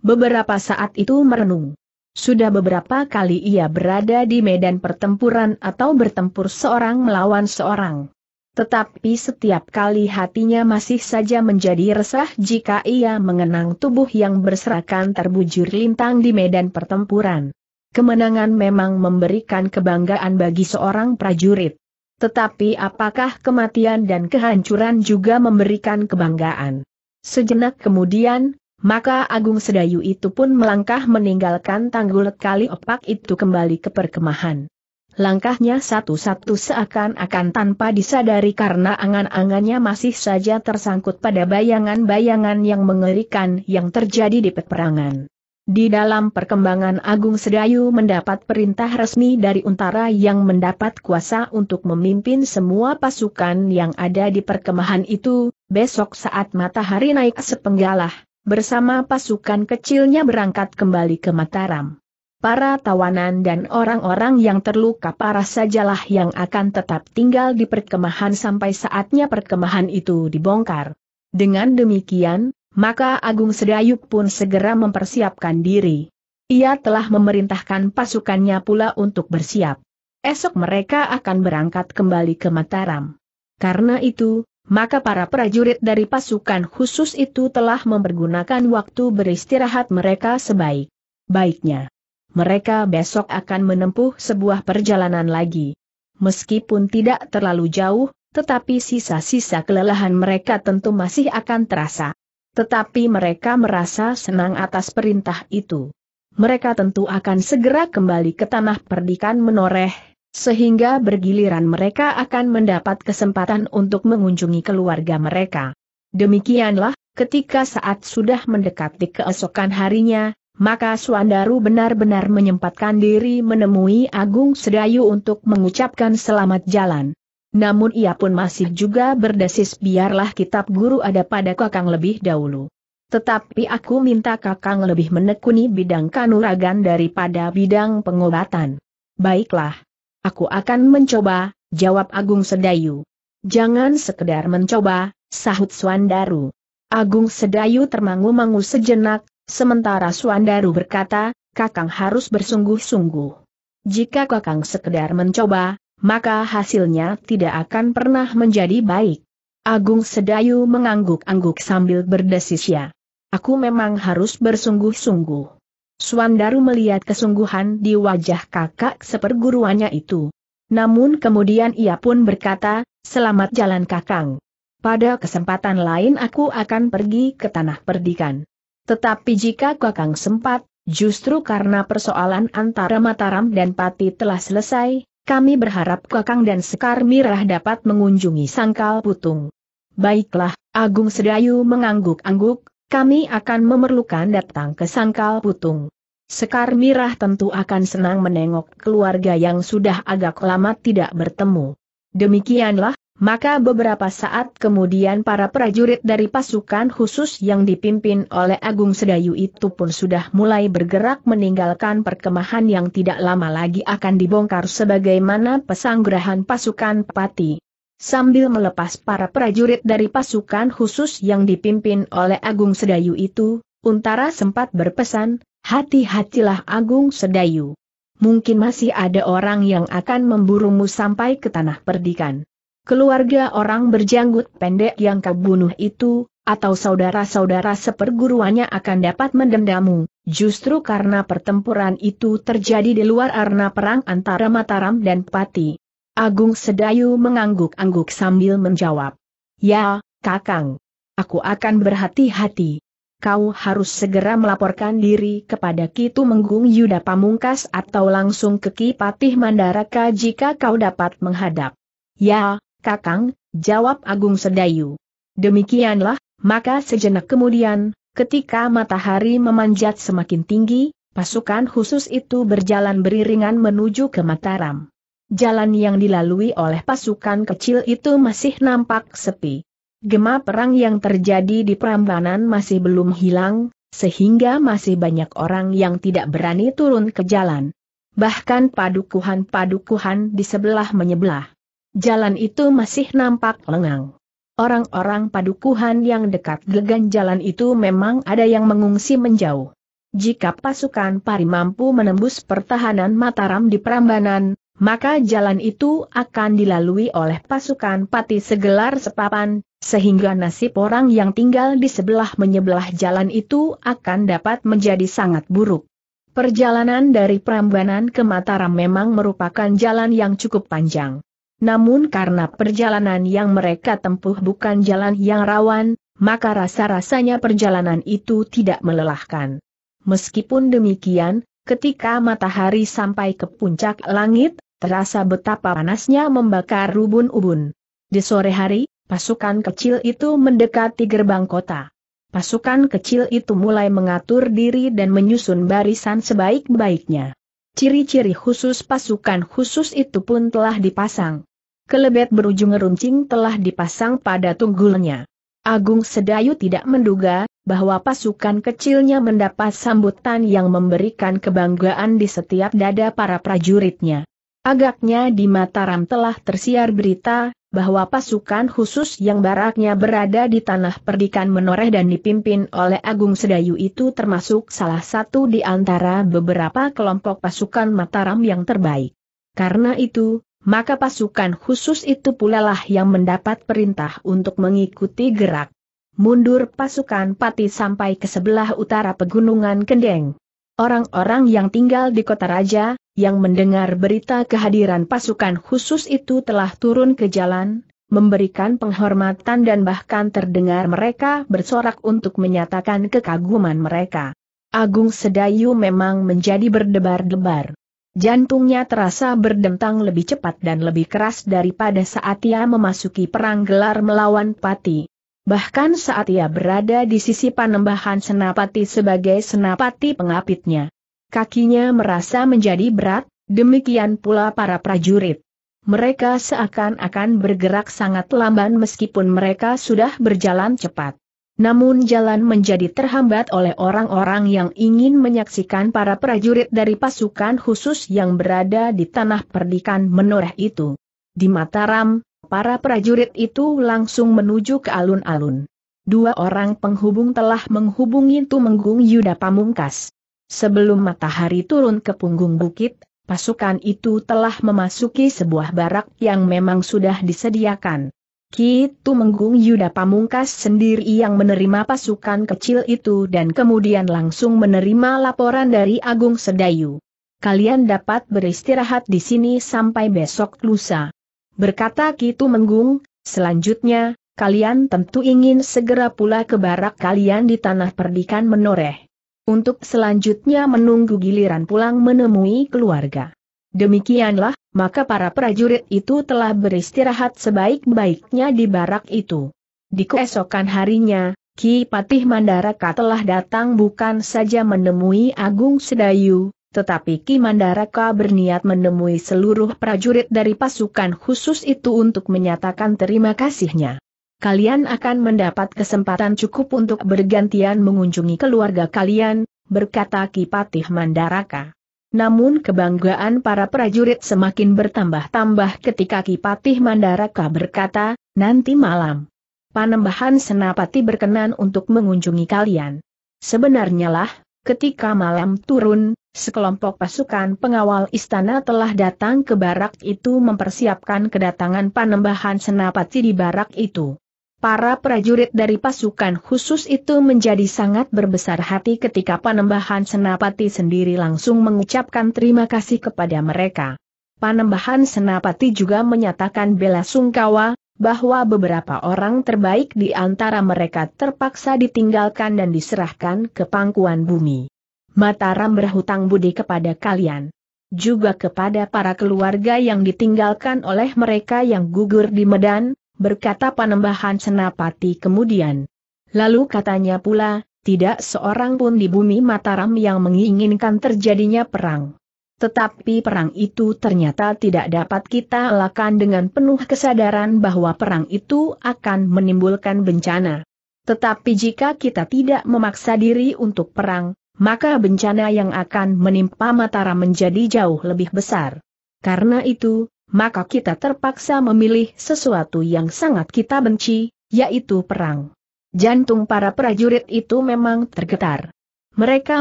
Speaker 1: Beberapa saat itu merenung. Sudah beberapa kali ia berada di medan pertempuran atau bertempur seorang melawan seorang. Tetapi setiap kali hatinya masih saja menjadi resah jika ia mengenang tubuh yang berserakan terbujur lintang di medan pertempuran. Kemenangan memang memberikan kebanggaan bagi seorang prajurit. Tetapi apakah kematian dan kehancuran juga memberikan kebanggaan? Sejenak kemudian, maka Agung Sedayu itu pun melangkah meninggalkan tanggul kali opak itu kembali ke perkemahan. Langkahnya satu-satu seakan-akan tanpa disadari karena angan-angannya masih saja tersangkut pada bayangan-bayangan yang mengerikan yang terjadi di peperangan. Di dalam perkembangan Agung Sedayu mendapat perintah resmi dari Untara yang mendapat kuasa untuk memimpin semua pasukan yang ada di perkemahan itu, besok saat matahari naik sepenggalah, bersama pasukan kecilnya berangkat kembali ke Mataram. Para tawanan dan orang-orang yang terluka parah sajalah yang akan tetap tinggal di perkemahan sampai saatnya perkemahan itu dibongkar. Dengan demikian, maka Agung Sedayuk pun segera mempersiapkan diri. Ia telah memerintahkan pasukannya pula untuk bersiap. Esok mereka akan berangkat kembali ke Mataram. Karena itu, maka para prajurit dari pasukan khusus itu telah mempergunakan waktu beristirahat mereka sebaik-baiknya. Mereka besok akan menempuh sebuah perjalanan lagi. Meskipun tidak terlalu jauh, tetapi sisa-sisa kelelahan mereka tentu masih akan terasa. Tetapi mereka merasa senang atas perintah itu. Mereka tentu akan segera kembali ke tanah perdikan menoreh, sehingga bergiliran mereka akan mendapat kesempatan untuk mengunjungi keluarga mereka. Demikianlah, ketika saat sudah mendekati keesokan harinya, maka Suandaru benar-benar menyempatkan diri menemui Agung Sedayu untuk mengucapkan selamat jalan. Namun ia pun masih juga berdesis biarlah kitab guru ada pada kakang lebih dahulu. Tetapi aku minta kakang lebih menekuni bidang kanuragan daripada bidang pengobatan. Baiklah. Aku akan mencoba, jawab Agung Sedayu. Jangan sekedar mencoba, sahut Swandaru. Agung Sedayu termangu-mangu sejenak, sementara Swandaru berkata, kakang harus bersungguh-sungguh. Jika kakang sekedar mencoba, maka hasilnya tidak akan pernah menjadi baik. Agung Sedayu mengangguk-angguk sambil berdesis ya. Aku memang harus bersungguh-sungguh. Suandaru melihat kesungguhan di wajah kakak seperguruannya itu. Namun kemudian ia pun berkata, selamat jalan kakang. Pada kesempatan lain aku akan pergi ke tanah perdikan. Tetapi jika kakang sempat, justru karena persoalan antara Mataram dan Pati telah selesai, kami berharap Kakang dan Sekar Mirah dapat mengunjungi Sangkal Putung. Baiklah, Agung Sedayu mengangguk-angguk, kami akan memerlukan datang ke Sangkal Putung. Sekar Mirah tentu akan senang menengok keluarga yang sudah agak lama tidak bertemu. Demikianlah, maka beberapa saat kemudian para prajurit dari pasukan khusus yang dipimpin oleh Agung Sedayu itu pun sudah mulai bergerak meninggalkan perkemahan yang tidak lama lagi akan dibongkar sebagaimana pesanggerahan pasukan Pati. Sambil melepas para prajurit dari pasukan khusus yang dipimpin oleh Agung Sedayu itu, Untara sempat berpesan, hati-hatilah Agung Sedayu. Mungkin masih ada orang yang akan memburumu sampai ke tanah perdikan keluarga orang berjanggut pendek yang kau bunuh itu, atau saudara-saudara seperguruannya akan dapat mendendamu. justru karena pertempuran itu terjadi di luar arena perang antara Mataram dan Pati. Agung Sedayu mengangguk-angguk sambil menjawab. Ya, Kakang. Aku akan berhati-hati. Kau harus segera melaporkan diri kepada Kitu Menggung Yuda Pamungkas atau langsung ke Ki Patih Mandaraka jika kau dapat menghadap. Ya, Kakang, jawab Agung Sedayu. Demikianlah, maka sejenak kemudian, ketika matahari memanjat semakin tinggi, pasukan khusus itu berjalan beriringan menuju ke Mataram. Jalan yang dilalui oleh pasukan kecil itu masih nampak sepi. Gema perang yang terjadi di Prambanan masih belum hilang, sehingga masih banyak orang yang tidak berani turun ke jalan. Bahkan padukuhan-padukuhan di sebelah menyebelah. Jalan itu masih nampak lengang. Orang-orang padukuhan yang dekat gegan jalan itu memang ada yang mengungsi menjauh. Jika pasukan pari mampu menembus pertahanan Mataram di Prambanan, maka jalan itu akan dilalui oleh pasukan pati segelar sepapan, sehingga nasib orang yang tinggal di sebelah menyebelah jalan itu akan dapat menjadi sangat buruk. Perjalanan dari Prambanan ke Mataram memang merupakan jalan yang cukup panjang. Namun karena perjalanan yang mereka tempuh bukan jalan yang rawan, maka rasa-rasanya perjalanan itu tidak melelahkan. Meskipun demikian, ketika matahari sampai ke puncak langit, terasa betapa panasnya membakar rubun ubun. Di sore hari, pasukan kecil itu mendekati gerbang kota. Pasukan kecil itu mulai mengatur diri dan menyusun barisan sebaik-baiknya. Ciri-ciri khusus pasukan khusus itu pun telah dipasang kelebet berujung runcing telah dipasang pada tunggulnya. Agung Sedayu tidak menduga bahwa pasukan kecilnya mendapat sambutan yang memberikan kebanggaan di setiap dada para prajuritnya. Agaknya di Mataram telah tersiar berita bahwa pasukan khusus yang baraknya berada di tanah perdikan menoreh dan dipimpin oleh Agung Sedayu itu termasuk salah satu di antara beberapa kelompok pasukan Mataram yang terbaik. Karena itu, maka pasukan khusus itu pula lah yang mendapat perintah untuk mengikuti gerak. Mundur pasukan pati sampai ke sebelah utara pegunungan Kendeng. Orang-orang yang tinggal di kota raja, yang mendengar berita kehadiran pasukan khusus itu telah turun ke jalan, memberikan penghormatan dan bahkan terdengar mereka bersorak untuk menyatakan kekaguman mereka. Agung Sedayu memang menjadi berdebar-debar. Jantungnya terasa berdentang lebih cepat dan lebih keras daripada saat ia memasuki perang gelar melawan Pati. Bahkan saat ia berada di sisi panembahan Senapati sebagai Senapati pengapitnya. Kakinya merasa menjadi berat, demikian pula para prajurit. Mereka seakan-akan bergerak sangat lamban meskipun mereka sudah berjalan cepat namun jalan menjadi terhambat oleh orang-orang yang ingin menyaksikan para prajurit dari pasukan khusus yang berada di tanah perdikan menoreh itu. Di Mataram, para prajurit itu langsung menuju ke alun-alun. Dua orang penghubung telah menghubungi Tumenggung Yuda Pamungkas. Sebelum matahari turun ke punggung bukit, pasukan itu telah memasuki sebuah barak yang memang sudah disediakan. Ki Tumenggung Yuda Pamungkas sendiri yang menerima pasukan kecil itu dan kemudian langsung menerima laporan dari Agung Sedayu. Kalian dapat beristirahat di sini sampai besok lusa. Berkata Ki gitu menggung. selanjutnya, kalian tentu ingin segera pula ke barak kalian di tanah perdikan menoreh. Untuk selanjutnya menunggu giliran pulang menemui keluarga. Demikianlah, maka para prajurit itu telah beristirahat sebaik-baiknya di barak itu. Di keesokan harinya, Ki Patih Mandaraka telah datang bukan saja menemui Agung Sedayu, tetapi Ki Mandaraka berniat menemui seluruh prajurit dari pasukan khusus itu untuk menyatakan terima kasihnya. Kalian akan mendapat kesempatan cukup untuk bergantian mengunjungi keluarga kalian, berkata Ki Patih Mandaraka. Namun kebanggaan para prajurit semakin bertambah-tambah ketika Kipatih Mandaraka berkata, nanti malam. Panembahan Senapati berkenan untuk mengunjungi kalian. Sebenarnya lah, ketika malam turun, sekelompok pasukan pengawal istana telah datang ke barak itu mempersiapkan kedatangan Panembahan Senapati di barak itu. Para prajurit dari pasukan khusus itu menjadi sangat berbesar hati ketika Panembahan Senapati sendiri langsung mengucapkan terima kasih kepada mereka. Panembahan Senapati juga menyatakan bela sungkawa, bahwa beberapa orang terbaik di antara mereka terpaksa ditinggalkan dan diserahkan ke pangkuan bumi. Mataram berhutang budi kepada kalian juga kepada para keluarga yang ditinggalkan oleh mereka yang gugur di Medan, berkata Panembahan Senapati kemudian. Lalu katanya pula, tidak seorang pun di bumi Mataram yang menginginkan terjadinya perang. Tetapi perang itu ternyata tidak dapat kita lakukan dengan penuh kesadaran bahwa perang itu akan menimbulkan bencana. Tetapi jika kita tidak memaksa diri untuk perang, maka bencana yang akan menimpa Mataram menjadi jauh lebih besar. Karena itu, maka kita terpaksa memilih sesuatu yang sangat kita benci, yaitu perang. Jantung para prajurit itu memang tergetar. Mereka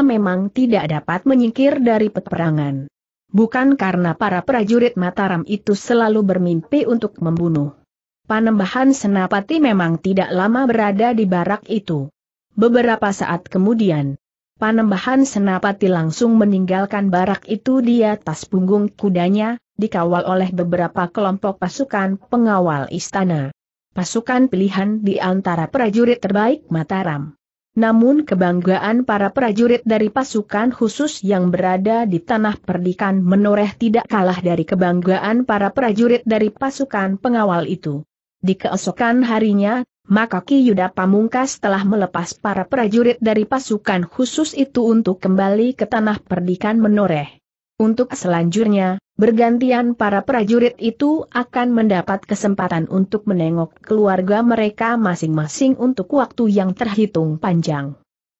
Speaker 1: memang tidak dapat menyingkir dari peperangan. Bukan karena para prajurit Mataram itu selalu bermimpi untuk membunuh. Panembahan Senapati memang tidak lama berada di barak itu. Beberapa saat kemudian, Panembahan Senapati langsung meninggalkan barak itu di atas punggung kudanya, dikawal oleh beberapa kelompok pasukan pengawal istana. Pasukan pilihan di antara prajurit terbaik Mataram. Namun kebanggaan para prajurit dari pasukan khusus yang berada di tanah perdikan menoreh tidak kalah dari kebanggaan para prajurit dari pasukan pengawal itu. Di keesokan harinya, maka Ki Yuda Pamungkas telah melepas para prajurit dari pasukan khusus itu untuk kembali ke tanah perdikan menoreh. Untuk selanjutnya, Bergantian para prajurit itu akan mendapat kesempatan untuk menengok keluarga mereka masing-masing untuk waktu yang terhitung panjang.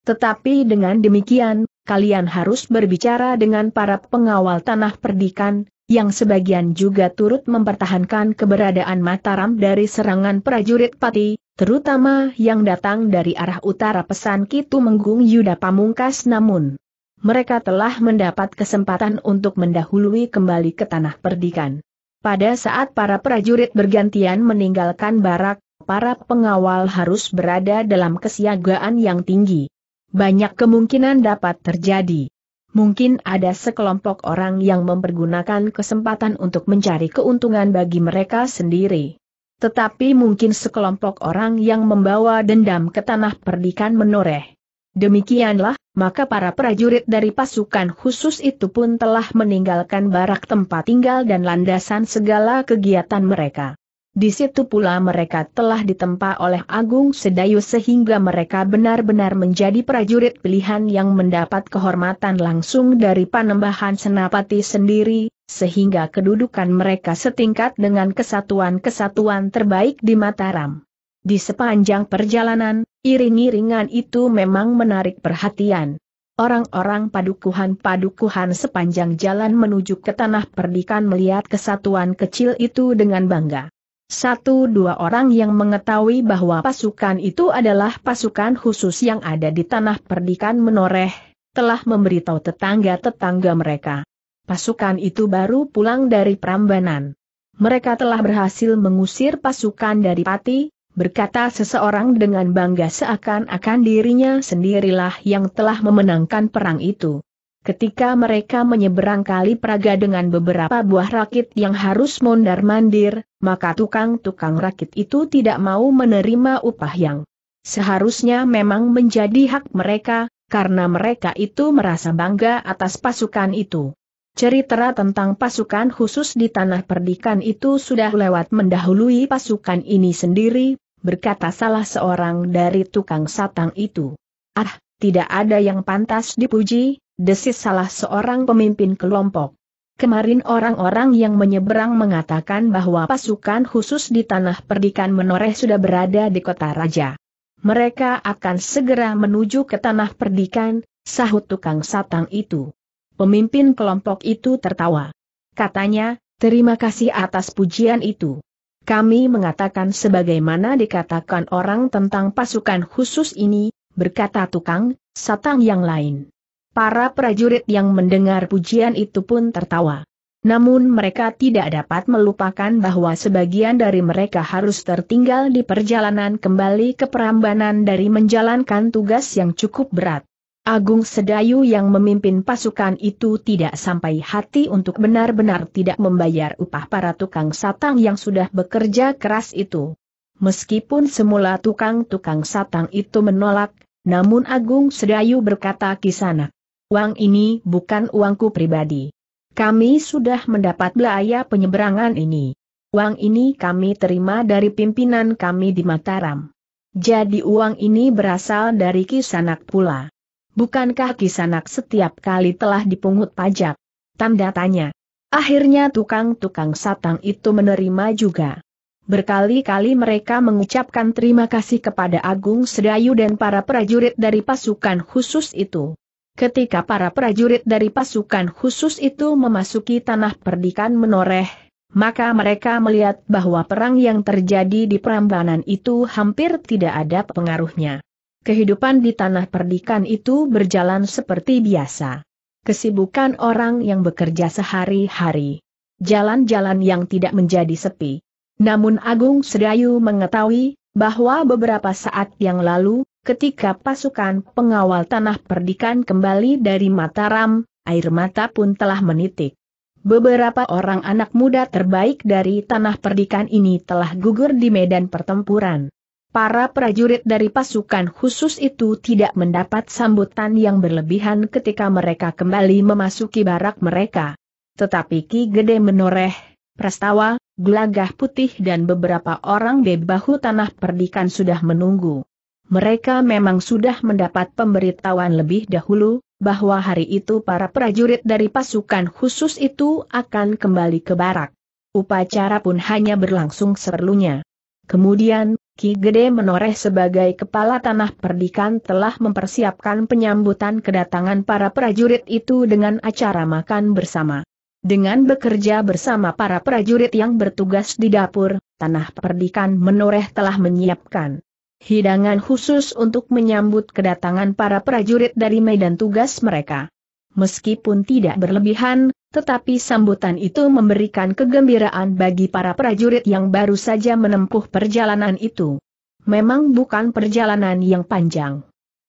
Speaker 1: Tetapi dengan demikian, kalian harus berbicara dengan para pengawal tanah perdikan, yang sebagian juga turut mempertahankan keberadaan Mataram dari serangan prajurit Pati, terutama yang datang dari arah utara pesan Kitu Menggung Yuda Pamungkas namun, mereka telah mendapat kesempatan untuk mendahului kembali ke tanah perdikan. Pada saat para prajurit bergantian meninggalkan barak, para pengawal harus berada dalam kesiagaan yang tinggi. Banyak kemungkinan dapat terjadi. Mungkin ada sekelompok orang yang mempergunakan kesempatan untuk mencari keuntungan bagi mereka sendiri. Tetapi mungkin sekelompok orang yang membawa dendam ke tanah perdikan menoreh. Demikianlah maka para prajurit dari pasukan khusus itu pun telah meninggalkan barak tempat tinggal dan landasan segala kegiatan mereka. Di situ pula mereka telah ditempa oleh Agung Sedayu sehingga mereka benar-benar menjadi prajurit pilihan yang mendapat kehormatan langsung dari panembahan Senapati sendiri, sehingga kedudukan mereka setingkat dengan kesatuan-kesatuan terbaik di Mataram. Di sepanjang perjalanan, Iring-iringan itu memang menarik perhatian. Orang-orang padukuhan-padukuhan sepanjang jalan menuju ke tanah perdikan melihat kesatuan kecil itu dengan bangga. Satu dua orang yang mengetahui bahwa pasukan itu adalah pasukan khusus yang ada di tanah perdikan menoreh, telah memberitahu tetangga-tetangga mereka. Pasukan itu baru pulang dari Prambanan. Mereka telah berhasil mengusir pasukan dari Pati, berkata seseorang dengan bangga seakan-akan dirinya sendirilah yang telah memenangkan perang itu. Ketika mereka menyeberang kali Praga dengan beberapa buah rakit yang harus mondar-mandir, maka tukang-tukang rakit itu tidak mau menerima upah yang seharusnya memang menjadi hak mereka, karena mereka itu merasa bangga atas pasukan itu. Cerita tentang pasukan khusus di tanah perdikan itu sudah lewat mendahului pasukan ini sendiri, berkata salah seorang dari tukang satang itu. Ah, tidak ada yang pantas dipuji, desis salah seorang pemimpin kelompok. Kemarin orang-orang yang menyeberang mengatakan bahwa pasukan khusus di tanah perdikan menoreh sudah berada di kota raja. Mereka akan segera menuju ke tanah perdikan, sahut tukang satang itu. Pemimpin kelompok itu tertawa. Katanya, terima kasih atas pujian itu. Kami mengatakan sebagaimana dikatakan orang tentang pasukan khusus ini, berkata tukang, satang yang lain. Para prajurit yang mendengar pujian itu pun tertawa. Namun mereka tidak dapat melupakan bahwa sebagian dari mereka harus tertinggal di perjalanan kembali ke Perambanan dari menjalankan tugas yang cukup berat. Agung Sedayu yang memimpin pasukan itu tidak sampai hati untuk benar-benar tidak membayar upah para tukang satang yang sudah bekerja keras itu. Meskipun semula tukang-tukang satang itu menolak, namun Agung Sedayu berkata kisanak, uang ini bukan uangku pribadi. Kami sudah mendapat belaya penyeberangan ini. Uang ini kami terima dari pimpinan kami di Mataram. Jadi uang ini berasal dari kisanak pula. Bukankah kisanak setiap kali telah dipungut pajak? Tanda tanya. Akhirnya tukang-tukang satang itu menerima juga. Berkali-kali mereka mengucapkan terima kasih kepada Agung Sedayu dan para prajurit dari pasukan khusus itu. Ketika para prajurit dari pasukan khusus itu memasuki tanah perdikan menoreh, maka mereka melihat bahwa perang yang terjadi di Prambanan itu hampir tidak ada pengaruhnya. Kehidupan di tanah perdikan itu berjalan seperti biasa. Kesibukan orang yang bekerja sehari-hari. Jalan-jalan yang tidak menjadi sepi. Namun Agung Sedayu mengetahui bahwa beberapa saat yang lalu, ketika pasukan pengawal tanah perdikan kembali dari Mataram, air mata pun telah menitik. Beberapa orang anak muda terbaik dari tanah perdikan ini telah gugur di medan pertempuran. Para prajurit dari pasukan khusus itu tidak mendapat sambutan yang berlebihan ketika mereka kembali memasuki barak mereka. Tetapi Ki Gede menoreh, Prastawa, Gelagah Putih dan beberapa orang bebahu tanah perdikan sudah menunggu. Mereka memang sudah mendapat pemberitahuan lebih dahulu, bahwa hari itu para prajurit dari pasukan khusus itu akan kembali ke barak. Upacara pun hanya berlangsung seperlunya. Kemudian, Ki Gede menoreh sebagai kepala tanah perdikan telah mempersiapkan penyambutan kedatangan para prajurit itu dengan acara makan bersama. Dengan bekerja bersama para prajurit yang bertugas di dapur, tanah perdikan menoreh telah menyiapkan hidangan khusus untuk menyambut kedatangan para prajurit dari medan tugas mereka. Meskipun tidak berlebihan, tetapi sambutan itu memberikan kegembiraan bagi para prajurit yang baru saja menempuh perjalanan itu. Memang bukan perjalanan yang panjang.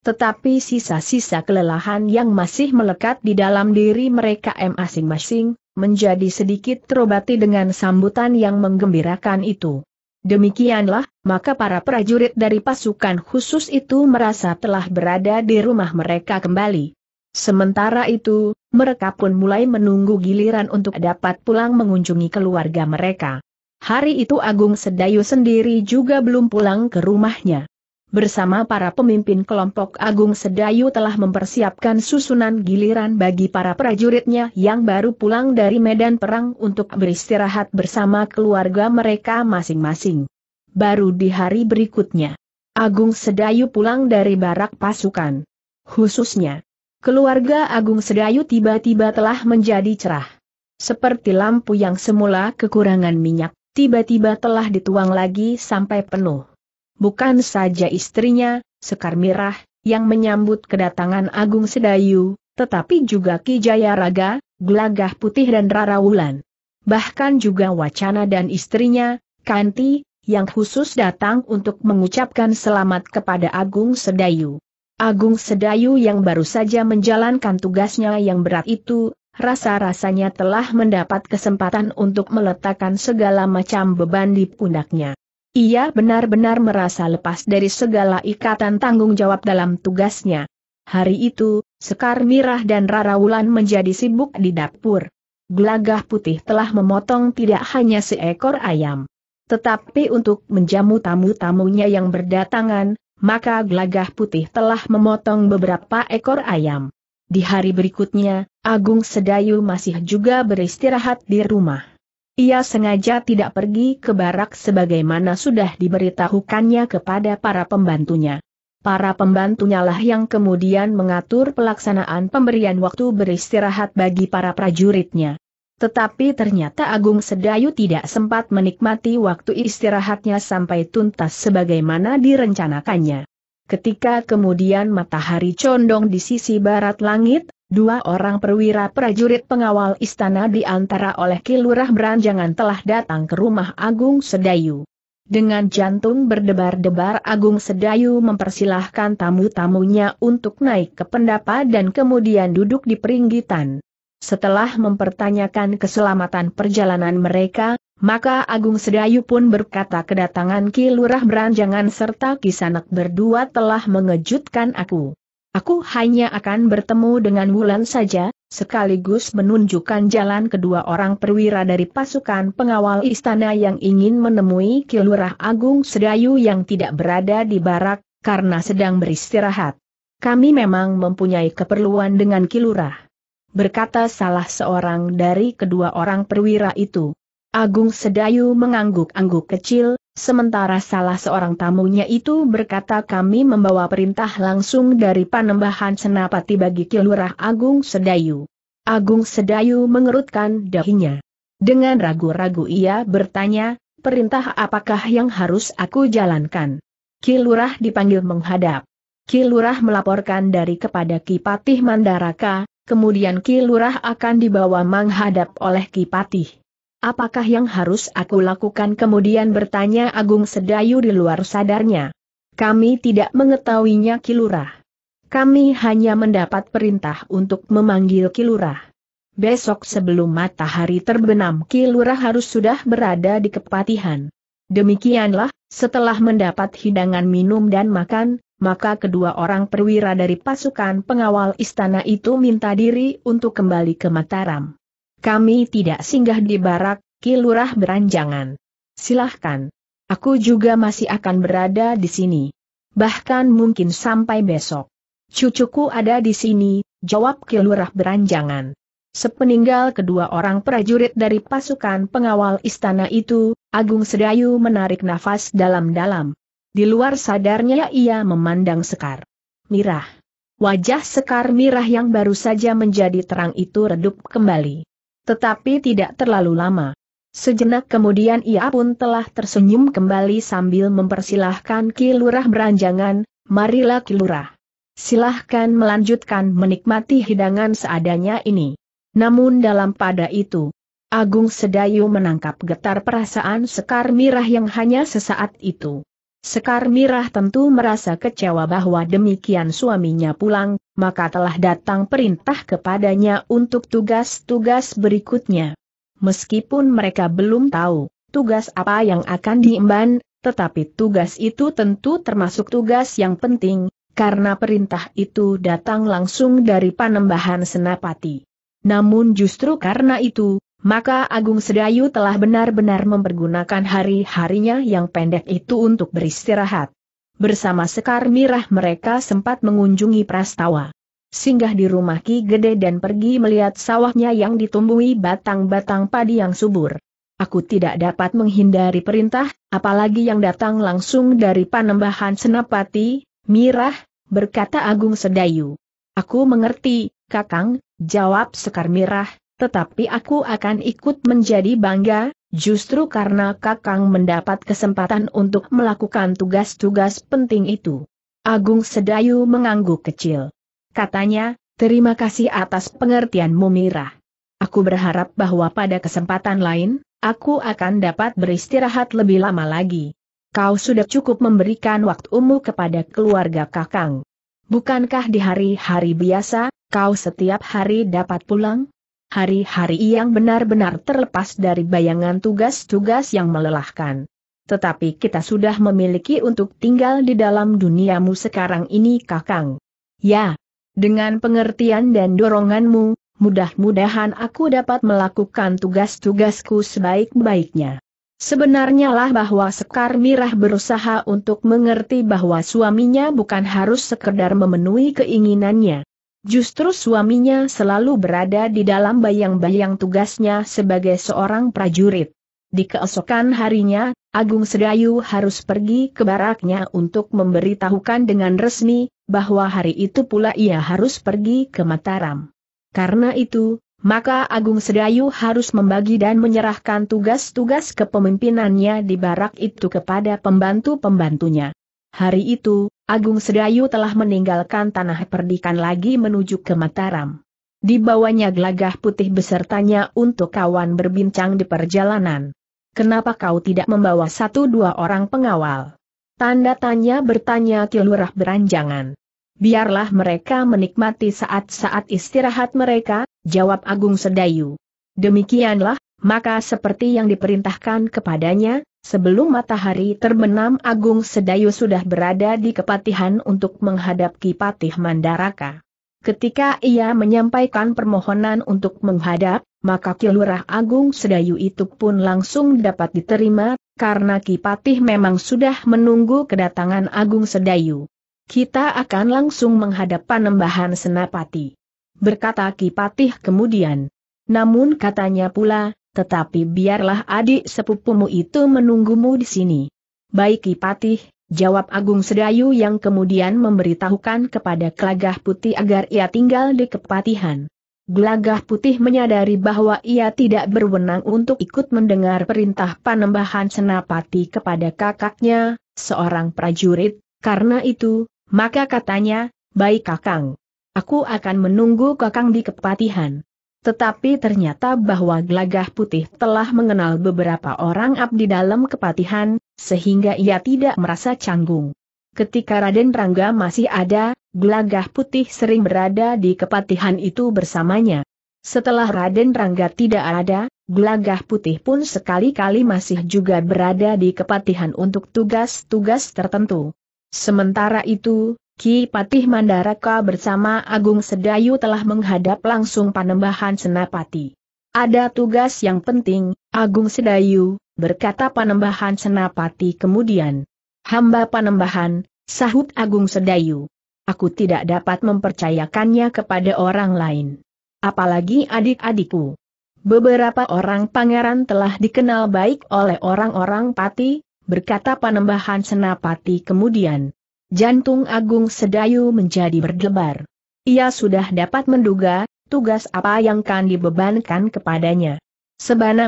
Speaker 1: Tetapi sisa-sisa kelelahan yang masih melekat di dalam diri mereka masing-masing, menjadi sedikit terobati dengan sambutan yang menggembirakan itu. Demikianlah, maka para prajurit dari pasukan khusus itu merasa telah berada di rumah mereka kembali. Sementara itu, mereka pun mulai menunggu giliran untuk dapat pulang mengunjungi keluarga mereka. Hari itu Agung Sedayu sendiri juga belum pulang ke rumahnya. Bersama para pemimpin kelompok Agung Sedayu telah mempersiapkan susunan giliran bagi para prajuritnya yang baru pulang dari medan perang untuk beristirahat bersama keluarga mereka masing-masing. Baru di hari berikutnya, Agung Sedayu pulang dari barak pasukan. Khususnya, keluarga Agung Sedayu tiba-tiba telah menjadi cerah. Seperti lampu yang semula kekurangan minyak, tiba-tiba telah dituang lagi sampai penuh. Bukan saja istrinya, Sekar Mirah, yang menyambut kedatangan Agung Sedayu, tetapi juga Ki Jaya Raga, Gelagah Putih dan Rara Wulan. Bahkan juga Wacana dan istrinya, Kanti, yang khusus datang untuk mengucapkan selamat kepada Agung Sedayu. Agung Sedayu yang baru saja menjalankan tugasnya yang berat itu, rasa-rasanya telah mendapat kesempatan untuk meletakkan segala macam beban di pundaknya. Ia benar-benar merasa lepas dari segala ikatan tanggung jawab dalam tugasnya. Hari itu, Sekar Mirah dan Rara Wulan menjadi sibuk di dapur. Gelagah putih telah memotong tidak hanya seekor ayam. Tetapi untuk menjamu tamu-tamunya yang berdatangan, maka gelagah putih telah memotong beberapa ekor ayam. Di hari berikutnya, Agung Sedayu masih juga beristirahat di rumah. Ia sengaja tidak pergi ke barak sebagaimana sudah diberitahukannya kepada para pembantunya. Para pembantunya lah yang kemudian mengatur pelaksanaan pemberian waktu beristirahat bagi para prajuritnya. Tetapi ternyata Agung Sedayu tidak sempat menikmati waktu istirahatnya sampai tuntas sebagaimana direncanakannya. Ketika kemudian matahari condong di sisi barat langit, dua orang perwira prajurit pengawal istana diantara oleh Kilurah Beranjangan telah datang ke rumah Agung Sedayu. Dengan jantung berdebar-debar Agung Sedayu mempersilahkan tamu-tamunya untuk naik ke pendapa dan kemudian duduk di peringgitan. Setelah mempertanyakan keselamatan perjalanan mereka, maka Agung Sedayu pun berkata kedatangan Ki Lurah Beranjangan serta Kisanak berdua telah mengejutkan aku. Aku hanya akan bertemu dengan Wulan saja, sekaligus menunjukkan jalan kedua orang perwira dari pasukan pengawal istana yang ingin menemui Ki Lurah Agung Sedayu yang tidak berada di barak, karena sedang beristirahat. Kami memang mempunyai keperluan dengan Ki Lurah berkata salah seorang dari kedua orang perwira itu. Agung Sedayu mengangguk-angguk kecil, sementara salah seorang tamunya itu berkata kami membawa perintah langsung dari panembahan senapati bagi kilurah Agung Sedayu. Agung Sedayu mengerutkan dahinya. Dengan ragu-ragu ia bertanya, perintah apakah yang harus aku jalankan? Kilurah dipanggil menghadap. Kilurah melaporkan dari kepada Kipatih Mandaraka, kemudian Ki Lurah akan dibawa menghadap oleh Ki Patih. Apakah yang harus aku lakukan kemudian bertanya Agung Sedayu di luar sadarnya. Kami tidak mengetahuinya Ki Lurah. Kami hanya mendapat perintah untuk memanggil Ki Lurah. Besok sebelum matahari terbenam Ki Lurah harus sudah berada di kepatihan. Demikianlah, setelah mendapat hidangan minum dan makan, maka kedua orang perwira dari pasukan pengawal istana itu minta diri untuk kembali ke Mataram. Kami tidak singgah di barak, Kilurah beranjangan. Silahkan. Aku juga masih akan berada di sini. Bahkan mungkin sampai besok. Cucuku ada di sini, jawab Kilurah beranjangan. Sepeninggal kedua orang prajurit dari pasukan pengawal istana itu, Agung Sedayu menarik nafas dalam-dalam. Di luar sadarnya ia memandang Sekar. Mirah. Wajah Sekar Mirah yang baru saja menjadi terang itu redup kembali. Tetapi tidak terlalu lama. Sejenak kemudian ia pun telah tersenyum kembali sambil mempersilahkan Kilurah beranjangan, marilah Kilurah. Silahkan melanjutkan menikmati hidangan seadanya ini. Namun dalam pada itu, Agung Sedayu menangkap getar perasaan Sekar Mirah yang hanya sesaat itu Sekar Mirah tentu merasa kecewa bahwa demikian suaminya pulang, maka telah datang perintah kepadanya untuk tugas-tugas berikutnya. Meskipun mereka belum tahu tugas apa yang akan diemban, tetapi tugas itu tentu termasuk tugas yang penting, karena perintah itu datang langsung dari Panembahan Senapati. Namun justru karena itu, maka Agung Sedayu telah benar-benar mempergunakan hari-harinya yang pendek itu untuk beristirahat. Bersama Sekar Mirah mereka sempat mengunjungi Prastawa. Singgah di rumah Ki Gede dan pergi melihat sawahnya yang ditumbuhi batang-batang padi yang subur. Aku tidak dapat menghindari perintah, apalagi yang datang langsung dari panembahan Senapati, Mirah, berkata Agung Sedayu. Aku mengerti, Kakang, jawab Sekar Mirah, tetapi aku akan ikut menjadi bangga, justru karena Kakang mendapat kesempatan untuk melakukan tugas-tugas penting itu. Agung Sedayu mengangguk kecil. Katanya, terima kasih atas pengertianmu Mirah. Aku berharap bahwa pada kesempatan lain, aku akan dapat beristirahat lebih lama lagi. Kau sudah cukup memberikan waktumu kepada keluarga Kakang. Bukankah di hari-hari biasa, kau setiap hari dapat pulang? hari-hari yang benar-benar terlepas dari bayangan tugas-tugas yang melelahkan. Tetapi kita sudah memiliki untuk tinggal di dalam duniamu sekarang ini kakang. Ya, dengan pengertian dan doronganmu, mudah-mudahan aku dapat melakukan tugas-tugasku sebaik-baiknya. Sebenarnya lah bahwa Sekar Mirah berusaha untuk mengerti bahwa suaminya bukan harus sekedar memenuhi keinginannya. Justru suaminya selalu berada di dalam bayang-bayang tugasnya sebagai seorang prajurit. Di keesokan harinya, Agung Sedayu harus pergi ke baraknya untuk memberitahukan dengan resmi, bahwa hari itu pula ia harus pergi ke Mataram. Karena itu, maka Agung Sedayu harus membagi dan menyerahkan tugas-tugas kepemimpinannya di barak itu kepada pembantu-pembantunya. Hari itu, Agung Sedayu telah meninggalkan tanah perdikan lagi menuju ke Mataram. Dibawanya gelagah putih besertanya untuk kawan berbincang di perjalanan. Kenapa kau tidak membawa satu dua orang pengawal? Tanda tanya bertanya Kilurah beranjangan. Biarlah mereka menikmati saat-saat istirahat mereka, jawab Agung Sedayu. Demikianlah, maka seperti yang diperintahkan kepadanya, Sebelum matahari terbenam Agung Sedayu sudah berada di kepatihan untuk menghadap Kipatih Mandaraka. Ketika ia menyampaikan permohonan untuk menghadap, maka Kilurah Agung Sedayu itu pun langsung dapat diterima, karena Kipatih memang sudah menunggu kedatangan Agung Sedayu. Kita akan langsung menghadap Panembahan Senapati. Berkata Kipatih kemudian. Namun katanya pula, tetapi biarlah adik sepupumu itu menunggumu di sini. Baik Kipatih, jawab Agung Sedayu yang kemudian memberitahukan kepada Klagah Putih agar ia tinggal di Kepatihan. Glagah Putih menyadari bahwa ia tidak berwenang untuk ikut mendengar perintah panembahan senapati kepada kakaknya, seorang prajurit, karena itu, maka katanya, baik kakang. Aku akan menunggu kakang di Kepatihan. Tetapi ternyata bahwa Glagah Putih telah mengenal beberapa orang abdi dalam kepatihan, sehingga ia tidak merasa canggung. Ketika Raden Rangga masih ada, Glagah Putih sering berada di kepatihan itu bersamanya. Setelah Raden Rangga tidak ada, Glagah Putih pun sekali-kali masih juga berada di kepatihan untuk tugas-tugas tertentu. Sementara itu, Ki Patih Mandaraka bersama Agung Sedayu telah menghadap langsung Panembahan Senapati. Ada tugas yang penting, Agung Sedayu, berkata Panembahan Senapati kemudian. Hamba Panembahan, sahut Agung Sedayu. Aku tidak dapat mempercayakannya kepada orang lain. Apalagi adik-adikku. Beberapa orang pangeran telah dikenal baik oleh orang-orang pati, berkata Panembahan Senapati kemudian. Jantung Agung Sedayu menjadi berdebar. Ia sudah dapat menduga, tugas apa yang akan dibebankan kepadanya.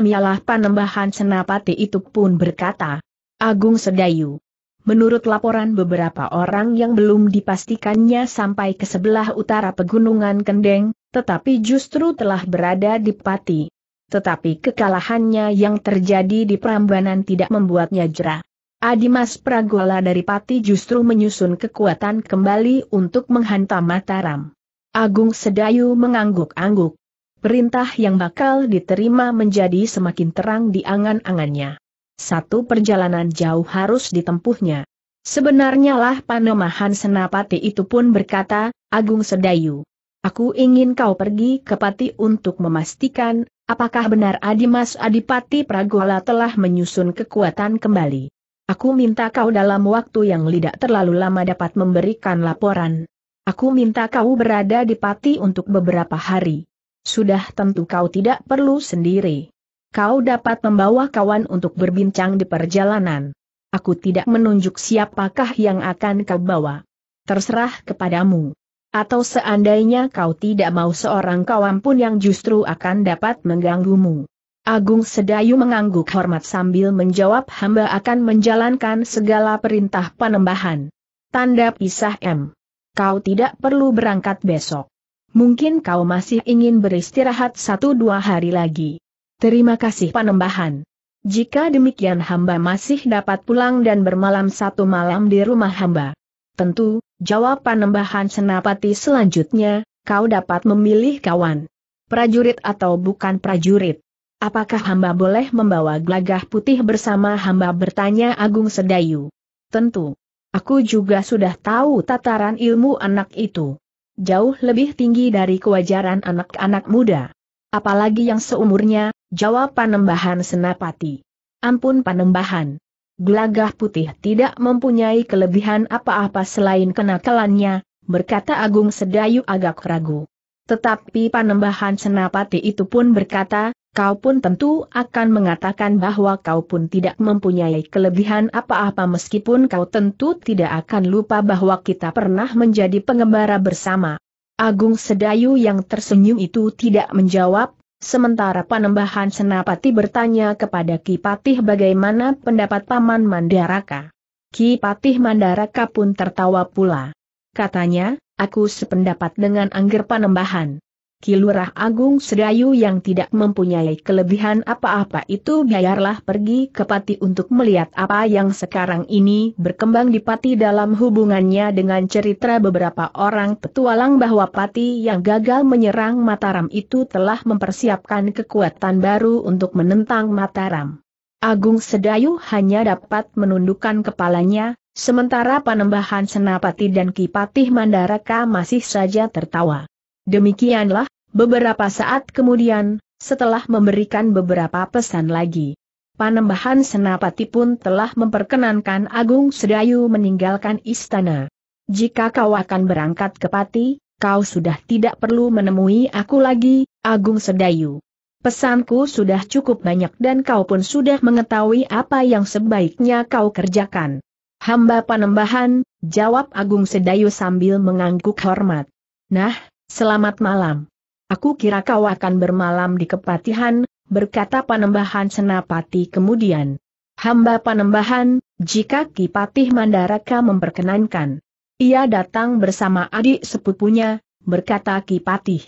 Speaker 1: mialah panembahan senapati itu pun berkata, Agung Sedayu. Menurut laporan beberapa orang yang belum dipastikannya sampai ke sebelah utara pegunungan Kendeng, tetapi justru telah berada di Pati. Tetapi kekalahannya yang terjadi di Prambanan tidak membuatnya jerah. Adimas Pragola dari Pati justru menyusun kekuatan kembali untuk menghantam Mataram. Agung Sedayu mengangguk-angguk. Perintah yang bakal diterima menjadi semakin terang di angan-angannya. Satu perjalanan jauh harus ditempuhnya. Sebenarnya lah Panomahan Senapati itu pun berkata, Agung Sedayu. Aku ingin kau pergi ke Pati untuk memastikan, apakah benar Adimas Adipati Pragola telah menyusun kekuatan kembali. Aku minta kau dalam waktu yang tidak terlalu lama dapat memberikan laporan. Aku minta kau berada di Pati untuk beberapa hari. Sudah tentu kau tidak perlu sendiri. Kau dapat membawa kawan untuk berbincang di perjalanan. Aku tidak menunjuk siapakah yang akan kau bawa. Terserah kepadamu. Atau seandainya kau tidak mau seorang kawan pun yang justru akan dapat mengganggumu. Agung Sedayu mengangguk hormat sambil menjawab hamba akan menjalankan segala perintah Panembahan. Tanda pisah M. Kau tidak perlu berangkat besok. Mungkin kau masih ingin beristirahat satu dua hari lagi. Terima kasih Panembahan. Jika demikian hamba masih dapat pulang dan bermalam satu malam di rumah hamba. Tentu, jawab panembahan senapati selanjutnya, kau dapat memilih kawan. Prajurit atau bukan prajurit. Apakah hamba boleh membawa gelagah putih bersama hamba bertanya Agung Sedayu? Tentu. Aku juga sudah tahu tataran ilmu anak itu. Jauh lebih tinggi dari kewajaran anak-anak muda. Apalagi yang seumurnya, jawab Panembahan Senapati. Ampun Panembahan. Gelagah putih tidak mempunyai kelebihan apa-apa selain kenakalannya, berkata Agung Sedayu agak ragu. Tetapi Panembahan Senapati itu pun berkata, kau pun tentu akan mengatakan bahwa kau pun tidak mempunyai kelebihan apa-apa meskipun kau tentu tidak akan lupa bahwa kita pernah menjadi pengembara bersama. Agung Sedayu yang tersenyum itu tidak menjawab, sementara Panembahan Senapati bertanya kepada Ki Patih bagaimana pendapat Paman Mandaraka. Ki Patih Mandaraka pun tertawa pula. Katanya, aku sependapat dengan Angger Panembahan. Kilurah Agung Sedayu yang tidak mempunyai kelebihan apa-apa itu biarlah pergi ke Pati untuk melihat apa yang sekarang ini berkembang di Pati dalam hubungannya dengan cerita beberapa orang petualang bahwa Pati yang gagal menyerang Mataram itu telah mempersiapkan kekuatan baru untuk menentang Mataram. Agung Sedayu hanya dapat menundukkan kepalanya, sementara Panembahan Senapati dan Kipatih Mandaraka masih saja tertawa. Demikianlah, beberapa saat kemudian, setelah memberikan beberapa pesan lagi. Panembahan Senapati pun telah memperkenankan Agung Sedayu meninggalkan istana. Jika kau akan berangkat ke Pati, kau sudah tidak perlu menemui aku lagi, Agung Sedayu. Pesanku sudah cukup banyak dan kau pun sudah mengetahui apa yang sebaiknya kau kerjakan. Hamba Panembahan, jawab Agung Sedayu sambil mengangguk hormat. Nah, Selamat malam. Aku kira kau akan bermalam di kepatihan, berkata Panembahan Senapati kemudian. Hamba Panembahan, jika Kipatih Mandaraka memperkenankan. Ia datang bersama adik sepupunya, berkata Kipatih.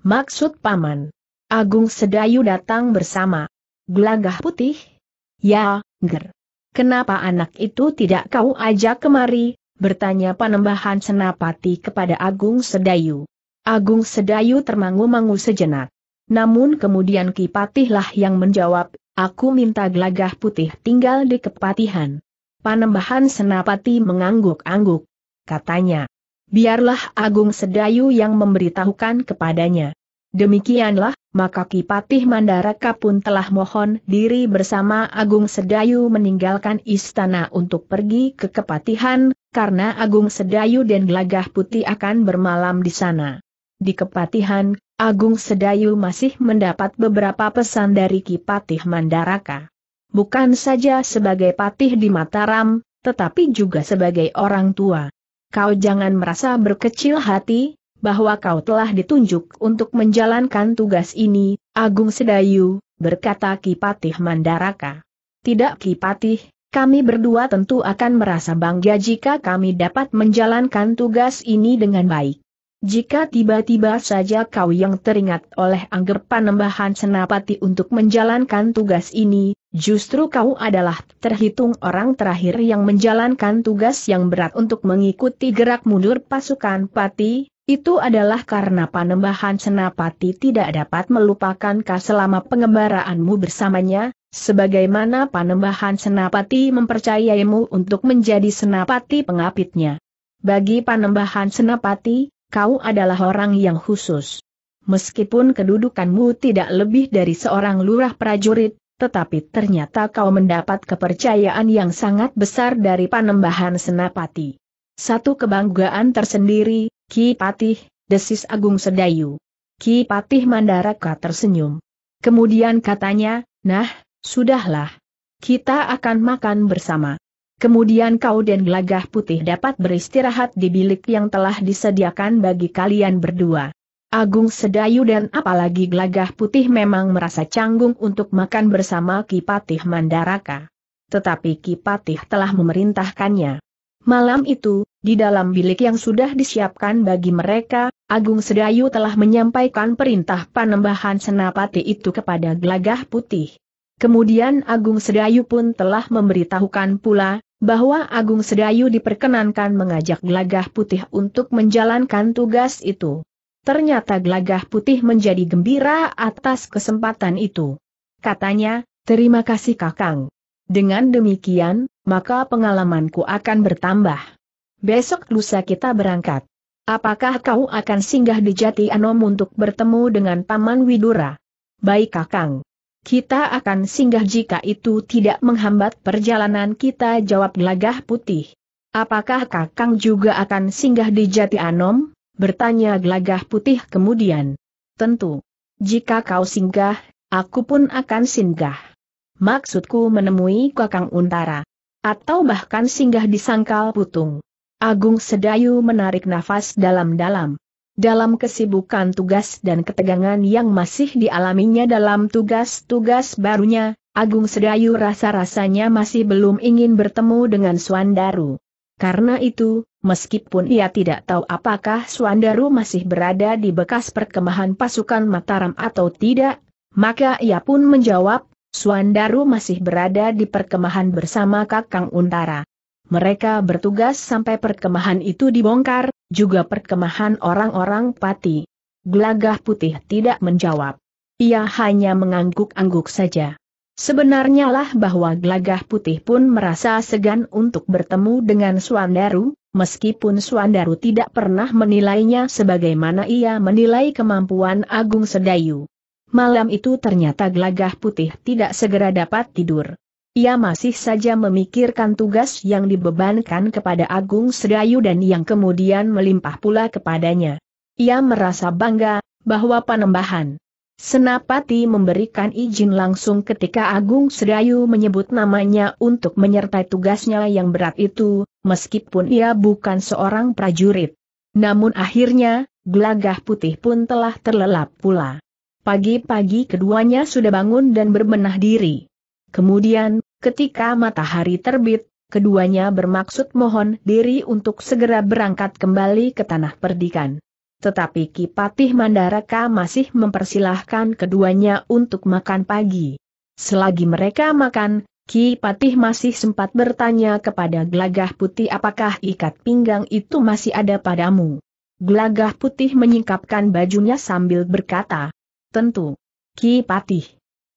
Speaker 1: Maksud Paman. Agung Sedayu datang bersama. Gelagah putih? Ya, ger. Kenapa anak itu tidak kau ajak kemari? Bertanya Panembahan Senapati kepada Agung Sedayu. Agung Sedayu termangu-mangu sejenak. Namun kemudian Kipatihlah yang menjawab, aku minta gelagah putih tinggal di Kepatihan. Panembahan Senapati mengangguk-angguk. Katanya, biarlah Agung Sedayu yang memberitahukan kepadanya. Demikianlah, maka Kipatih Mandaraka pun telah mohon diri bersama Agung Sedayu meninggalkan istana untuk pergi ke Kepatihan, karena Agung Sedayu dan Gelagah Putih akan bermalam di sana di Kepatihan, Agung Sedayu masih mendapat beberapa pesan dari Ki Patih Mandaraka. Bukan saja sebagai patih di Mataram, tetapi juga sebagai orang tua. Kau jangan merasa berkecil hati, bahwa kau telah ditunjuk untuk menjalankan tugas ini, Agung Sedayu, berkata Ki Patih Mandaraka. Tidak Ki Patih, kami berdua tentu akan merasa bangga jika kami dapat menjalankan tugas ini dengan baik. Jika tiba-tiba saja kau yang teringat oleh Angger Panembahan Senapati untuk menjalankan tugas ini, justru kau adalah terhitung orang terakhir yang menjalankan tugas yang berat untuk mengikuti gerak mundur pasukan Pati, itu adalah karena Panembahan Senapati tidak dapat melupakan kau selama pengembaraanmu bersamanya, sebagaimana Panembahan Senapati mempercayaimu untuk menjadi Senapati pengapitnya. Bagi Panembahan Senapati, kau adalah orang yang khusus. Meskipun kedudukanmu tidak lebih dari seorang lurah prajurit, tetapi ternyata kau mendapat kepercayaan yang sangat besar dari Panembahan Senapati. Satu kebanggaan tersendiri, Ki Patih, desis Agung Sedayu. Ki Patih Mandaraka tersenyum. Kemudian katanya, nah, sudahlah. Kita akan makan bersama. Kemudian kau dan gelagah putih dapat beristirahat di bilik yang telah disediakan bagi kalian berdua. Agung Sedayu dan apalagi gelagah putih memang merasa canggung untuk makan bersama Kipatih Mandaraka. Tetapi Kipatih telah memerintahkannya. Malam itu, di dalam bilik yang sudah disiapkan bagi mereka, Agung Sedayu telah menyampaikan perintah panembahan senapati itu kepada gelagah putih. Kemudian Agung Sedayu pun telah memberitahukan pula, bahwa Agung Sedayu diperkenankan mengajak Gelagah Putih untuk menjalankan tugas itu. Ternyata Gelagah Putih menjadi gembira atas kesempatan itu. Katanya, terima kasih Kakang. Dengan demikian, maka pengalamanku akan bertambah. Besok lusa kita berangkat. Apakah kau akan singgah di Jati Anom untuk bertemu dengan Paman Widura? Baik Kakang. Kita akan singgah jika itu tidak menghambat perjalanan kita jawab gelagah putih. Apakah Kakang juga akan singgah di Jati Anom? Bertanya gelagah putih kemudian. Tentu. Jika kau singgah, aku pun akan singgah. Maksudku menemui Kakang Untara. Atau bahkan singgah di Sangkal Putung. Agung Sedayu menarik nafas dalam-dalam dalam kesibukan tugas dan ketegangan yang masih dialaminya dalam tugas-tugas barunya, Agung Sedayu rasa-rasanya masih belum ingin bertemu dengan Suandaru. Karena itu, meskipun ia tidak tahu apakah Suandaru masih berada di bekas perkemahan pasukan Mataram atau tidak, maka ia pun menjawab, Suandaru masih berada di perkemahan bersama Kakang Untara. Mereka bertugas sampai perkemahan itu dibongkar, juga perkemahan orang-orang pati. Gelagah putih tidak menjawab. Ia hanya mengangguk-angguk saja. Sebenarnya lah bahwa gelagah putih pun merasa segan untuk bertemu dengan Suandaru, meskipun Suandaru tidak pernah menilainya sebagaimana ia menilai kemampuan Agung Sedayu. Malam itu ternyata gelagah putih tidak segera dapat tidur ia masih saja memikirkan tugas yang dibebankan kepada Agung Sedayu dan yang kemudian melimpah pula kepadanya. Ia merasa bangga bahwa panembahan Senapati memberikan izin langsung ketika Agung Sedayu menyebut namanya untuk menyertai tugasnya yang berat itu, meskipun ia bukan seorang prajurit. Namun akhirnya, gelagah putih pun telah terlelap pula. Pagi-pagi keduanya sudah bangun dan berbenah diri. Kemudian, Ketika matahari terbit, keduanya bermaksud mohon diri untuk segera berangkat kembali ke tanah perdikan. Tetapi Ki Kipatih Mandaraka masih mempersilahkan keduanya untuk makan pagi. Selagi mereka makan, Ki Patih masih sempat bertanya kepada Glagah Putih apakah ikat pinggang itu masih ada padamu. Glagah Putih menyingkapkan bajunya sambil berkata, Tentu. Ki Patih.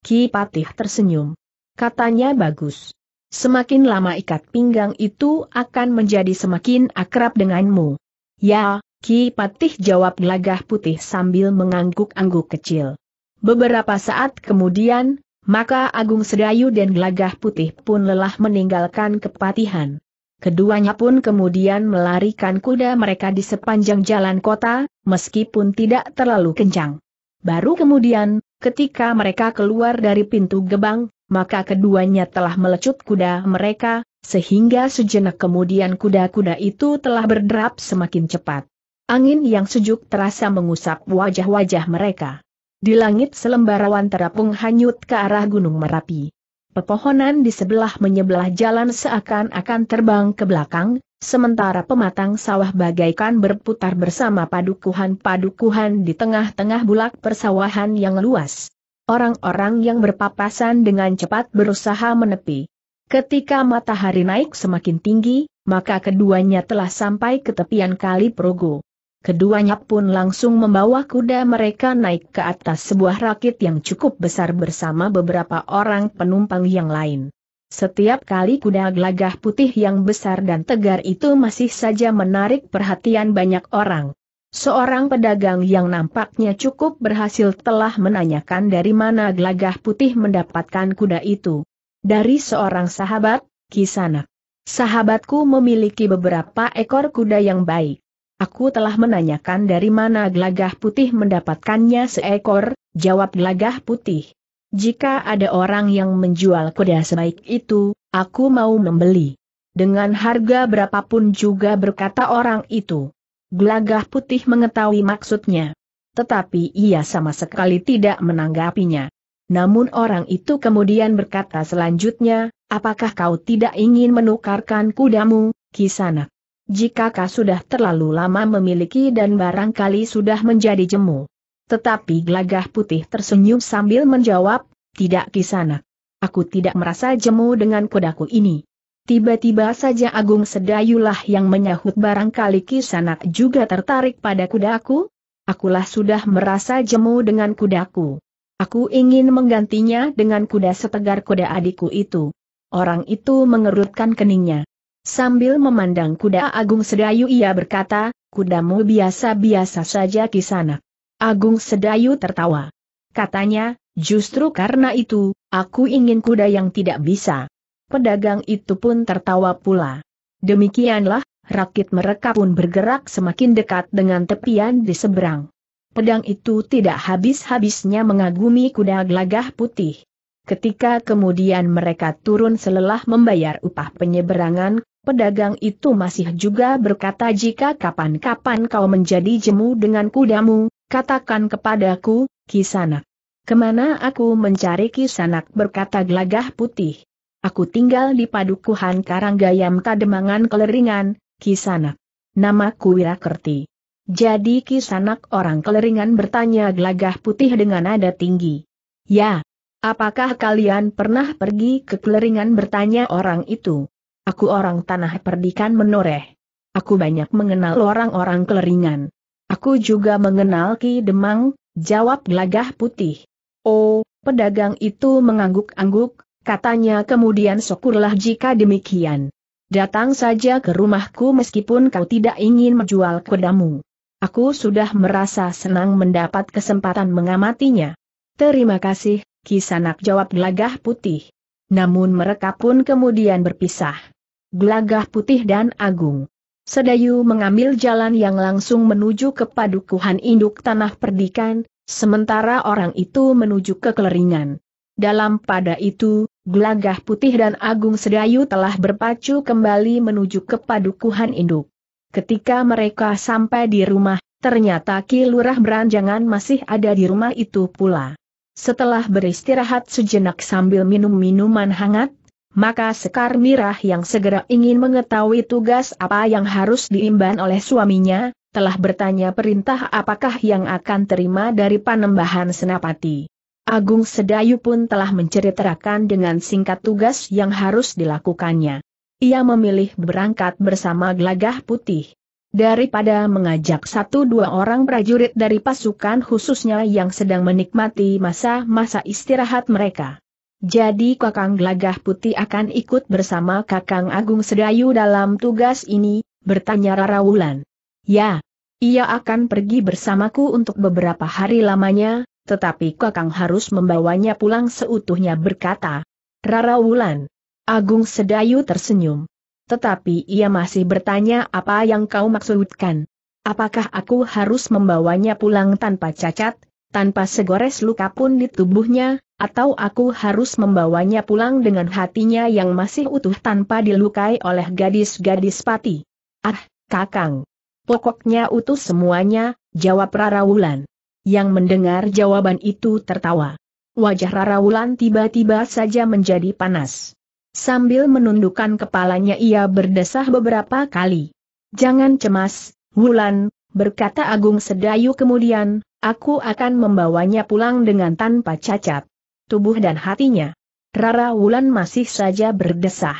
Speaker 1: Ki Patih tersenyum katanya bagus. Semakin lama ikat pinggang itu akan menjadi semakin akrab denganmu. Ya, Ki Patih jawab gelagah putih sambil mengangguk-angguk kecil. Beberapa saat kemudian, maka Agung Sedayu dan Gelagah Putih pun lelah meninggalkan kepatihan. Keduanya pun kemudian melarikan kuda mereka di sepanjang jalan kota, meskipun tidak terlalu kencang. Baru kemudian, ketika mereka keluar dari pintu gebang, maka keduanya telah melecut kuda mereka, sehingga sejenak kemudian kuda-kuda itu telah berderap semakin cepat. Angin yang sejuk terasa mengusap wajah-wajah mereka. Di langit selembar awan terapung hanyut ke arah Gunung Merapi. Pepohonan di sebelah menyebelah jalan seakan-akan terbang ke belakang, sementara pematang sawah bagaikan berputar bersama padukuhan-padukuhan di tengah-tengah bulak persawahan yang luas orang-orang yang berpapasan dengan cepat berusaha menepi. Ketika matahari naik semakin tinggi, maka keduanya telah sampai ke tepian kali Progo. Keduanya pun langsung membawa kuda mereka naik ke atas sebuah rakit yang cukup besar bersama beberapa orang penumpang yang lain. Setiap kali kuda gelagah putih yang besar dan tegar itu masih saja menarik perhatian banyak orang. Seorang pedagang yang nampaknya cukup berhasil telah menanyakan dari mana gelagah putih mendapatkan kuda itu. Dari seorang sahabat, Kisanak. Sahabatku memiliki beberapa ekor kuda yang baik. Aku telah menanyakan dari mana gelagah putih mendapatkannya seekor, jawab gelagah putih. Jika ada orang yang menjual kuda sebaik itu, aku mau membeli. Dengan harga berapapun juga berkata orang itu. Gelagah putih mengetahui maksudnya. Tetapi ia sama sekali tidak menanggapinya. Namun orang itu kemudian berkata selanjutnya, apakah kau tidak ingin menukarkan kudamu, Kisana? Jika kau sudah terlalu lama memiliki dan barangkali sudah menjadi jemu. Tetapi gelagah putih tersenyum sambil menjawab, tidak Kisana. Aku tidak merasa jemu dengan kudaku ini. Tiba-tiba saja Agung Sedayulah yang menyahut barangkali kisanak juga tertarik pada kudaku? Akulah sudah merasa jemu dengan kudaku. Aku ingin menggantinya dengan kuda setegar kuda adikku itu. Orang itu mengerutkan keningnya. Sambil memandang kuda Agung Sedayu ia berkata, kudamu biasa-biasa saja kisanak. Agung Sedayu tertawa. Katanya, justru karena itu, aku ingin kuda yang tidak bisa pedagang itu pun tertawa pula. Demikianlah, rakit mereka pun bergerak semakin dekat dengan tepian di seberang. Pedang itu tidak habis-habisnya mengagumi kuda gelagah putih. Ketika kemudian mereka turun selelah membayar upah penyeberangan, pedagang itu masih juga berkata jika kapan-kapan kau menjadi jemu dengan kudamu, katakan kepadaku, Kisanak. Kemana aku mencari Kisanak berkata gelagah putih. Aku tinggal di Padukuhan Karanggayam Kademangan Keleringan, Kisanak. Namaku Wirakerti. Jadi Kisanak orang Keleringan bertanya gelagah putih dengan nada tinggi. Ya. Apakah kalian pernah pergi ke Keleringan bertanya orang itu? Aku orang tanah perdikan menoreh. Aku banyak mengenal orang-orang Keleringan. Aku juga mengenal Ki Demang, jawab gelagah putih. Oh, pedagang itu mengangguk-angguk, Katanya kemudian syukurlah jika demikian. Datang saja ke rumahku meskipun kau tidak ingin menjual kudamu. Aku sudah merasa senang mendapat kesempatan mengamatinya. Terima kasih, Kisanak jawab gelagah putih. Namun mereka pun kemudian berpisah. Gelagah putih dan agung. Sedayu mengambil jalan yang langsung menuju ke padukuhan induk tanah perdikan, sementara orang itu menuju ke keleringan. Dalam pada itu, Gelagah Putih dan Agung Sedayu telah berpacu kembali menuju ke padukuhan induk. Ketika mereka sampai di rumah, ternyata Ki Lurah Beranjangan masih ada di rumah itu pula. Setelah beristirahat sejenak sambil minum minuman hangat, maka Sekar Mirah yang segera ingin mengetahui tugas apa yang harus diimban oleh suaminya, telah bertanya perintah apakah yang akan terima dari panembahan Senapati. Agung Sedayu pun telah menceritakan dengan singkat tugas yang harus dilakukannya. Ia memilih berangkat bersama Glagah putih. Daripada mengajak satu dua orang prajurit dari pasukan khususnya yang sedang menikmati masa-masa istirahat mereka. Jadi Kakang Glagah Putih akan ikut bersama Kakang Agung Sedayu dalam tugas ini, bertanya Rara Wulan. Ya, ia akan pergi bersamaku untuk beberapa hari lamanya, tetapi Kakang harus membawanya pulang seutuhnya berkata. Rara Wulan. Agung Sedayu tersenyum. Tetapi ia masih bertanya apa yang kau maksudkan. Apakah aku harus membawanya pulang tanpa cacat, tanpa segores luka pun di tubuhnya, atau aku harus membawanya pulang dengan hatinya yang masih utuh tanpa dilukai oleh gadis-gadis pati? Ah, Kakang. Pokoknya utuh semuanya, jawab Rara Wulan. Yang mendengar jawaban itu tertawa. Wajah Rara Wulan tiba-tiba saja menjadi panas. Sambil menundukkan kepalanya ia berdesah beberapa kali. Jangan cemas, Wulan, berkata Agung Sedayu kemudian, aku akan membawanya pulang dengan tanpa cacat. Tubuh dan hatinya. Rara Wulan masih saja berdesah.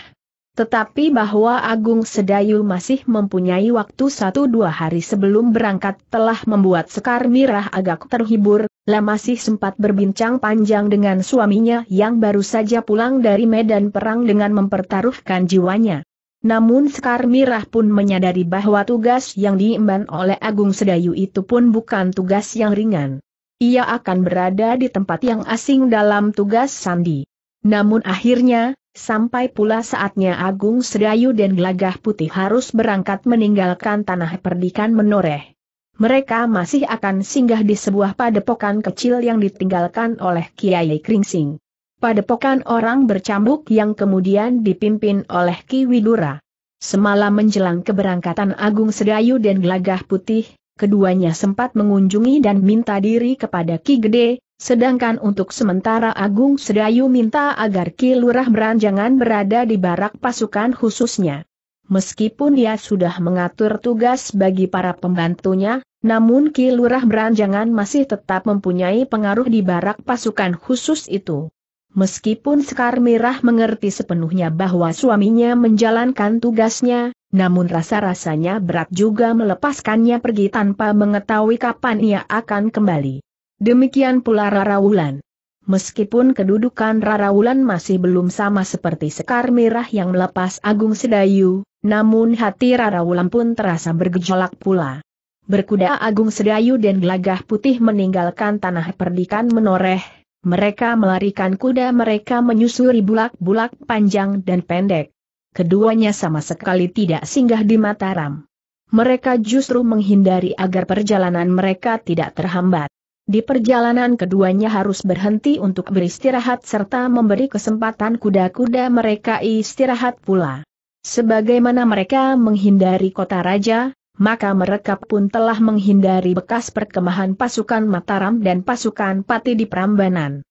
Speaker 1: Tetapi bahwa Agung Sedayu masih mempunyai waktu satu dua hari sebelum berangkat telah membuat Sekar Mirah agak terhibur, lah masih sempat berbincang panjang dengan suaminya yang baru saja pulang dari medan perang dengan mempertaruhkan jiwanya. Namun Sekar Mirah pun menyadari bahwa tugas yang diemban oleh Agung Sedayu itu pun bukan tugas yang ringan. Ia akan berada di tempat yang asing dalam tugas Sandi. Namun akhirnya, Sampai pula saatnya Agung Sedayu dan Gelagah Putih harus berangkat meninggalkan tanah perdikan menoreh. Mereka masih akan singgah di sebuah padepokan kecil yang ditinggalkan oleh Kiai Kringsing. Padepokan orang bercambuk yang kemudian dipimpin oleh Ki Widura. Semalam menjelang keberangkatan Agung Sedayu dan Gelagah Putih, keduanya sempat mengunjungi dan minta diri kepada Ki Gede, Sedangkan untuk sementara Agung Sedayu minta agar Ki Lurah Beranjangan berada di barak pasukan khususnya. Meskipun dia sudah mengatur tugas bagi para pembantunya, namun Ki Lurah Beranjangan masih tetap mempunyai pengaruh di barak pasukan khusus itu. Meskipun Sekar Mirah mengerti sepenuhnya bahwa suaminya menjalankan tugasnya, namun rasa-rasanya berat juga melepaskannya pergi tanpa mengetahui kapan ia akan kembali. Demikian pula Rara Wulan. Meskipun kedudukan Rara Wulan masih belum sama seperti Sekar Merah yang melepas Agung Sedayu, namun hati Rara Wulan pun terasa bergejolak pula. Berkuda Agung Sedayu dan Gelagah Putih meninggalkan tanah perdikan menoreh, mereka melarikan kuda mereka menyusuri bulak-bulak panjang dan pendek. Keduanya sama sekali tidak singgah di Mataram. Mereka justru menghindari agar perjalanan mereka tidak terhambat. Di perjalanan keduanya harus berhenti untuk beristirahat serta memberi kesempatan kuda-kuda mereka istirahat pula. Sebagaimana mereka menghindari kota raja, maka mereka pun telah menghindari bekas perkemahan pasukan Mataram dan pasukan Pati di Prambanan.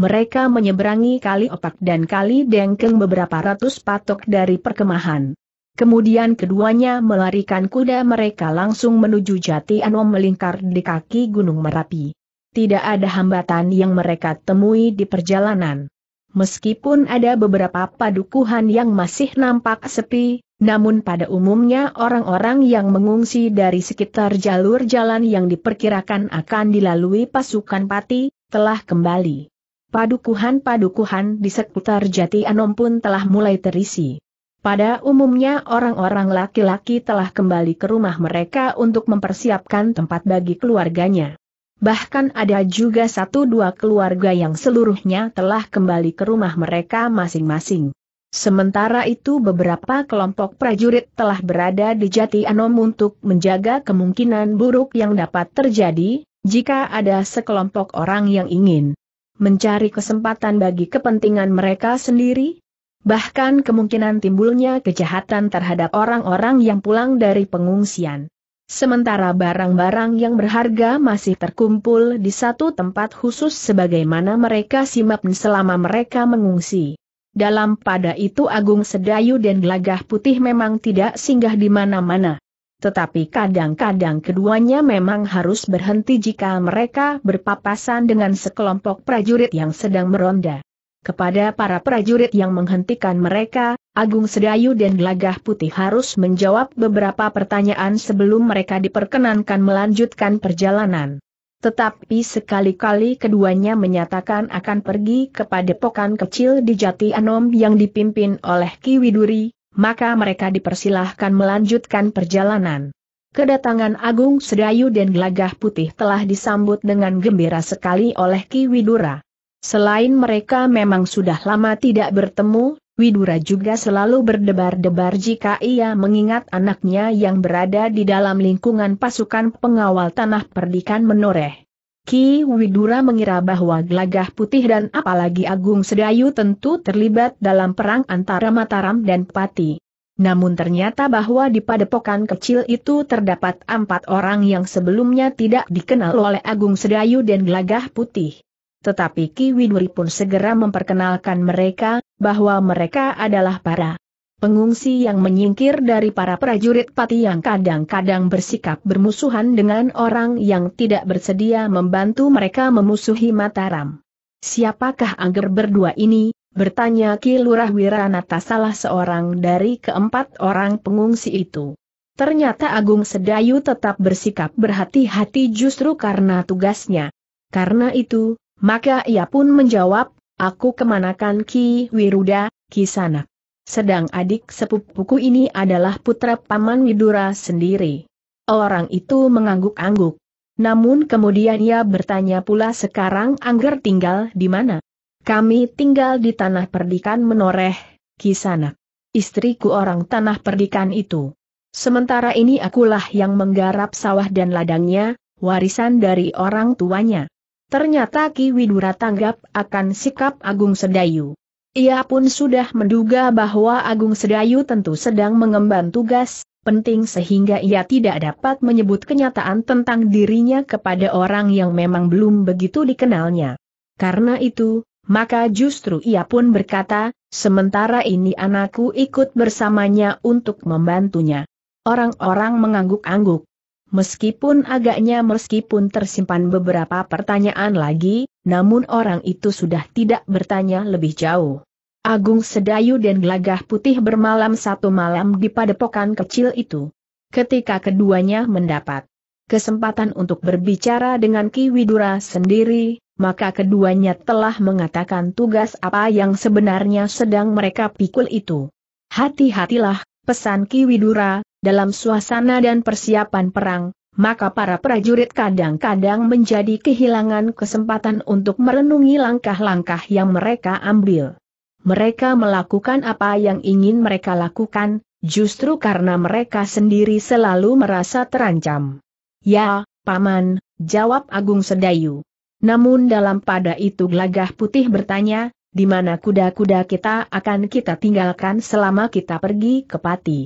Speaker 1: Mereka menyeberangi Kali Opak dan Kali Dengkeng beberapa ratus patok dari perkemahan. Kemudian keduanya melarikan kuda mereka langsung menuju Jati Anom melingkar di kaki Gunung Merapi tidak ada hambatan yang mereka temui di perjalanan. Meskipun ada beberapa padukuhan yang masih nampak sepi, namun pada umumnya orang-orang yang mengungsi dari sekitar jalur jalan yang diperkirakan akan dilalui pasukan pati, telah kembali. Padukuhan-padukuhan di sekitar Jati Anom pun telah mulai terisi. Pada umumnya orang-orang laki-laki telah kembali ke rumah mereka untuk mempersiapkan tempat bagi keluarganya. Bahkan ada juga satu dua keluarga yang seluruhnya telah kembali ke rumah mereka masing-masing. Sementara itu beberapa kelompok prajurit telah berada di Jati Anom untuk menjaga kemungkinan buruk yang dapat terjadi, jika ada sekelompok orang yang ingin mencari kesempatan bagi kepentingan mereka sendiri, bahkan kemungkinan timbulnya kejahatan terhadap orang-orang yang pulang dari pengungsian. Sementara barang-barang yang berharga masih terkumpul di satu tempat khusus sebagaimana mereka simak selama mereka mengungsi. Dalam pada itu Agung Sedayu dan Gelagah Putih memang tidak singgah di mana-mana. Tetapi kadang-kadang keduanya memang harus berhenti jika mereka berpapasan dengan sekelompok prajurit yang sedang meronda. Kepada para prajurit yang menghentikan mereka, Agung Sedayu dan Gelagah Putih harus menjawab beberapa pertanyaan sebelum mereka diperkenankan melanjutkan perjalanan. Tetapi sekali-kali keduanya menyatakan akan pergi kepada pokan kecil di Jati Anom yang dipimpin oleh Ki Widuri, maka mereka dipersilahkan melanjutkan perjalanan. Kedatangan Agung Sedayu dan Gelagah Putih telah disambut dengan gembira sekali oleh Ki Widura. Selain mereka memang sudah lama tidak bertemu, Widura juga selalu berdebar-debar jika ia mengingat anaknya yang berada di dalam lingkungan pasukan pengawal tanah perdikan menoreh. Ki Widura mengira bahwa Glagah Putih dan apalagi Agung Sedayu tentu terlibat dalam perang antara Mataram dan Pati. Namun ternyata bahwa di padepokan kecil itu terdapat empat orang yang sebelumnya tidak dikenal oleh Agung Sedayu dan Glagah Putih. Tetapi Ki Widuri pun segera memperkenalkan mereka, bahwa mereka adalah para pengungsi yang menyingkir dari para prajurit pati yang kadang-kadang bersikap bermusuhan dengan orang yang tidak bersedia membantu mereka memusuhi Mataram. Siapakah angger berdua ini? Bertanya Ki Lurah Wiranata salah seorang dari keempat orang pengungsi itu. Ternyata Agung Sedayu tetap bersikap berhati-hati justru karena tugasnya. Karena itu, maka ia pun menjawab, aku kemanakan Ki Wiruda, Ki Sanak. Sedang adik sepupuku ini adalah putra Paman Widura sendiri. Orang itu mengangguk-angguk. Namun kemudian ia bertanya pula sekarang Angger tinggal di mana? Kami tinggal di tanah perdikan menoreh, Ki Sanak. Istriku orang tanah perdikan itu. Sementara ini akulah yang menggarap sawah dan ladangnya, warisan dari orang tuanya. Ternyata Ki Widura tanggap akan sikap Agung Sedayu. Ia pun sudah menduga bahwa Agung Sedayu tentu sedang mengemban tugas, penting sehingga ia tidak dapat menyebut kenyataan tentang dirinya kepada orang yang memang belum begitu dikenalnya. Karena itu, maka justru ia pun berkata, sementara ini anakku ikut bersamanya untuk membantunya. Orang-orang mengangguk-angguk. Meskipun agaknya meskipun tersimpan beberapa pertanyaan lagi, namun orang itu sudah tidak bertanya lebih jauh. Agung Sedayu dan Gelagah Putih bermalam satu malam di padepokan kecil itu. Ketika keduanya mendapat kesempatan untuk berbicara dengan Ki Widura sendiri, maka keduanya telah mengatakan tugas apa yang sebenarnya sedang mereka pikul itu. Hati-hatilah, pesan Ki Widura, dalam suasana dan persiapan perang, maka para prajurit kadang-kadang menjadi kehilangan kesempatan untuk merenungi langkah-langkah yang mereka ambil. Mereka melakukan apa yang ingin mereka lakukan, justru karena mereka sendiri selalu merasa terancam. Ya, Paman, jawab Agung Sedayu. Namun dalam pada itu gelagah putih bertanya, di mana kuda-kuda kita akan kita tinggalkan selama kita pergi ke Pati.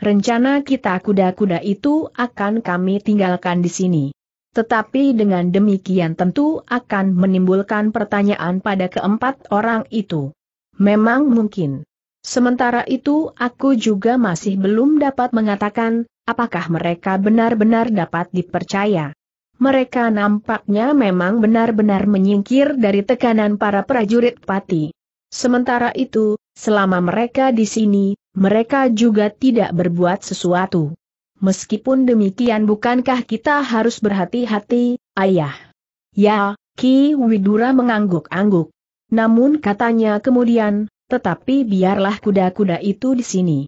Speaker 1: Rencana kita kuda-kuda itu akan kami tinggalkan di sini. Tetapi dengan demikian tentu akan menimbulkan pertanyaan pada keempat orang itu. Memang mungkin. Sementara itu aku juga masih belum dapat mengatakan, apakah mereka benar-benar dapat dipercaya. Mereka nampaknya memang benar-benar menyingkir dari tekanan para prajurit pati. Sementara itu, Selama mereka di sini, mereka juga tidak berbuat sesuatu. Meskipun demikian bukankah kita harus berhati-hati, ayah? Ya, Ki Widura mengangguk-angguk. Namun katanya kemudian, tetapi biarlah kuda-kuda itu di sini.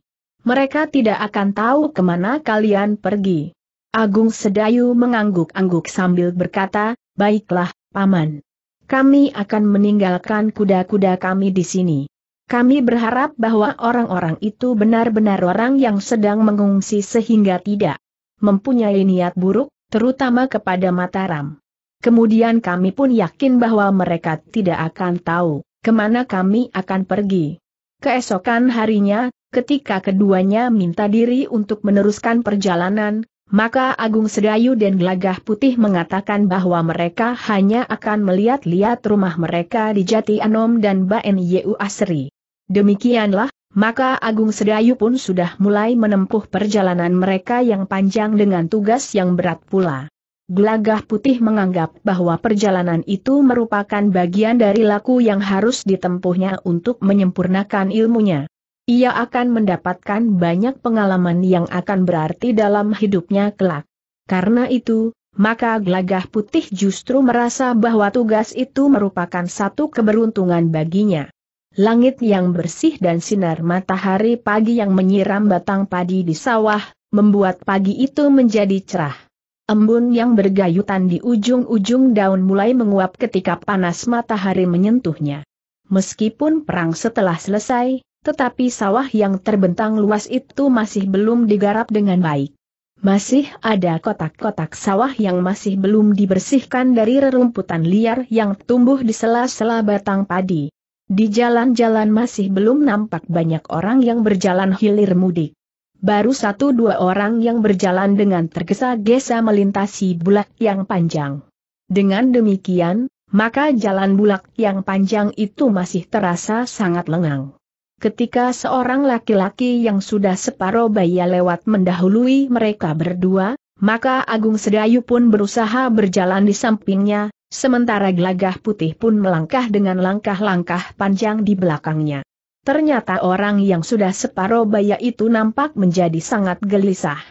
Speaker 1: Mereka tidak akan tahu kemana kalian pergi. Agung Sedayu mengangguk-angguk sambil berkata, baiklah, Paman. Kami akan meninggalkan kuda-kuda kami di sini. Kami berharap bahwa orang-orang itu benar-benar orang yang sedang mengungsi sehingga tidak mempunyai niat buruk, terutama kepada Mataram. Kemudian kami pun yakin bahwa mereka tidak akan tahu kemana kami akan pergi. Keesokan harinya, ketika keduanya minta diri untuk meneruskan perjalanan, maka Agung Sedayu dan Gelagah Putih mengatakan bahwa mereka hanya akan melihat-lihat rumah mereka di Jati Anom dan Baen Yeu Asri. Demikianlah, maka Agung Sedayu pun sudah mulai menempuh perjalanan mereka yang panjang dengan tugas yang berat pula. Gelagah Putih menganggap bahwa perjalanan itu merupakan bagian dari laku yang harus ditempuhnya untuk menyempurnakan ilmunya. Ia akan mendapatkan banyak pengalaman yang akan berarti dalam hidupnya kelak. Karena itu, maka Gelagah Putih justru merasa bahwa tugas itu merupakan satu keberuntungan baginya langit yang bersih dan sinar matahari pagi yang menyiram batang padi di sawah, membuat pagi itu menjadi cerah. Embun yang bergayutan di ujung-ujung daun mulai menguap ketika panas matahari menyentuhnya. Meskipun perang setelah selesai, tetapi sawah yang terbentang luas itu masih belum digarap dengan baik. Masih ada kotak-kotak sawah yang masih belum dibersihkan dari rerumputan liar yang tumbuh di sela-sela batang padi. Di jalan-jalan masih belum nampak banyak orang yang berjalan hilir mudik. Baru satu dua orang yang berjalan dengan tergesa-gesa melintasi bulak yang panjang. Dengan demikian, maka jalan bulak yang panjang itu masih terasa sangat lengang. Ketika seorang laki-laki yang sudah separoh baya lewat mendahului mereka berdua, maka Agung Sedayu pun berusaha berjalan di sampingnya, sementara gelagah putih pun melangkah dengan langkah-langkah panjang di belakangnya. Ternyata orang yang sudah separuh baya itu nampak menjadi sangat gelisah.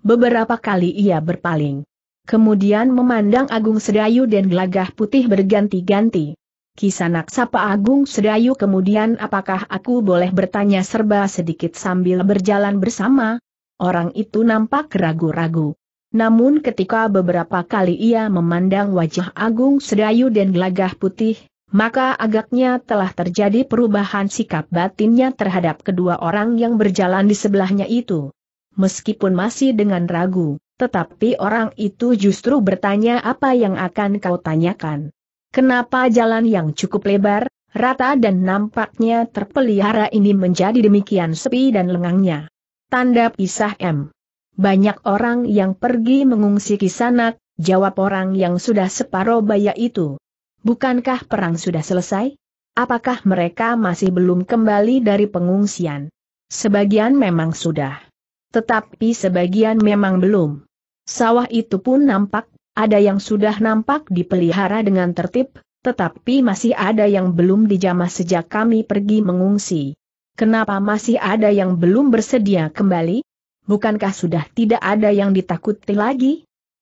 Speaker 1: Beberapa kali ia berpaling. Kemudian memandang Agung Sedayu dan gelagah putih berganti-ganti. Kisanak sapa Agung Sedayu kemudian apakah aku boleh bertanya serba sedikit sambil berjalan bersama? Orang itu nampak ragu-ragu. Namun ketika beberapa kali ia memandang wajah Agung Sedayu dan gelagah putih, maka agaknya telah terjadi perubahan sikap batinnya terhadap kedua orang yang berjalan di sebelahnya itu. Meskipun masih dengan ragu, tetapi orang itu justru bertanya apa yang akan kau tanyakan. Kenapa jalan yang cukup lebar, rata dan nampaknya terpelihara ini menjadi demikian sepi dan lengangnya? Tanda pisah M. Banyak orang yang pergi mengungsi kisanak, jawab orang yang sudah separoh baya itu. Bukankah perang sudah selesai? Apakah mereka masih belum kembali dari pengungsian? Sebagian memang sudah. Tetapi sebagian memang belum. Sawah itu pun nampak, ada yang sudah nampak dipelihara dengan tertib, tetapi masih ada yang belum dijamah sejak kami pergi mengungsi. Kenapa masih ada yang belum bersedia kembali? bukankah sudah tidak ada yang ditakuti lagi?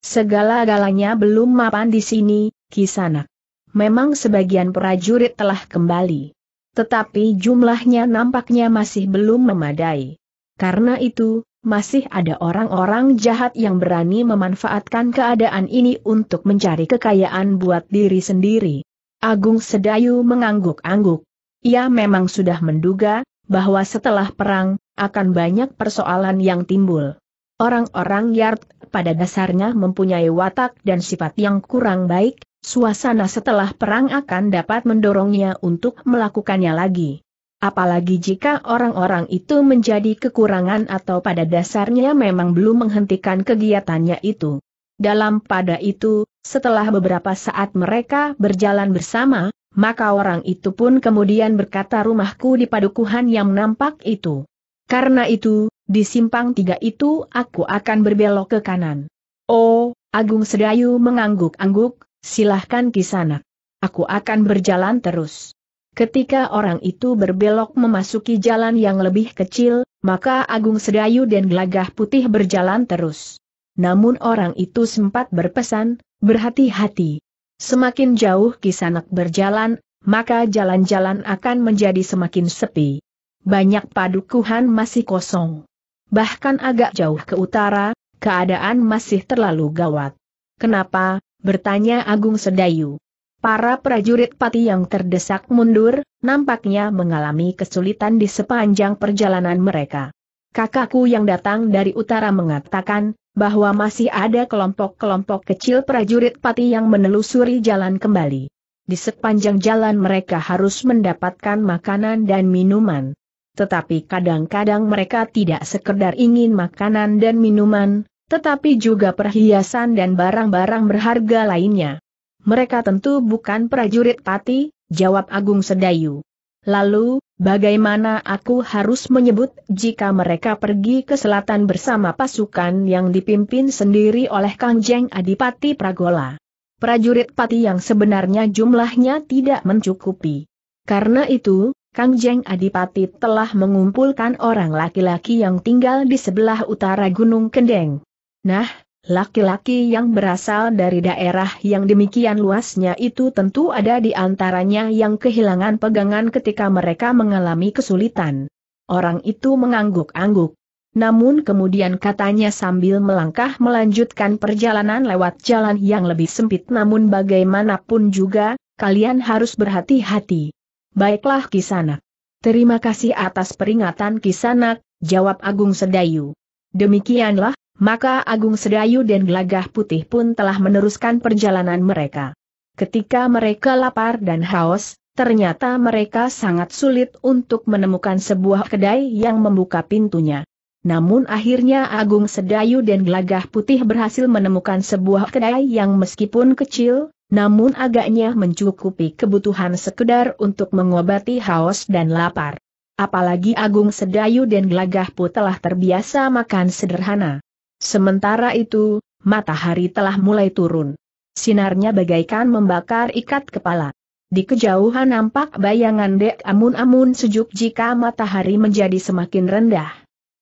Speaker 1: Segala-galanya belum mapan di sini, kisanak. Memang sebagian prajurit telah kembali. Tetapi jumlahnya nampaknya masih belum memadai. Karena itu, masih ada orang-orang jahat yang berani memanfaatkan keadaan ini untuk mencari kekayaan buat diri sendiri. Agung Sedayu mengangguk-angguk. Ia memang sudah menduga, bahwa setelah perang, akan banyak persoalan yang timbul. Orang-orang Yard pada dasarnya mempunyai watak dan sifat yang kurang baik, suasana setelah perang akan dapat mendorongnya untuk melakukannya lagi. Apalagi jika orang-orang itu menjadi kekurangan atau pada dasarnya memang belum menghentikan kegiatannya itu. Dalam pada itu, setelah beberapa saat mereka berjalan bersama, maka orang itu pun kemudian berkata rumahku di padukuhan yang nampak itu. Karena itu, di simpang tiga itu aku akan berbelok ke kanan. Oh, Agung Sedayu mengangguk-angguk, silahkan sana. Aku akan berjalan terus. Ketika orang itu berbelok memasuki jalan yang lebih kecil, maka Agung Sedayu dan Gelagah Putih berjalan terus. Namun orang itu sempat berpesan, berhati-hati. Semakin jauh kisanak berjalan, maka jalan-jalan akan menjadi semakin sepi banyak padukuhan masih kosong. Bahkan agak jauh ke utara, keadaan masih terlalu gawat. Kenapa? bertanya Agung Sedayu. Para prajurit pati yang terdesak mundur, nampaknya mengalami kesulitan di sepanjang perjalanan mereka. Kakakku yang datang dari utara mengatakan, bahwa masih ada kelompok-kelompok kecil prajurit pati yang menelusuri jalan kembali. Di sepanjang jalan mereka harus mendapatkan makanan dan minuman tetapi kadang-kadang mereka tidak sekedar ingin makanan dan minuman, tetapi juga perhiasan dan barang-barang berharga lainnya. Mereka tentu bukan prajurit pati, jawab Agung Sedayu. Lalu, bagaimana aku harus menyebut jika mereka pergi ke selatan bersama pasukan yang dipimpin sendiri oleh Kangjeng Adipati Pragola? Prajurit pati yang sebenarnya jumlahnya tidak mencukupi. Karena itu, Kang Jeng Adipati telah mengumpulkan orang laki-laki yang tinggal di sebelah utara Gunung Kendeng. Nah, laki-laki yang berasal dari daerah yang demikian luasnya itu tentu ada di antaranya yang kehilangan pegangan ketika mereka mengalami kesulitan. Orang itu mengangguk-angguk. Namun kemudian katanya sambil melangkah melanjutkan perjalanan lewat jalan yang lebih sempit namun bagaimanapun juga, kalian harus berhati-hati. Baiklah Kisanak. Terima kasih atas peringatan Kisanak, jawab Agung Sedayu. Demikianlah, maka Agung Sedayu dan Gelagah Putih pun telah meneruskan perjalanan mereka. Ketika mereka lapar dan haus, ternyata mereka sangat sulit untuk menemukan sebuah kedai yang membuka pintunya. Namun akhirnya Agung Sedayu dan Gelagah Putih berhasil menemukan sebuah kedai yang meskipun kecil, namun agaknya mencukupi kebutuhan sekedar untuk mengobati haus dan lapar. Apalagi Agung Sedayu dan Gelagahpu telah terbiasa makan sederhana. Sementara itu, matahari telah mulai turun. Sinarnya bagaikan membakar ikat kepala. Di kejauhan nampak bayangan dek amun-amun sejuk jika matahari menjadi semakin rendah.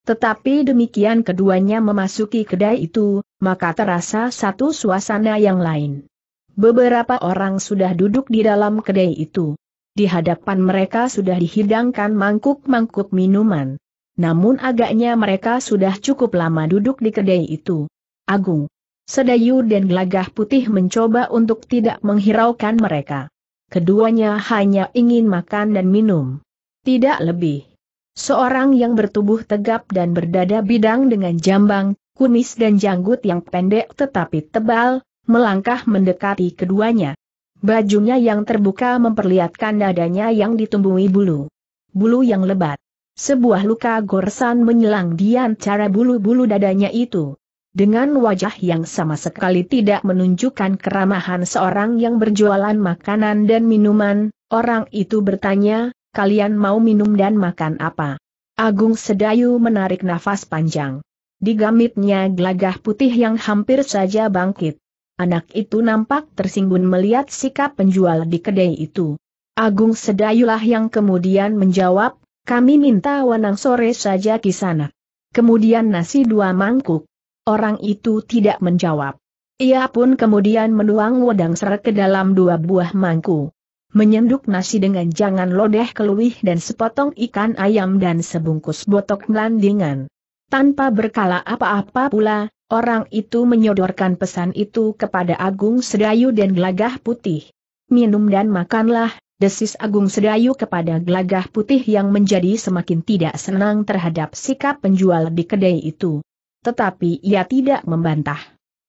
Speaker 1: Tetapi demikian keduanya memasuki kedai itu, maka terasa satu suasana yang lain. Beberapa orang sudah duduk di dalam kedai itu. Di hadapan mereka sudah dihidangkan mangkuk-mangkuk minuman. Namun agaknya mereka sudah cukup lama duduk di kedai itu. Agung, Sedayu dan Gelagah Putih mencoba untuk tidak menghiraukan mereka. Keduanya hanya ingin makan dan minum. Tidak lebih. Seorang yang bertubuh tegap dan berdada bidang dengan jambang, kumis dan janggut yang pendek tetapi tebal, melangkah mendekati keduanya. Bajunya yang terbuka memperlihatkan dadanya yang ditumbuhi bulu. Bulu yang lebat. Sebuah luka gorsan menyelang di antara bulu-bulu dadanya itu. Dengan wajah yang sama sekali tidak menunjukkan keramahan seorang yang berjualan makanan dan minuman, orang itu bertanya, kalian mau minum dan makan apa? Agung Sedayu menarik nafas panjang. Digamitnya gelagah putih yang hampir saja bangkit. Anak itu nampak tersinggung melihat sikap penjual di kedai itu. Agung Sedayulah yang kemudian menjawab, kami minta wanang sore saja di sana. Kemudian nasi dua mangkuk. Orang itu tidak menjawab. Ia pun kemudian menuang wedang serak ke dalam dua buah mangkuk. Menyenduk nasi dengan jangan lodeh keluih dan sepotong ikan ayam dan sebungkus botok melandingan. Tanpa berkala apa-apa pula, Orang itu menyodorkan pesan itu kepada Agung Sedayu dan Gelagah Putih. Minum dan makanlah, desis Agung Sedayu kepada Gelagah Putih yang menjadi semakin tidak senang terhadap sikap penjual di kedai itu. Tetapi ia tidak membantah.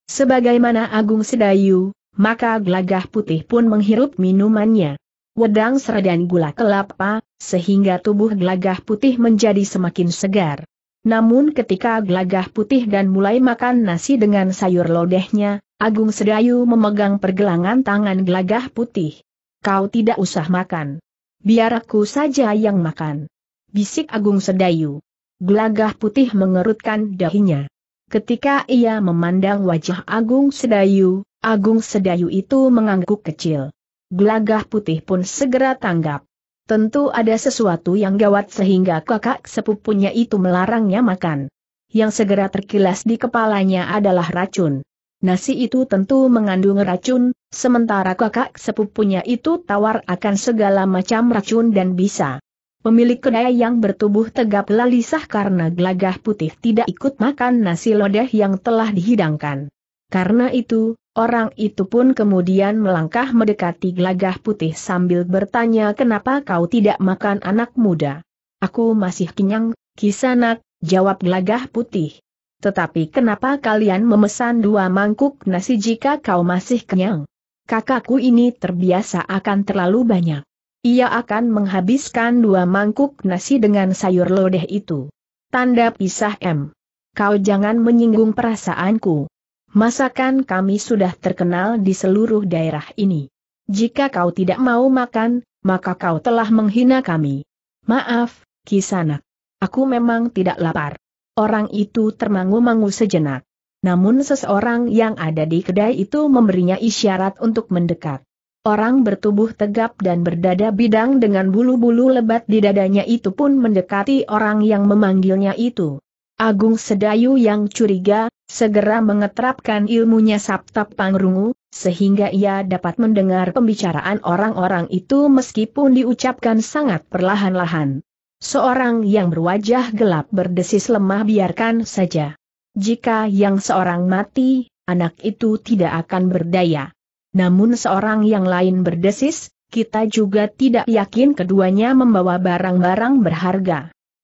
Speaker 1: Sebagaimana Agung Sedayu, maka Gelagah Putih pun menghirup minumannya. Wedang seredan gula kelapa, sehingga tubuh Gelagah Putih menjadi semakin segar. Namun ketika gelagah putih dan mulai makan nasi dengan sayur lodehnya, Agung Sedayu memegang pergelangan tangan gelagah putih. Kau tidak usah makan. Biar aku saja yang makan. Bisik Agung Sedayu. Gelagah putih mengerutkan dahinya. Ketika ia memandang wajah Agung Sedayu, Agung Sedayu itu mengangguk kecil. Gelagah putih pun segera tanggap. Tentu ada sesuatu yang gawat sehingga kakak sepupunya itu melarangnya makan. Yang segera terkilas di kepalanya adalah racun. Nasi itu tentu mengandung racun, sementara kakak sepupunya itu tawar akan segala macam racun dan bisa. Pemilik kedai yang bertubuh tegap lalisah karena gelagah putih tidak ikut makan nasi lodeh yang telah dihidangkan. Karena itu, Orang itu pun kemudian melangkah mendekati gelagah putih sambil bertanya kenapa kau tidak makan anak muda. Aku masih kenyang, kisanak, jawab gelagah putih. Tetapi kenapa kalian memesan dua mangkuk nasi jika kau masih kenyang? Kakakku ini terbiasa akan terlalu banyak. Ia akan menghabiskan dua mangkuk nasi dengan sayur lodeh itu. Tanda pisah M. Kau jangan menyinggung perasaanku. Masakan kami sudah terkenal di seluruh daerah ini. Jika kau tidak mau makan, maka kau telah menghina kami. Maaf, Kisanak. Aku memang tidak lapar. Orang itu termangu-mangu sejenak. Namun seseorang yang ada di kedai itu memberinya isyarat untuk mendekat. Orang bertubuh tegap dan berdada bidang dengan bulu-bulu lebat di dadanya itu pun mendekati orang yang memanggilnya itu. Agung Sedayu yang curiga, segera mengetrapkan ilmunya Sapta Pangrungu, sehingga ia dapat mendengar pembicaraan orang-orang itu meskipun diucapkan sangat perlahan-lahan. Seorang yang berwajah gelap berdesis lemah biarkan saja. Jika yang seorang mati, anak itu tidak akan berdaya. Namun seorang yang lain berdesis, kita juga tidak yakin keduanya membawa barang-barang berharga.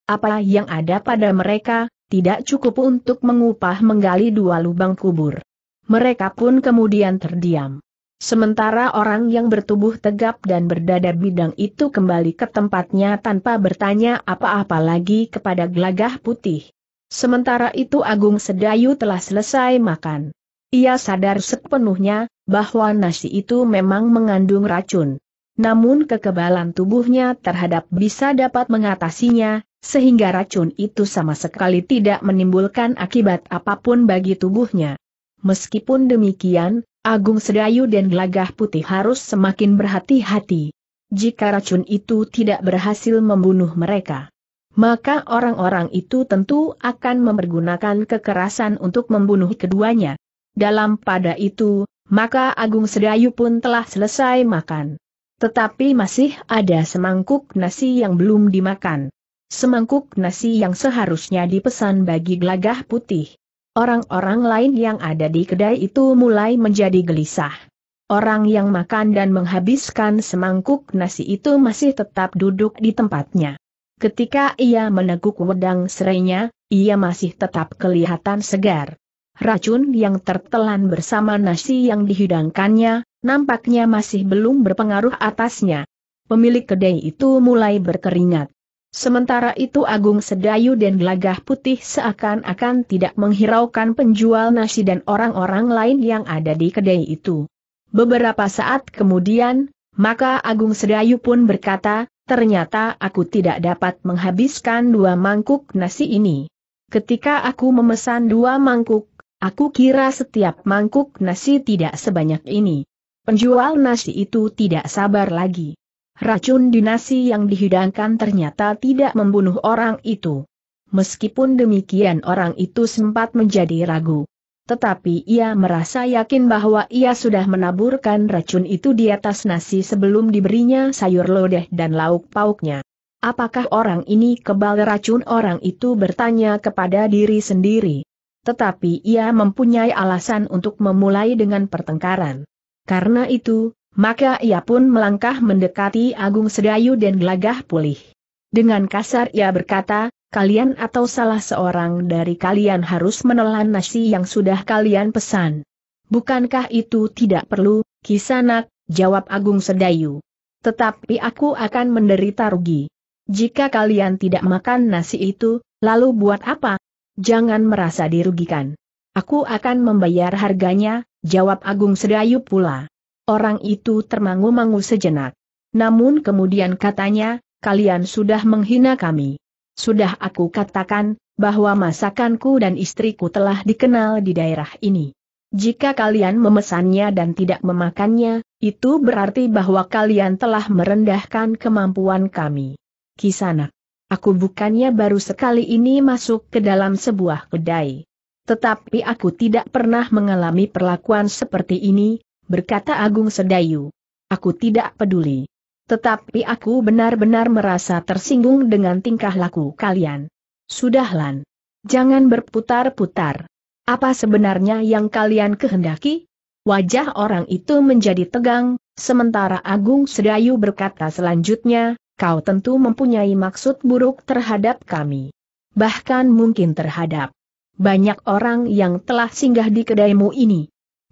Speaker 1: Apa yang ada pada mereka, tidak cukup untuk mengupah menggali dua lubang kubur. Mereka pun kemudian terdiam. Sementara orang yang bertubuh tegap dan berdada bidang itu kembali ke tempatnya tanpa bertanya apa-apa lagi kepada gelagah putih. Sementara itu Agung Sedayu telah selesai makan. Ia sadar sepenuhnya bahwa nasi itu memang mengandung racun. Namun kekebalan tubuhnya terhadap bisa dapat mengatasinya, sehingga racun itu sama sekali tidak menimbulkan akibat apapun bagi tubuhnya. Meskipun demikian, Agung Sedayu dan Gelagah Putih harus semakin berhati-hati. Jika racun itu tidak berhasil membunuh mereka, maka orang-orang itu tentu akan mempergunakan kekerasan untuk membunuh keduanya. Dalam pada itu, maka Agung Sedayu pun telah selesai makan. Tetapi masih ada semangkuk nasi yang belum dimakan semangkuk nasi yang seharusnya dipesan bagi gelagah putih. Orang-orang lain yang ada di kedai itu mulai menjadi gelisah. Orang yang makan dan menghabiskan semangkuk nasi itu masih tetap duduk di tempatnya. Ketika ia meneguk wedang serainya, ia masih tetap kelihatan segar. Racun yang tertelan bersama nasi yang dihidangkannya, nampaknya masih belum berpengaruh atasnya. Pemilik kedai itu mulai berkeringat. Sementara itu Agung Sedayu dan Gelagah Putih seakan-akan tidak menghiraukan penjual nasi dan orang-orang lain yang ada di kedai itu. Beberapa saat kemudian, maka Agung Sedayu pun berkata, ternyata aku tidak dapat menghabiskan dua mangkuk nasi ini. Ketika aku memesan dua mangkuk, aku kira setiap mangkuk nasi tidak sebanyak ini. Penjual nasi itu tidak sabar lagi. Racun dinasi yang dihidangkan ternyata tidak membunuh orang itu. Meskipun demikian orang itu sempat menjadi ragu. Tetapi ia merasa yakin bahwa ia sudah menaburkan racun itu di atas nasi sebelum diberinya sayur lodeh dan lauk pauknya. Apakah orang ini kebal racun orang itu bertanya kepada diri sendiri. Tetapi ia mempunyai alasan untuk memulai dengan pertengkaran. Karena itu, maka ia pun melangkah mendekati Agung Sedayu dan gelagah pulih. Dengan kasar ia berkata, kalian atau salah seorang dari kalian harus menelan nasi yang sudah kalian pesan. Bukankah itu tidak perlu, kisanak, jawab Agung Sedayu. Tetapi aku akan menderita rugi. Jika kalian tidak makan nasi itu, lalu buat apa? Jangan merasa dirugikan. Aku akan membayar harganya, jawab Agung Sedayu pula. Orang itu termangu-mangu sejenak. Namun kemudian katanya, kalian sudah menghina kami. Sudah aku katakan, bahwa masakanku dan istriku telah dikenal di daerah ini. Jika kalian memesannya dan tidak memakannya, itu berarti bahwa kalian telah merendahkan kemampuan kami. Kisanak. Aku bukannya baru sekali ini masuk ke dalam sebuah kedai. Tetapi aku tidak pernah mengalami perlakuan seperti ini, berkata Agung Sedayu. Aku tidak peduli. Tetapi aku benar-benar merasa tersinggung dengan tingkah laku kalian. Sudahlah, Jangan berputar-putar. Apa sebenarnya yang kalian kehendaki? Wajah orang itu menjadi tegang, sementara Agung Sedayu berkata selanjutnya, kau tentu mempunyai maksud buruk terhadap kami. Bahkan mungkin terhadap banyak orang yang telah singgah di kedaimu ini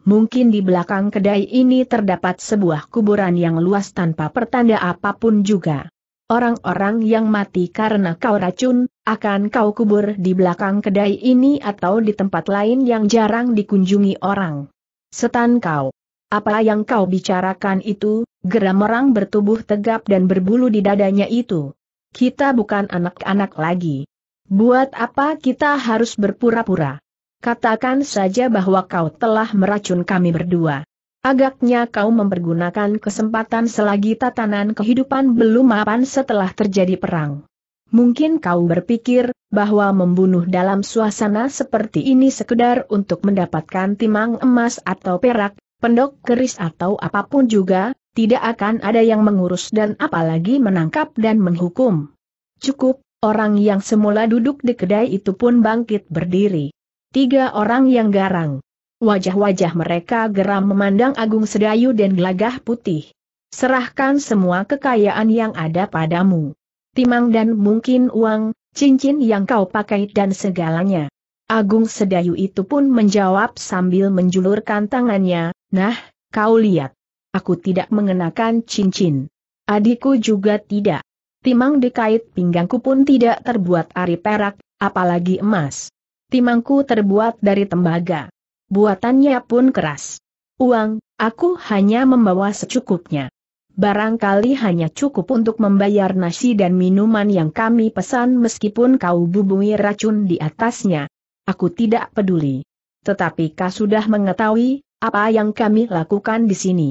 Speaker 1: mungkin di belakang kedai ini terdapat sebuah kuburan yang luas tanpa pertanda apapun juga. Orang-orang yang mati karena kau racun, akan kau kubur di belakang kedai ini atau di tempat lain yang jarang dikunjungi orang. Setan kau. Apa yang kau bicarakan itu, geram orang bertubuh tegap dan berbulu di dadanya itu. Kita bukan anak-anak lagi. Buat apa kita harus berpura-pura? katakan saja bahwa kau telah meracun kami berdua. Agaknya kau mempergunakan kesempatan selagi tatanan kehidupan belum mapan setelah terjadi perang. Mungkin kau berpikir bahwa membunuh dalam suasana seperti ini sekedar untuk mendapatkan timang emas atau perak, pendok keris atau apapun juga, tidak akan ada yang mengurus dan apalagi menangkap dan menghukum. Cukup, orang yang semula duduk di kedai itu pun bangkit berdiri tiga orang yang garang. Wajah-wajah mereka geram memandang Agung Sedayu dan Gelagah Putih. Serahkan semua kekayaan yang ada padamu. Timang dan mungkin uang, cincin yang kau pakai dan segalanya. Agung Sedayu itu pun menjawab sambil menjulurkan tangannya, nah, kau lihat. Aku tidak mengenakan cincin. Adikku juga tidak. Timang dekait pinggangku pun tidak terbuat ari perak, apalagi emas timangku terbuat dari tembaga. Buatannya pun keras. Uang, aku hanya membawa secukupnya. Barangkali hanya cukup untuk membayar nasi dan minuman yang kami pesan meskipun kau bubui racun di atasnya. Aku tidak peduli. Tetapi kau sudah mengetahui, apa yang kami lakukan di sini.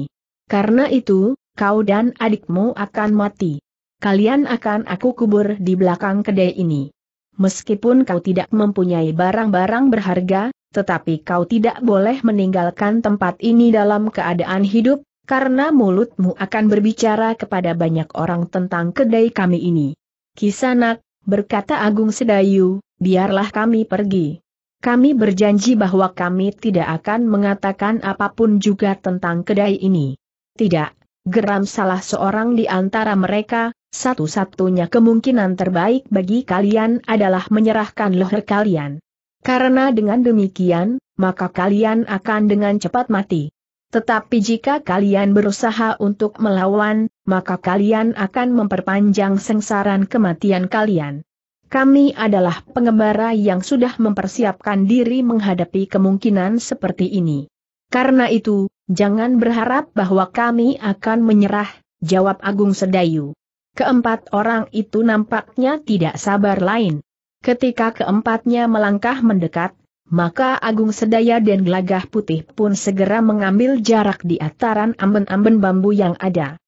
Speaker 1: Karena itu, kau dan adikmu akan mati. Kalian akan aku kubur di belakang kedai ini. Meskipun kau tidak mempunyai barang-barang berharga, tetapi kau tidak boleh meninggalkan tempat ini dalam keadaan hidup, karena mulutmu akan berbicara kepada banyak orang tentang kedai kami ini. Kisanak, berkata Agung Sedayu, biarlah kami pergi. Kami berjanji bahwa kami tidak akan mengatakan apapun juga tentang kedai ini. Tidak, Geram salah seorang di antara mereka, satu-satunya kemungkinan terbaik bagi kalian adalah menyerahkan leher kalian. Karena dengan demikian, maka kalian akan dengan cepat mati. Tetapi jika kalian berusaha untuk melawan, maka kalian akan memperpanjang sengsaran kematian kalian. Kami adalah pengembara yang sudah mempersiapkan diri menghadapi kemungkinan seperti ini. Karena itu, jangan berharap bahwa kami akan menyerah, jawab Agung Sedayu. Keempat orang itu nampaknya tidak sabar lain. Ketika keempatnya melangkah mendekat, maka Agung Sedaya dan Gelagah Putih pun segera mengambil jarak di ataran amben-amben bambu yang ada.